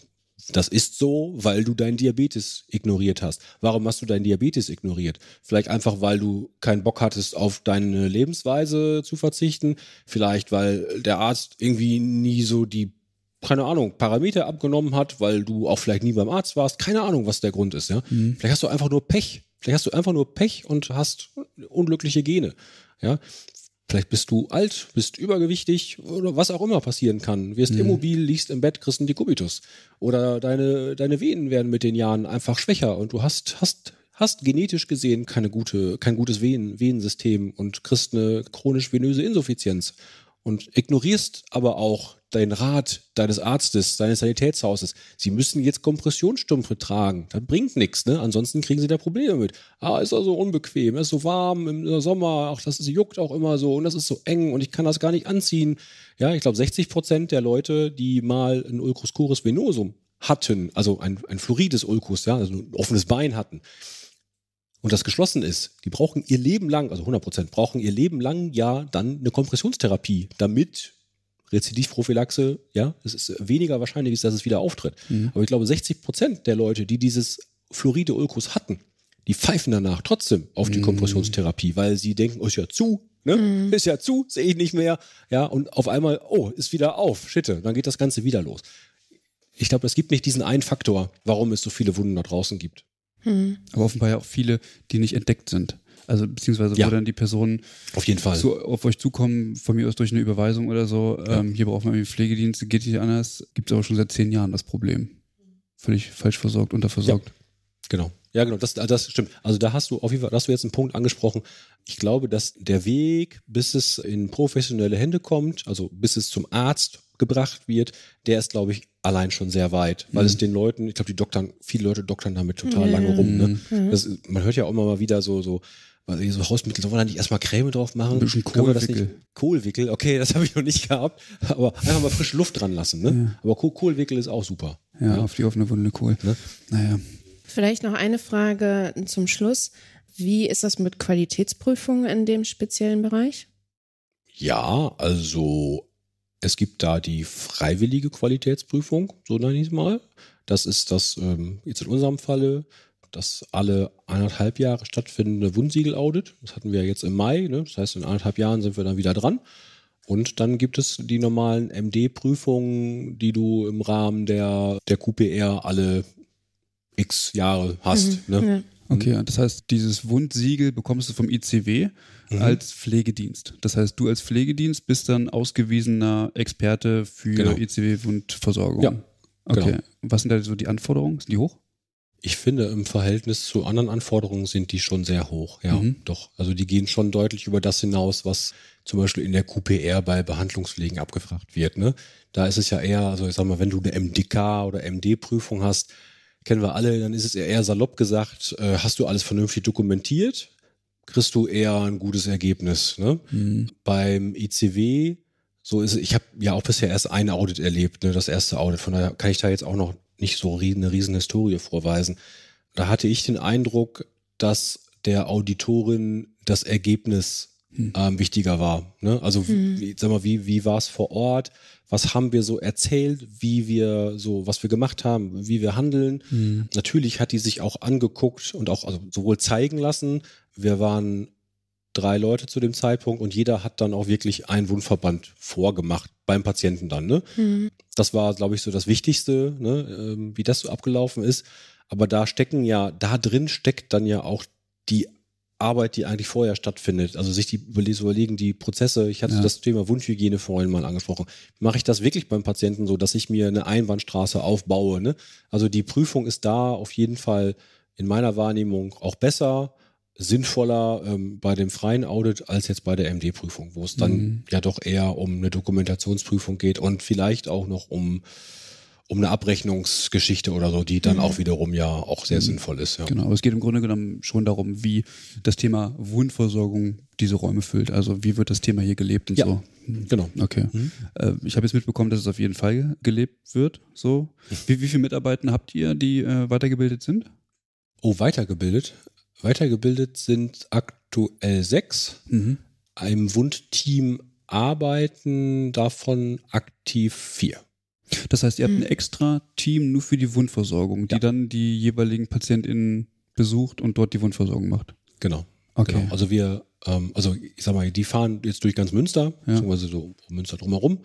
Das ist so, weil du deinen Diabetes ignoriert hast. Warum hast du deinen Diabetes ignoriert? Vielleicht einfach, weil du keinen Bock hattest, auf deine Lebensweise zu verzichten. Vielleicht, weil der Arzt irgendwie nie so die, keine Ahnung, Parameter abgenommen hat, weil du auch vielleicht nie beim Arzt warst. Keine Ahnung, was der Grund ist. Ja? Mhm. Vielleicht hast du einfach nur Pech. Vielleicht hast du einfach nur Pech und hast unglückliche Gene. Ja, Vielleicht bist du alt, bist übergewichtig oder was auch immer passieren kann. Wirst mhm. immobil, liegst im Bett, kriegst einen Dekubitus. Oder deine, deine Venen werden mit den Jahren einfach schwächer und du hast, hast, hast genetisch gesehen keine gute, kein gutes Venen, Venensystem und kriegst eine chronisch venöse Insuffizienz und ignorierst aber auch deinen Rat deines Arztes, deines Sanitätshauses. Sie müssen jetzt Kompressionsstrümpfe tragen. Das bringt nichts, ne? Ansonsten kriegen sie da Probleme mit. Ah, ist also unbequem, ist so warm im Sommer, auch das juckt auch immer so und das ist so eng und ich kann das gar nicht anziehen. Ja, ich glaube, 60 Prozent der Leute, die mal ein Ulcus coris venosum hatten, also ein, ein florides Ulkus, ja, also ein offenes Bein hatten, und das geschlossen ist, die brauchen ihr Leben lang, also 100 Prozent, brauchen ihr Leben lang ja dann eine Kompressionstherapie, damit Rezidivprophylaxe, ja, es ist weniger wahrscheinlich dass es wieder auftritt. Mhm. Aber ich glaube, 60 Prozent der Leute, die dieses Fluoride Ulkus hatten, die pfeifen danach trotzdem auf die mhm. Kompressionstherapie, weil sie denken, oh, ist ja zu, ne? Mhm. ist ja zu, sehe ich nicht mehr. Ja, und auf einmal, oh, ist wieder auf, shitte, dann geht das Ganze wieder los. Ich glaube, es gibt nicht diesen einen Faktor, warum es so viele Wunden da draußen gibt. Mhm. Aber offenbar ja auch viele, die nicht entdeckt sind. Also beziehungsweise ja. wo dann die Personen auf jeden Fall zu, auf euch zukommen, von mir aus durch eine Überweisung oder so. Ja. Ähm, hier braucht man irgendwie Pflegedienst, geht nicht anders. Gibt es aber schon seit zehn Jahren das Problem. Völlig falsch versorgt, unterversorgt. Ja. Genau. Ja, genau, das, das stimmt. Also da hast du auf jeden Fall, hast du jetzt einen Punkt angesprochen. Ich glaube, dass der Weg, bis es in professionelle Hände kommt, also bis es zum Arzt gebracht wird, der ist, glaube ich, allein schon sehr weit, weil mhm. es den Leuten, ich glaube, die doktern, viele Leute doktern damit total mhm. lange rum. Ne? Mhm. Das, man hört ja auch immer mal wieder so, so, also hier so Hausmittel, soll man da nicht erstmal Creme drauf machen? Ein bisschen Kohlwickel. Kohlwickel, okay, das habe ich noch nicht gehabt, aber einfach mal frische Luft dran lassen. Ne? Ja. Aber Kohlwickel ist auch super. Ja, ja, ne? auf die offene Wunde Kohl. Ne? Naja. Vielleicht noch eine Frage zum Schluss. Wie ist das mit Qualitätsprüfungen in dem speziellen Bereich? Ja, also es gibt da die freiwillige Qualitätsprüfung, so nenne ich es mal. Das ist das, ähm, jetzt in unserem Falle, das alle eineinhalb Jahre stattfindende Wundsiegel-Audit. Das hatten wir jetzt im Mai. Ne? Das heißt, in eineinhalb Jahren sind wir dann wieder dran. Und dann gibt es die normalen MD-Prüfungen, die du im Rahmen der, der QPR alle x Jahre hast. Mhm, ne? Okay, das heißt, dieses Wundsiegel bekommst du vom ICW mhm. als Pflegedienst. Das heißt, du als Pflegedienst bist dann ausgewiesener Experte für genau. ECW und Versorgung. Ja. Okay. Genau. Was sind da so die Anforderungen? Sind die hoch? Ich finde, im Verhältnis zu anderen Anforderungen sind die schon sehr hoch, ja, mhm. doch. Also die gehen schon deutlich über das hinaus, was zum Beispiel in der QPR bei Behandlungspflegen abgefragt wird. Ne? Da ist es ja eher, also ich sag mal, wenn du eine MDK oder MD-Prüfung hast, kennen wir alle, dann ist es eher salopp gesagt, äh, hast du alles vernünftig dokumentiert? kriegst du eher ein gutes Ergebnis. Ne? Mhm. Beim ICW, so ist ich habe ja auch bisher erst ein Audit erlebt, ne, das erste Audit. Von daher kann ich da jetzt auch noch nicht so eine riesen Historie vorweisen. Da hatte ich den Eindruck, dass der Auditorin das Ergebnis hm. ähm, wichtiger war. Ne? Also hm. wie, sag mal, wie, wie war es vor Ort? Was haben wir so erzählt, wie wir so, was wir gemacht haben, wie wir handeln? Hm. Natürlich hat die sich auch angeguckt und auch also sowohl zeigen lassen. Wir waren drei Leute zu dem Zeitpunkt und jeder hat dann auch wirklich einen Wundverband vorgemacht beim Patienten dann. Ne? Mhm. Das war, glaube ich, so das Wichtigste, ne? ähm, wie das so abgelaufen ist. Aber da stecken ja, da drin steckt dann ja auch die Arbeit, die eigentlich vorher stattfindet. Also sich die überlegen, die Prozesse. Ich hatte ja. das Thema Wundhygiene vorhin mal angesprochen. Mache ich das wirklich beim Patienten so, dass ich mir eine Einbahnstraße aufbaue? Ne? Also die Prüfung ist da auf jeden Fall in meiner Wahrnehmung auch besser, sinnvoller ähm, bei dem freien Audit als jetzt bei der MD-Prüfung, wo es dann mhm. ja doch eher um eine Dokumentationsprüfung geht und vielleicht auch noch um um eine Abrechnungsgeschichte oder so, die dann mhm. auch wiederum ja auch sehr mhm. sinnvoll ist. Ja. Genau, aber es geht im Grunde genommen schon darum, wie das Thema Wundversorgung diese Räume füllt. Also wie wird das Thema hier gelebt und ja. so. Mhm, genau. Okay. Mhm. Äh, ich habe jetzt mitbekommen, dass es auf jeden Fall gelebt wird. So. Wie, wie viele Mitarbeiter habt ihr, die äh, weitergebildet sind? Oh, weitergebildet. Weitergebildet sind aktuell sechs. Mhm. Im Wundteam arbeiten davon aktiv vier. Das heißt, ihr habt ein mhm. extra Team nur für die Wundversorgung, die ja. dann die jeweiligen PatientInnen besucht und dort die Wundversorgung macht. Genau. Okay. Genau. Also wir, ähm, also ich sag mal, die fahren jetzt durch ganz Münster, ja. beziehungsweise so Münster drumherum.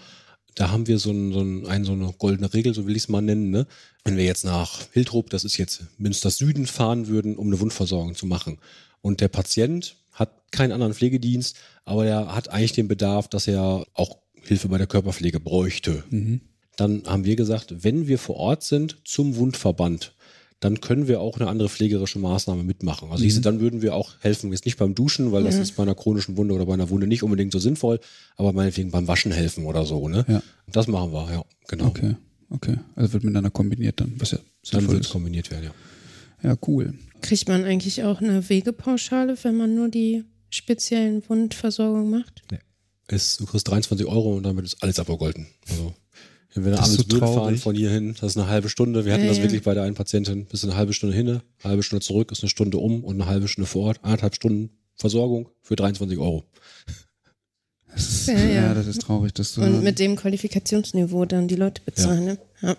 Da haben wir so, ein, so, ein, ein, so eine goldene Regel, so will ich es mal nennen. Ne? Wenn wir jetzt nach Hiltrup, das ist jetzt Münster Süden, fahren würden, um eine Wundversorgung zu machen. Und der Patient hat keinen anderen Pflegedienst, aber er hat eigentlich den Bedarf, dass er auch Hilfe bei der Körperpflege bräuchte. Mhm dann haben wir gesagt, wenn wir vor Ort sind zum Wundverband, dann können wir auch eine andere pflegerische Maßnahme mitmachen. Also mhm. dann würden wir auch helfen, jetzt nicht beim Duschen, weil das mhm. ist bei einer chronischen Wunde oder bei einer Wunde nicht unbedingt so sinnvoll, aber meinetwegen beim Waschen helfen oder so. Ne? Ja. Das machen wir, ja, genau. Okay, okay. Also wird miteinander kombiniert dann, was ja Dann ist. kombiniert werden, ja. Ja, cool. Kriegt man eigentlich auch eine Wegepauschale, wenn man nur die speziellen Wundversorgung macht? Nee. Es, du kriegst 23 Euro und damit ist alles abgegolten. Also wenn wir alles so fahren von hier hin, das ist eine halbe Stunde. Wir hatten ja, das wirklich bei der einen Patientin. Bis eine halbe Stunde hin, halbe Stunde zurück, ist eine Stunde um und eine halbe Stunde vor Ort. Anderthalb Stunden Versorgung für 23 Euro. Das ist, ja, äh, ja. ja, das ist traurig. Dass du und mit dem Qualifikationsniveau dann die Leute bezahlen. Ne? Ja.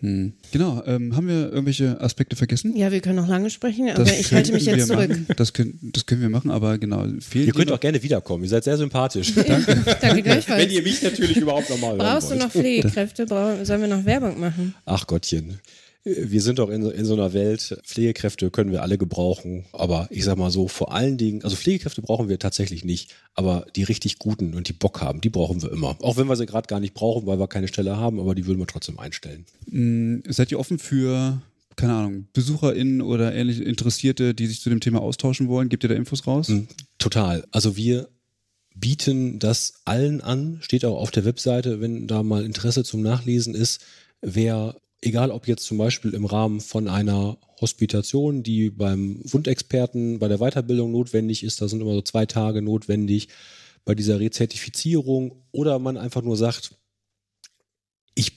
Hm. Genau, ähm, haben wir irgendwelche Aspekte vergessen? Ja, wir können noch lange sprechen, aber das ich halte mich jetzt zurück. Das können, das können wir machen, aber genau. Fehlt ihr könnt auch gerne wiederkommen, ihr seid sehr sympathisch. Danke. Danke gleichfalls. Wenn ihr mich natürlich überhaupt nochmal Brauchst du noch Pflegekräfte? Sollen wir noch Werbung machen? Ach Gottchen wir sind doch in, in so einer Welt, Pflegekräfte können wir alle gebrauchen, aber ich sag mal so, vor allen Dingen, also Pflegekräfte brauchen wir tatsächlich nicht, aber die richtig guten und die Bock haben, die brauchen wir immer. Auch wenn wir sie gerade gar nicht brauchen, weil wir keine Stelle haben, aber die würden wir trotzdem einstellen. Mm, seid ihr offen für keine Ahnung, BesucherInnen oder ähnliche Interessierte, die sich zu dem Thema austauschen wollen? Gebt ihr da Infos raus? Mm, total. Also wir bieten das allen an, steht auch auf der Webseite, wenn da mal Interesse zum Nachlesen ist. Wer egal ob jetzt zum Beispiel im Rahmen von einer Hospitation, die beim Wundexperten bei der Weiterbildung notwendig ist, da sind immer so zwei Tage notwendig, bei dieser Rezertifizierung oder man einfach nur sagt, ich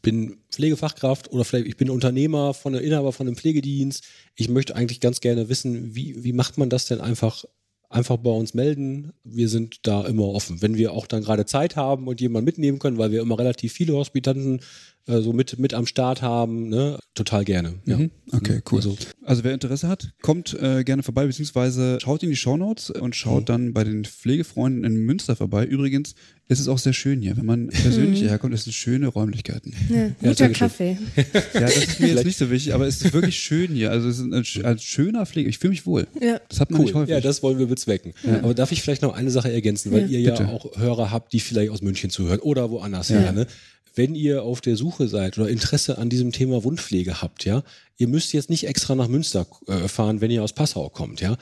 bin Pflegefachkraft oder vielleicht ich bin Unternehmer von der Inhaber von einem Pflegedienst. Ich möchte eigentlich ganz gerne wissen, wie, wie macht man das denn einfach einfach bei uns melden. Wir sind da immer offen. Wenn wir auch dann gerade Zeit haben und jemanden mitnehmen können, weil wir immer relativ viele Hospitanten äh, so mit, mit am Start haben. Ne? Total gerne. Ja. Mhm. Okay, mhm. cool. Also, also, wer Interesse hat, kommt äh, gerne vorbei, beziehungsweise schaut in die Shownotes und schaut mhm. dann bei den Pflegefreunden in Münster vorbei. Übrigens ist es auch sehr schön hier. Wenn man persönlich mhm. herkommt, es sind schöne Räumlichkeiten. Ja, ja guter Kaffee. Ja, das ist mir jetzt nicht so wichtig, aber es ist wirklich schön hier. Also es ist ein, ein schöner Pflege. Ich fühle mich wohl. Ja. Das hat man cool. nicht häufig. Ja, das wollen wir bezwecken. Ja. Aber darf ich vielleicht noch eine Sache ergänzen, weil ja. ihr ja Bitte. auch Hörer habt, die vielleicht aus München zuhören oder woanders her. Ne? wenn ihr auf der Suche seid oder Interesse an diesem Thema Wundpflege habt, ja, ihr müsst jetzt nicht extra nach Münster äh, fahren, wenn ihr aus Passau kommt, ja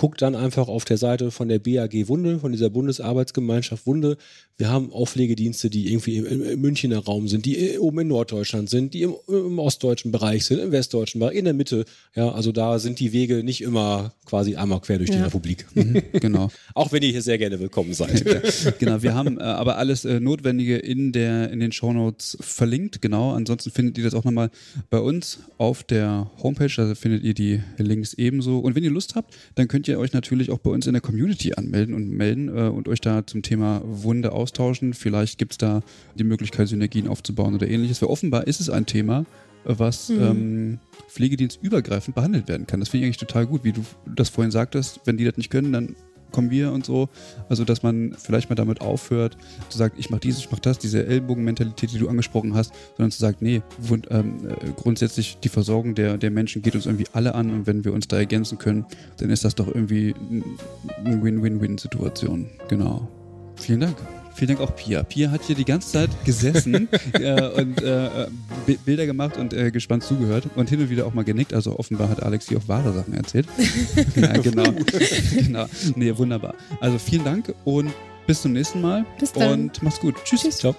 guckt dann einfach auf der Seite von der BAG Wunde, von dieser Bundesarbeitsgemeinschaft Wunde. Wir haben Auflegedienste, die irgendwie im, im Münchner Raum sind, die äh, oben in Norddeutschland sind, die im, im, ostdeutschen Bereich sind, im westdeutschen Bereich, in der Mitte. Ja, also da sind die Wege nicht immer quasi einmal quer durch ja. die Republik. Mhm, genau. auch wenn ihr hier sehr gerne willkommen seid. genau, wir haben äh, aber alles äh, Notwendige in, der, in den Shownotes verlinkt, genau. Ansonsten findet ihr das auch nochmal bei uns auf der Homepage, da findet ihr die Links ebenso. Und wenn ihr Lust habt, dann könnt ihr ihr euch natürlich auch bei uns in der Community anmelden und melden äh, und euch da zum Thema Wunde austauschen. Vielleicht gibt es da die Möglichkeit, Synergien aufzubauen oder ähnliches. Weil offenbar ist es ein Thema, was mhm. ähm, pflegedienstübergreifend behandelt werden kann. Das finde ich eigentlich total gut, wie du das vorhin sagtest. Wenn die das nicht können, dann kommen wir und so. Also, dass man vielleicht mal damit aufhört, zu sagen, ich mache dies, ich mache das, diese Ellenbogenmentalität, die du angesprochen hast, sondern zu sagen, nee, und, ähm, äh, grundsätzlich die Versorgung der, der Menschen geht uns irgendwie alle an und wenn wir uns da ergänzen können, dann ist das doch irgendwie eine Win-Win-Win-Situation. Genau. Vielen Dank. Vielen Dank auch Pia. Pia hat hier die ganze Zeit gesessen äh, und äh, Bilder gemacht und äh, gespannt zugehört und hin und wieder auch mal genickt. Also offenbar hat Alex hier auch wahre Sachen erzählt. ja, genau. genau. Nee, wunderbar. Also vielen Dank und bis zum nächsten Mal. Bis dann. Und mach's gut. Tschüss. Tschüss. Ciao.